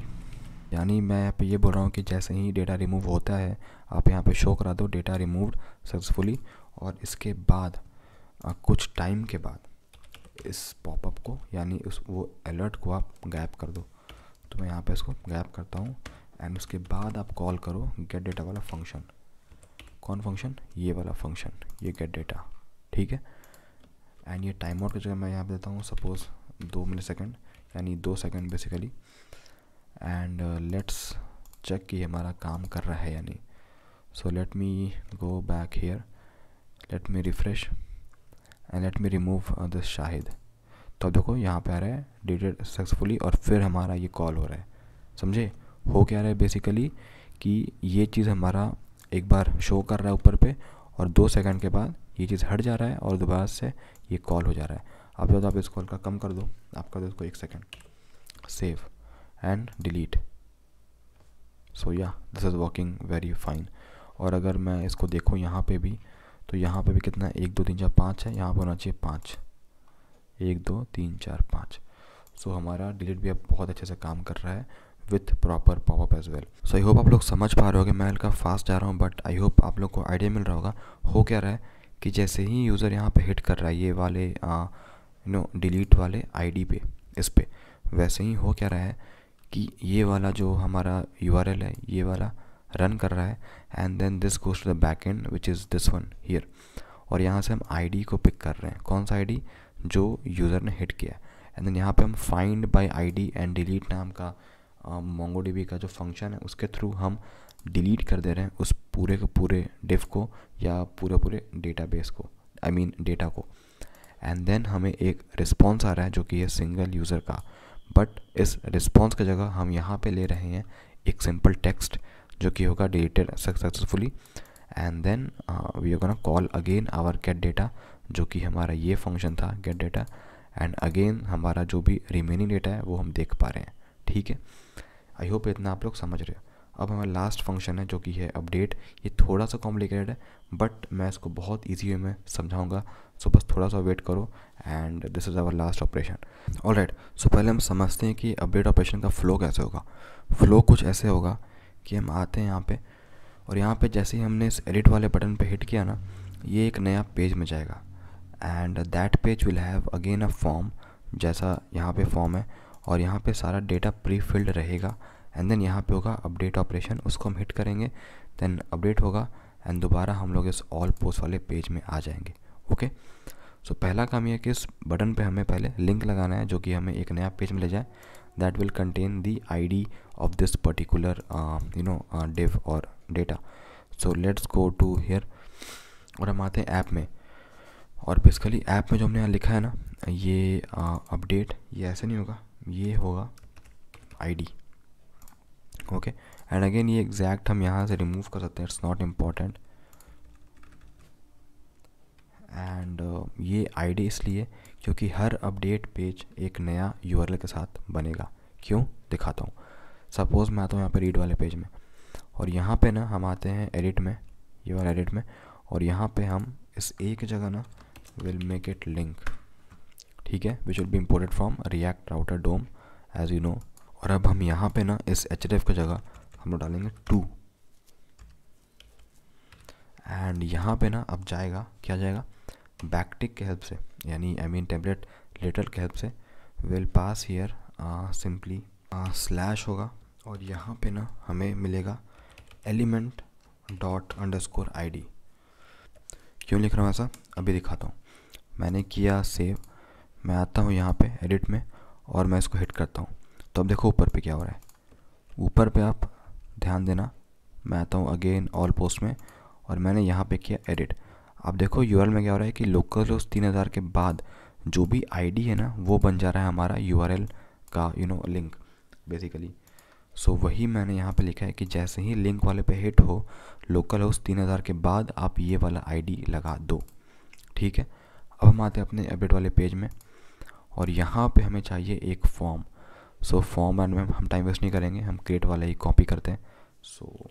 यानी मैं यहाँ पे ये बोल रहा हूँ कि जैसे ही डेटा रिमूव होता है आप यहाँ पे शो करा दो डेटा रिमूव्ड सक्सेसफुली और इसके बाद आ, कुछ टाइम के बाद इस पॉपअप को यानी उस वो अलर्ट को आप गैप कर दो तो मैं यहाँ पे इसको गैप करता हूँ एंड उसके बाद आप कॉल करो गेट डेटा वाला फंक्शन कौन फंक्शन ये वाला फंक्शन ये गेट डेटा ठीक है एंड ये टाइम आउट की जगह मैं यहाँ पे देता हूँ सपोज़ दो मिली सेकेंड यानी दो second basically and let's check कि हमारा काम कर रहा है यानी so let me go back here let me refresh and let me remove this Shahid तो देखो यहाँ पे आ रहा है डेटेड सक्सेसफुली और फिर हमारा ये कॉल हो रहा है समझे हो क्या रहा है बेसिकली कि ये चीज़ हमारा एक बार शो कर रहा है ऊपर पे और दो सेकंड के बाद ये चीज़ हट जा रहा है और दोबारा से ये कॉल हो जा रहा है आप जो तो आप इस कॉल का कम कर दो आप कर दो इसको एक second save and delete so या this is working very fine और अगर मैं इसको देखूँ यहाँ पे भी तो यहाँ पे भी कितना एक दो तीन चार पाँच है यहाँ पर होना चाहिए पाँच एक दो तीन चार पाँच सो so, हमारा डिलीट भी अब बहुत अच्छे से काम कर रहा है with proper popup as well so I hope आप लोग समझ पा रहे हो कि मैं हल्का फास्ट जा रहा हूँ बट आई होप आप लोग को आइडिया मिल रहा होगा हो क्या रहा है कि जैसे ही यूज़र यहाँ पे हिट कर रहा है ये वाले यू नो डिलीट वाले आईडी पे इस पर वैसे ही हो क्या रहा है कि ये वाला जो हमारा यू है ये वाला रन कर रहा है and then this goes to the back backend which is this one here और यहाँ से हम आईडी को पिक कर रहे हैं कौन सा आईडी जो यूज़र ने हिट किया एंड देन यहाँ पर हम find ID and delete नाम का मोंगो uh, का जो फंक्शन है उसके थ्रू हम डिलीट कर दे रहे हैं उस पूरे के पूरे डिफ को या पूरे पूरे डेटाबेस को आई मीन डेटा को एंड देन हमें एक रिस्पॉन्स आ रहा है जो कि है सिंगल यूज़र का बट इस रिस्पॉन्स की जगह हम यहाँ पे ले रहे हैं एक सिंपल टेक्स्ट जो कि होगा deleted successfully and then we are gonna call again our get data जो कि हमारा ये फंक्शन था गेट डेटा एंड अगेन हमारा जो भी रिमेनिंग डेटा है वो हम देख पा रहे हैं ठीक है आई होप इतना आप लोग समझ रहे हो अब हमें लास्ट फंक्शन है जो कि है अपडेट ये थोड़ा सा कॉम्प्लिकेटेड है बट मैं इसको बहुत ईजी वे में समझाऊंगा सो बस थोड़ा सा वेट करो and this is our last operation all right so पहले हम समझते हैं कि अपडेट ऑपरेशन का फ्लो कैसे होगा फ्लो कुछ ऐसे होगा कि हम आते हैं यहाँ पे और यहाँ पे जैसे ही हमने इस एडिट वाले बटन पे हिट किया ना ये एक नया पेज में जाएगा and that page will have again a form जैसा यहाँ पे फॉर्म है और यहाँ पे सारा डेटा प्री फिल्ड रहेगा एंड देन यहाँ पे होगा अपडेट ऑपरेशन उसको हम हिट करेंगे देन अपडेट होगा एंड दोबारा हम लोग इस ऑल पोस्ट वाले पेज में आ जाएंगे ओके सो so, पहला काम यह कि इस बटन पे हमें पहले लिंक लगाना है जो कि हमें एक नया पेज में ले जाए that will contain the ID of this particular you know div और data so let's go to here और हम आते हैं ऐप में और बेसिकली ऐप में जो हमने यहाँ लिखा है ना ये अपडेट uh, ये ऐसे नहीं होगा ये होगा आईडी ओके एंड अगेन ये एग्जैक्ट हम यहाँ से रिमूव कर सकते हैं इट्स नॉट इम्पॉर्टेंट एंड ये आईडी इसलिए क्योंकि हर अपडेट पेज एक नया यूआरएल के साथ बनेगा क्यों दिखाता हूँ सपोज़ मैं आता हूँ यहाँ पर रीड वाले पेज में और यहाँ पे ना हम आते हैं एडिट में ये वाला एडिट में और यहाँ पे हम इस एक जगह ना विल मेक इट लिंक ठीक है which will be imported from React router DOM as you know और अब हम यहाँ पे ना इस एच डी एफ की जगह हम लोग डालेंगे टू एंड यहाँ पे ना अब जाएगा क्या जाएगा बैकटिक के हेल्प से यानी आई मीन टेबलेट लेटर के हेल्प से will pass here simply slash होगा और यहाँ पे ना हमें मिलेगा element dot underscore I क्यों लिख रहा हूँ ऐसा अभी दिखाता हूँ मैंने किया सेव मैं आता हूँ यहाँ पे एडिट में और मैं इसको हिट करता हूँ तो अब देखो ऊपर पे क्या हो रहा है ऊपर पे आप ध्यान देना मैं आता हूँ अगेन ऑल पोस्ट में और मैंने यहाँ पे किया एडिट अब देखो यू में क्या हो रहा है कि लोकल रोज तीन हज़ार के बाद जो भी आईडी है ना वो बन जा रहा है हमारा यू का you know link basically so so, वही मैंने यहाँ पे लिखा है कि जैसे ही लिंक वाले पे हिट हो लोकल हाउस तीन हज़ार के बाद आप ये वाला आईडी लगा दो ठीक है अब हम आते हैं अपने अपडेट वाले पेज में और यहाँ पे हमें चाहिए एक फॉर्म सो फॉर्म एंड में हम टाइम वेस्ट नहीं करेंगे हम क्रिएट वाला ही कॉपी करते हैं सो so,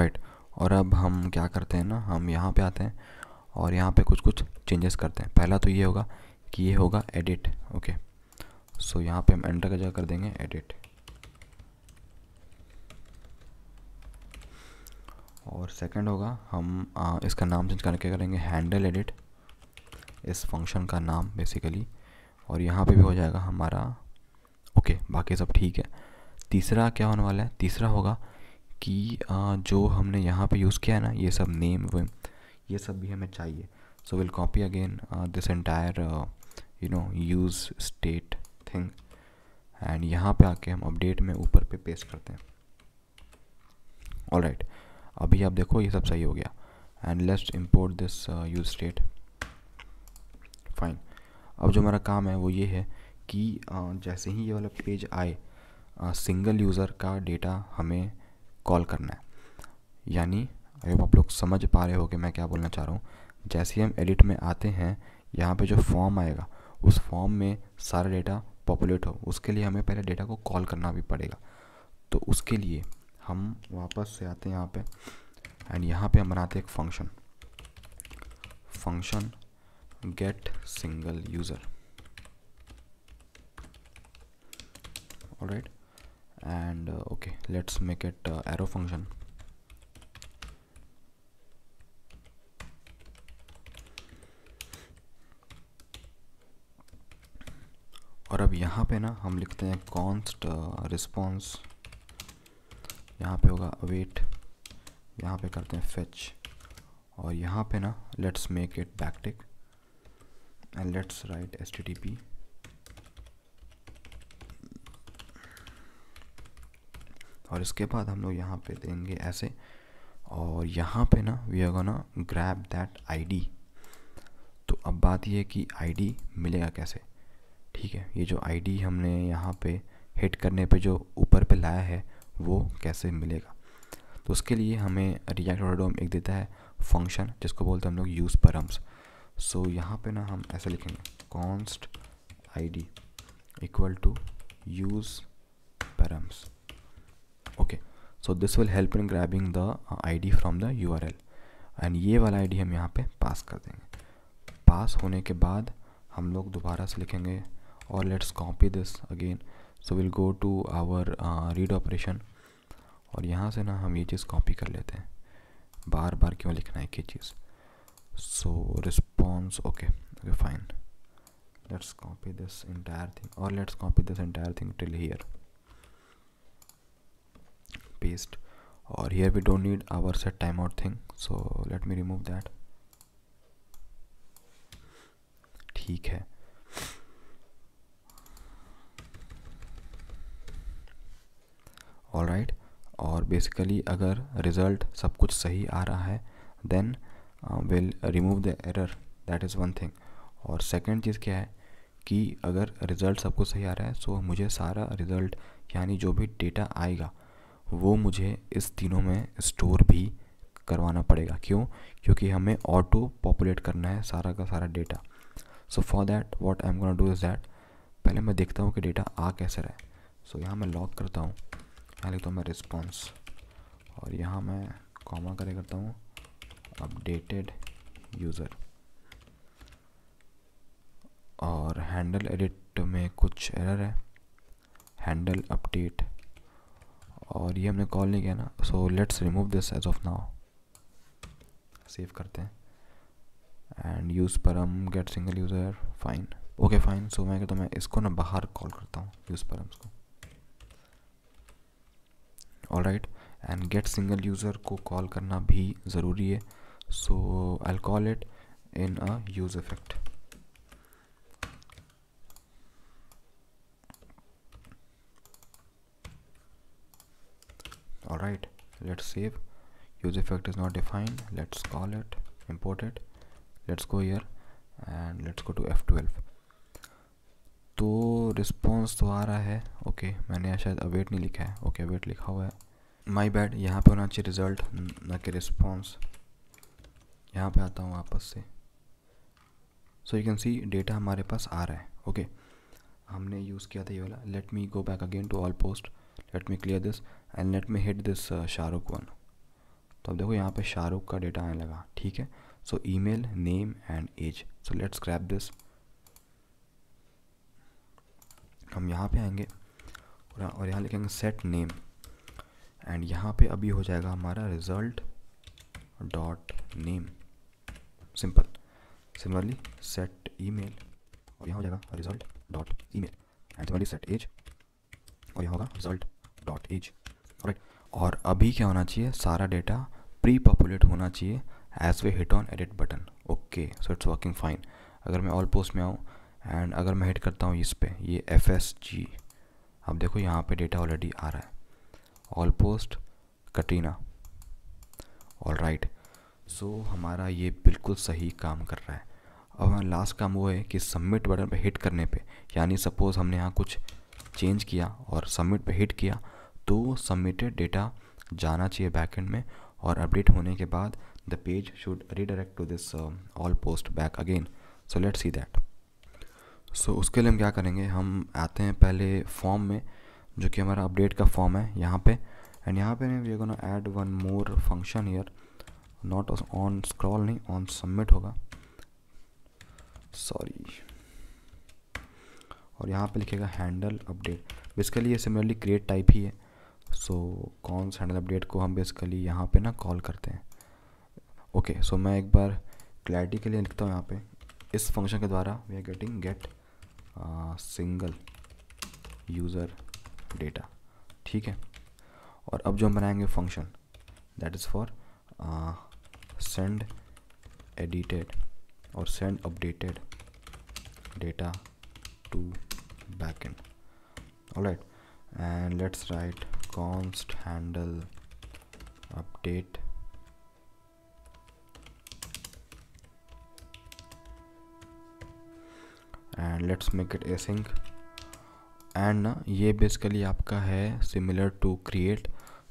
right. और अब हम क्या करते हैं ना हम यहाँ पे आते हैं और यहाँ पे कुछ कुछ चेंजेस करते हैं पहला तो ये होगा कि ये होगा एडिट ओके सो यहाँ पे हम एंटर का जगह कर देंगे एडिट और सेकंड होगा हम आ, इसका नाम चेंज करके करेंगे हैंडल एडिट इस फंक्शन का नाम बेसिकली और यहाँ पे भी हो जाएगा हमारा ओके बाकी सब ठीक है तीसरा क्या होने वाला है तीसरा होगा कि आ, जो हमने यहाँ पे यूज़ किया है ना ये सब नेम वेम ये सब भी हमें चाहिए so will copy again this entire you know use state thing and यहाँ पे आके हम अपडेट में ऊपर पे पेस्ट करते हैं ऑल राइट right. अभी आप देखो ये सब सही हो गया and let's import this use state fine अब जो हमारा काम है वो ये है कि uh, जैसे ही ये वाला पेज आए सिंगल uh, यूज़र का डेटा हमें कॉल करना है यानी अब आप लोग समझ पा रहे हो कि मैं क्या बोलना चाह रहा हूँ जैसे ही हम एडिट में आते हैं यहाँ पे जो फॉर्म आएगा उस फॉर्म में सारा डेटा पॉपुलेट हो उसके लिए हमें पहले डेटा को कॉल करना भी पड़ेगा तो उसके लिए हम वापस से आते हैं यहाँ पे एंड यहाँ पे हम बनाते हैं एक function function get single user all right and okay let's make it arrow function और अब यहाँ पे ना हम लिखते हैं कॉन्स्ट रिस्पॉन्स uh, यहाँ पे होगा वेट यहाँ पे करते हैं फेच और यहाँ पे ना let's make it backtick and let's write S T T P और इसके बाद हम लोग यहाँ पे देंगे ऐसे और यहाँ पे ना वी आर ना ग्रैब दैट आईडी तो अब बात यह कि कि आईडी मिलेगा कैसे ठीक है ये जो आईडी हमने यहाँ पे हिट करने पे जो ऊपर पे लाया है वो कैसे मिलेगा तो उसके लिए हमें रिएक्ट ऑर्डोम एक देता है फंक्शन जिसको बोलते हैं हम लोग यूज़ परम्स सो यहाँ पे ना हम ऐसे लिखेंगे const D equal to use this will help in grabbing the ID the the U R L and ये वाला डी हम यहाँ पे पास कर देंगे पास होने के बाद हम लोग दोबारा से लिखेंगे और let's copy this again so will go to our read operation और यहाँ से ना हम ये चीज़ कॉपी कर लेते हैं बार बार क्यों लिखना है ये चीज़ so response okay okay fine let's copy this entire thing और let's copy this entire thing till here और here we don't need our set time out thing so let me remove that ठीक है all right और basically अगर result सब कुछ सही आ रहा है then will remove the error that is one thing और सेकेंड चीज़ क्या है कि अगर रिज़ल्ट सब कुछ सही आ रहा है सो so मुझे सारा रिज़ल्ट यानी जो भी डेटा आएगा वो मुझे इस तीनों में स्टोर भी करवाना पड़ेगा क्यों क्योंकि हमें ऑटो पॉपुलेट करना है सारा का सारा data so for that what I am gonna do is that पहले मैं देखता हूँ कि डेटा आ कैसे रहा है सो so, यहाँ मैं लॉक करता हूँ यहाँ लिखता हूँ मैं रिस्पॉन्स और यहाँ मैं कॉमा करे करता हूँ अपडेटेड यूज़र और हैंडल एडिट में कुछ एरर है हैंडल अपडेट और ये हमने कॉल नहीं किया ना so let's remove this as of now save करते हैं and use param get single user fine okay fine so मैं कहता तो हूँ मैं इसको ना बाहर कॉल करता हूँ यूज़ परम्स को alright and get single user को कॉल करना भी ज़रूरी है so I'll call it in a use effect alright let's save use effect is not defined let's call it import it let's go here and let's go to F12 तो response तो आ रहा है okay मैंने शायद await नहीं लिखा है okay await लिखा हुआ है माई बैड यहाँ पर होना चाहिए रिज़ल्ट ना कि रिस्पॉन्स यहाँ पे आता हूँ वापस से so you can see data हमारे पास आ रहा है ओके okay. हमने यूज़ किया था ये वाला let me go back again to all post let me clear this and let me hit this Shahrukh one तो अब देखो यहाँ पे शाहरुख का डेटा आने लगा ठीक है so email name and age so let's grab this हम यहाँ पे आएंगे और यहाँ लिखेंगे सेट नेम एंड यहाँ पे अभी हो जाएगा हमारा result dot name simple similarly set email और यहाँ हो जाएगा result dot email and similarly set age और यहाँ होगा रिजल्ट डॉट एज राइट और अभी क्या होना चाहिए सारा डेटा प्री पॉपुलेट होना चाहिए as we hit on edit button okay so it's working fine अगर मैं ऑल पोस्ट में आऊँ एंड अगर मैं हिट करता हूँ इस पर ये एफ एस जी अब देखो यहाँ पे डेटा ऑलरेडी आ रहा है all post Katrina all right so हमारा ये बिल्कुल सही काम कर रहा है अब हमारा लास्ट काम वो है कि सबमिट बटन पे हिट करने पे यानी सपोज़ हमने यहाँ कुछ चेंज किया और सबमिट पे हिट किया तो सबमिटेड डेटा जाना चाहिए बैकेंड में और अपडेट होने के बाद the page should redirect to this all post back again so let see that so so, उसके लिए हम क्या करेंगे हम आते हैं पहले फॉर्म में जो कि हमारा अपडेट का फॉर्म है यहाँ पे एंड यहाँ पे we gonna add one more function here not on scroll नहीं ऑन सबमिट होगा सॉरी और यहाँ पे लिखेगा हैंडल अपडेट बेसिकली ये सिमिलरली क्रिएट टाइप ही है सो कौन सा हैंडल अपडेट को हम बेसिकली यहाँ पे ना कॉल करते हैं ओके okay, सो so मैं एक बार क्लैरिटी के लिए लिखता हूँ यहाँ पे इस फंक्शन के द्वारा we are getting get single user data ठीक है और अब जो हम बनाएंगे function that is for send edited और send updated data to back backend right and let's write const handle update and let's make it async and ना ये बेसिकली आपका है similar to create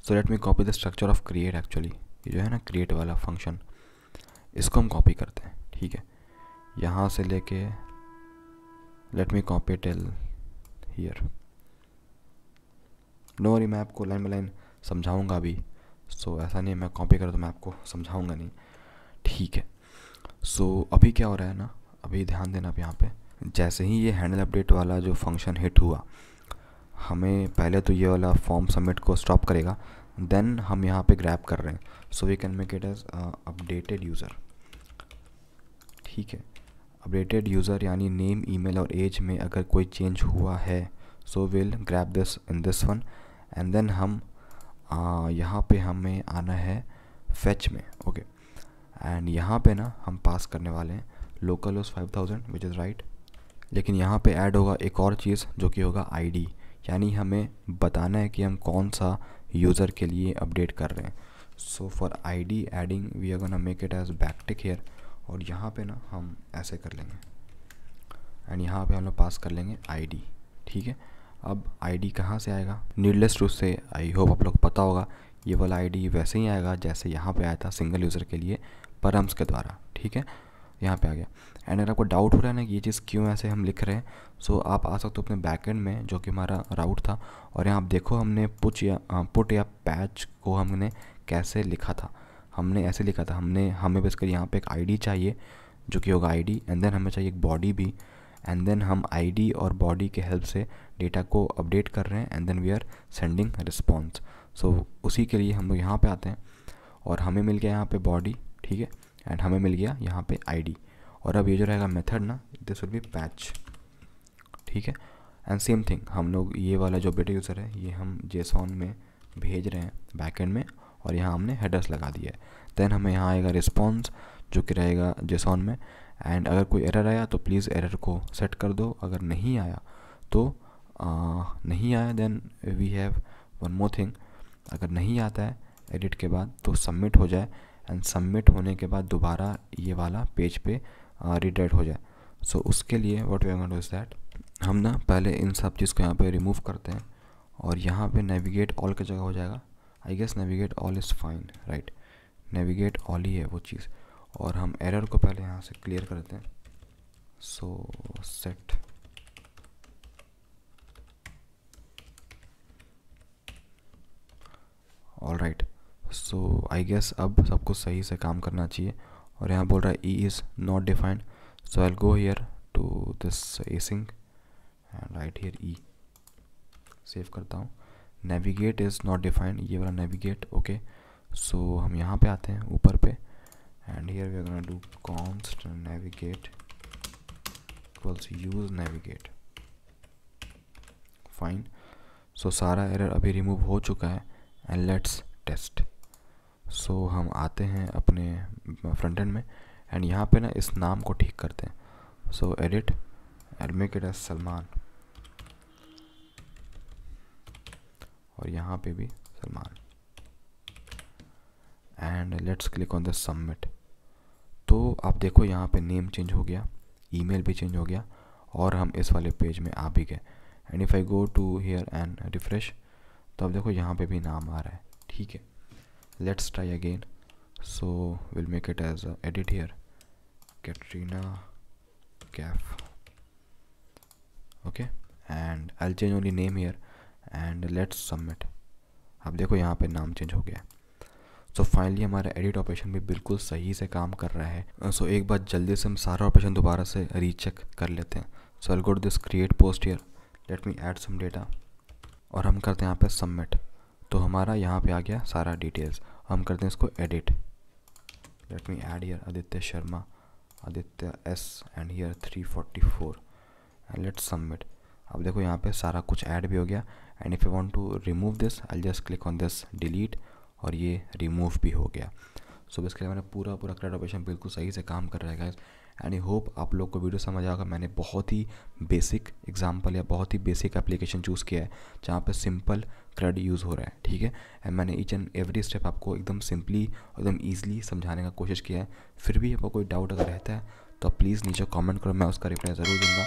so let me copy the structure of create actually ये जो है ना create वाला function इसको हम कॉपी करते हैं ठीक है यहाँ से लेके let me copy till here no worry मैं आपको लाइन बाई लाइन समझाऊंगा अभी सो so, ऐसा नहीं मैं कॉपी करूँ तो मैं आपको समझाऊंगा नहीं ठीक है सो so, अभी क्या हो रहा है ना अभी ध्यान देना आप यहाँ पर जैसे ही ये हैंडल अपडेट वाला जो फंक्शन हिट हुआ हमें पहले तो ये वाला फॉर्म सबमिट को स्टॉप करेगा देन हम यहाँ पे ग्रैप कर रहे हैं so we can make it as updated user ठीक है अपडेटेड यूज़र यानी नेम ईमेल और एज में अगर कोई चेंज हुआ है so will grab this in this one and then हम यहाँ पे हमें आना है फेच में ओके एंड यहाँ पे ना हम पास करने वाले हैं localhost five thousand which is right लेकिन यहाँ पे ऐड होगा एक और चीज़ जो कि होगा आईडी यानी हमें बताना है कि हम कौन सा यूज़र के लिए अपडेट कर रहे हैं so for ID adding we are gonna make it as backtick here और यहाँ पे ना हम ऐसे कर लेंगे एंड यहाँ पे हम लोग पास कर लेंगे आईडी ठीक है अब आईडी कहाँ से आएगा नीडलेस रूप से आई होप आप लोग पता होगा ये वाला डी वैसे ही आएगा जैसे यहाँ पे आया था सिंगल यूज़र के लिए परम्स के द्वारा ठीक है यहाँ पे आ गया एंड अगर आपको डाउट हो रहा है ना कि ये चीज़ क्यों ऐसे हम लिख रहे हैं सो आप आ सकते हो अपने बैकेंड में जो कि हमारा राउट था और यहाँ आप देखो हमने पुच या पुट या पैच को हमने कैसे लिखा था हमने ऐसे लिखा था हमने हमें बेसिकली यहाँ पे एक आईडी चाहिए जो कि होगा आईडी एंड देन हमें चाहिए एक बॉडी भी एंड देन हम आईडी और बॉडी के हेल्प से डेटा को अपडेट कर रहे हैं and then we are sending response so उसी के लिए हम लोग यहाँ पर आते हैं और हमें मिल गया यहाँ पर बॉडी ठीक है एंड हमें मिल गया यहाँ पर आई और अब ये जो रहेगा मेथड ना दिस विल बी पैच ठीक है एंड सेम थिंग हम लोग ये वाला जो बेटे यूज़र है ये हम जेसॉन में भेज रहे हैं बैकेंड में और यहाँ हमने हेडर्स लगा दिया है देन हमें यहाँ आएगा रिस्पॉन्स जो कि रहेगा जेसॉन में एंड अगर कोई एरर आया तो प्लीज़ एरर को सेट कर दो अगर नहीं आया तो आ, नहीं आया then we have one more thing अगर नहीं आता है एडिट के बाद तो सबमिट हो जाए एंड सबमिट होने के बाद दोबारा ये वाला पेज पे रीडाइट हो जाए सो so, उसके लिए what we going is that हम ना पहले इन सब चीज़ को यहाँ पे रिमूव करते हैं और यहाँ पे नेविगेट ऑल की जगह हो जाएगा I guess navigate all is fine right navigate all ही है वो चीज़ और हम एरर को पहले यहाँ से क्लियर करते हैं so so, set all right so I guess अब सब कुछ सही से काम करना चाहिए और यहाँ बोल रहा है e is not defined so I go here to this async and right here e save करता हूँ नेविगेट इज़ नॉट डिफाइंड ये वाला नेविगेट ओके सो हम यहाँ पे आते हैं ऊपर पे and here we are do const navigate equals use navigate fine so सारा एरर अभी रिमूव हो चुका है and let's test so so, हम आते हैं अपने फ्रंट एंड में एंड यहाँ पे ना इस नाम को ठीक करते हैं सो एडिट एंड सलमान और यहाँ पे भी Salman and let's click on the submit तो आप देखो यहाँ पे नेम चेंज हो गया ईमेल भी चेंज हो गया और हम इस वाले पेज में आ भी गए and if I go to here and refresh तो आप देखो यहाँ पे भी नाम आ रहा है ठीक है let's try again so we'll make it as a edit here Katrina Gaff okay and I'll change only name here and let's submit अब देखो यहाँ पे नाम चेंज हो गया सो फाइनली हमारा एडिट ऑपरेशन भी बिल्कुल सही से काम कर रहा है सो uh, so एक बार जल्दी से हम सारा ऑपरेशन दोबारा से रीचेक कर लेते हैं so all good this create post here let me add some data और हम करते हैं यहाँ पे सबमिट तो हमारा यहाँ पे आ गया सारा डिटेल्स हम करते हैं इसको edit let me add here Aditya Sharma Aditya S and here 344 and let submit अब देखो यहाँ पे सारा कुछ ऐड भी हो गया and if you want to remove this I just click on this delete और ये रिमूव भी हो गया सो so लिए मैंने पूरा पूरा क्रेड ऑपरेशन बिल्कुल सही से काम कर रहा है एंड आई होप आप लोग को वीडियो समझ आएगा मैंने बहुत ही बेसिक एग्जाम्पल या बहुत ही बेसिक एप्लीकेशन चूज़ किया है जहाँ पर सिंपल क्रड यूज़ हो रहा है ठीक है एंड मैंने ईच एंड एवरी स्टेप आपको एकदम सिंपली एकदम ईजिली समझाने का कोशिश किया है फिर भी आपको कोई डाउट अगर रहता है तो प्लीज़ नीचे कॉमेंट करो मैं उसका रिप्लाई ज़रूर दूंगा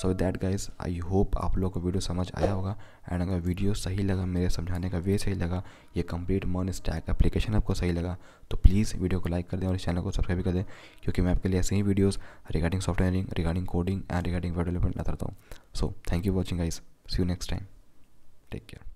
so that guys I hope आप लोग को वीडियो समझ आया होगा एंड अगर वीडियो सही लगा मेरे समझाने का वे सही लगा ये कंप्लीट मन स्टैक एप्लीकेशन आपको सही लगा तो प्लीज़ वीडियो को लाइक कर दें और इस चैनल को सब्सक्राइब कर दें क्योंकि मैं आपके लिए ऐसे ही videos regarding software regarding coding and regarding web development लाता हूँ so thank you watching guys see you next time take care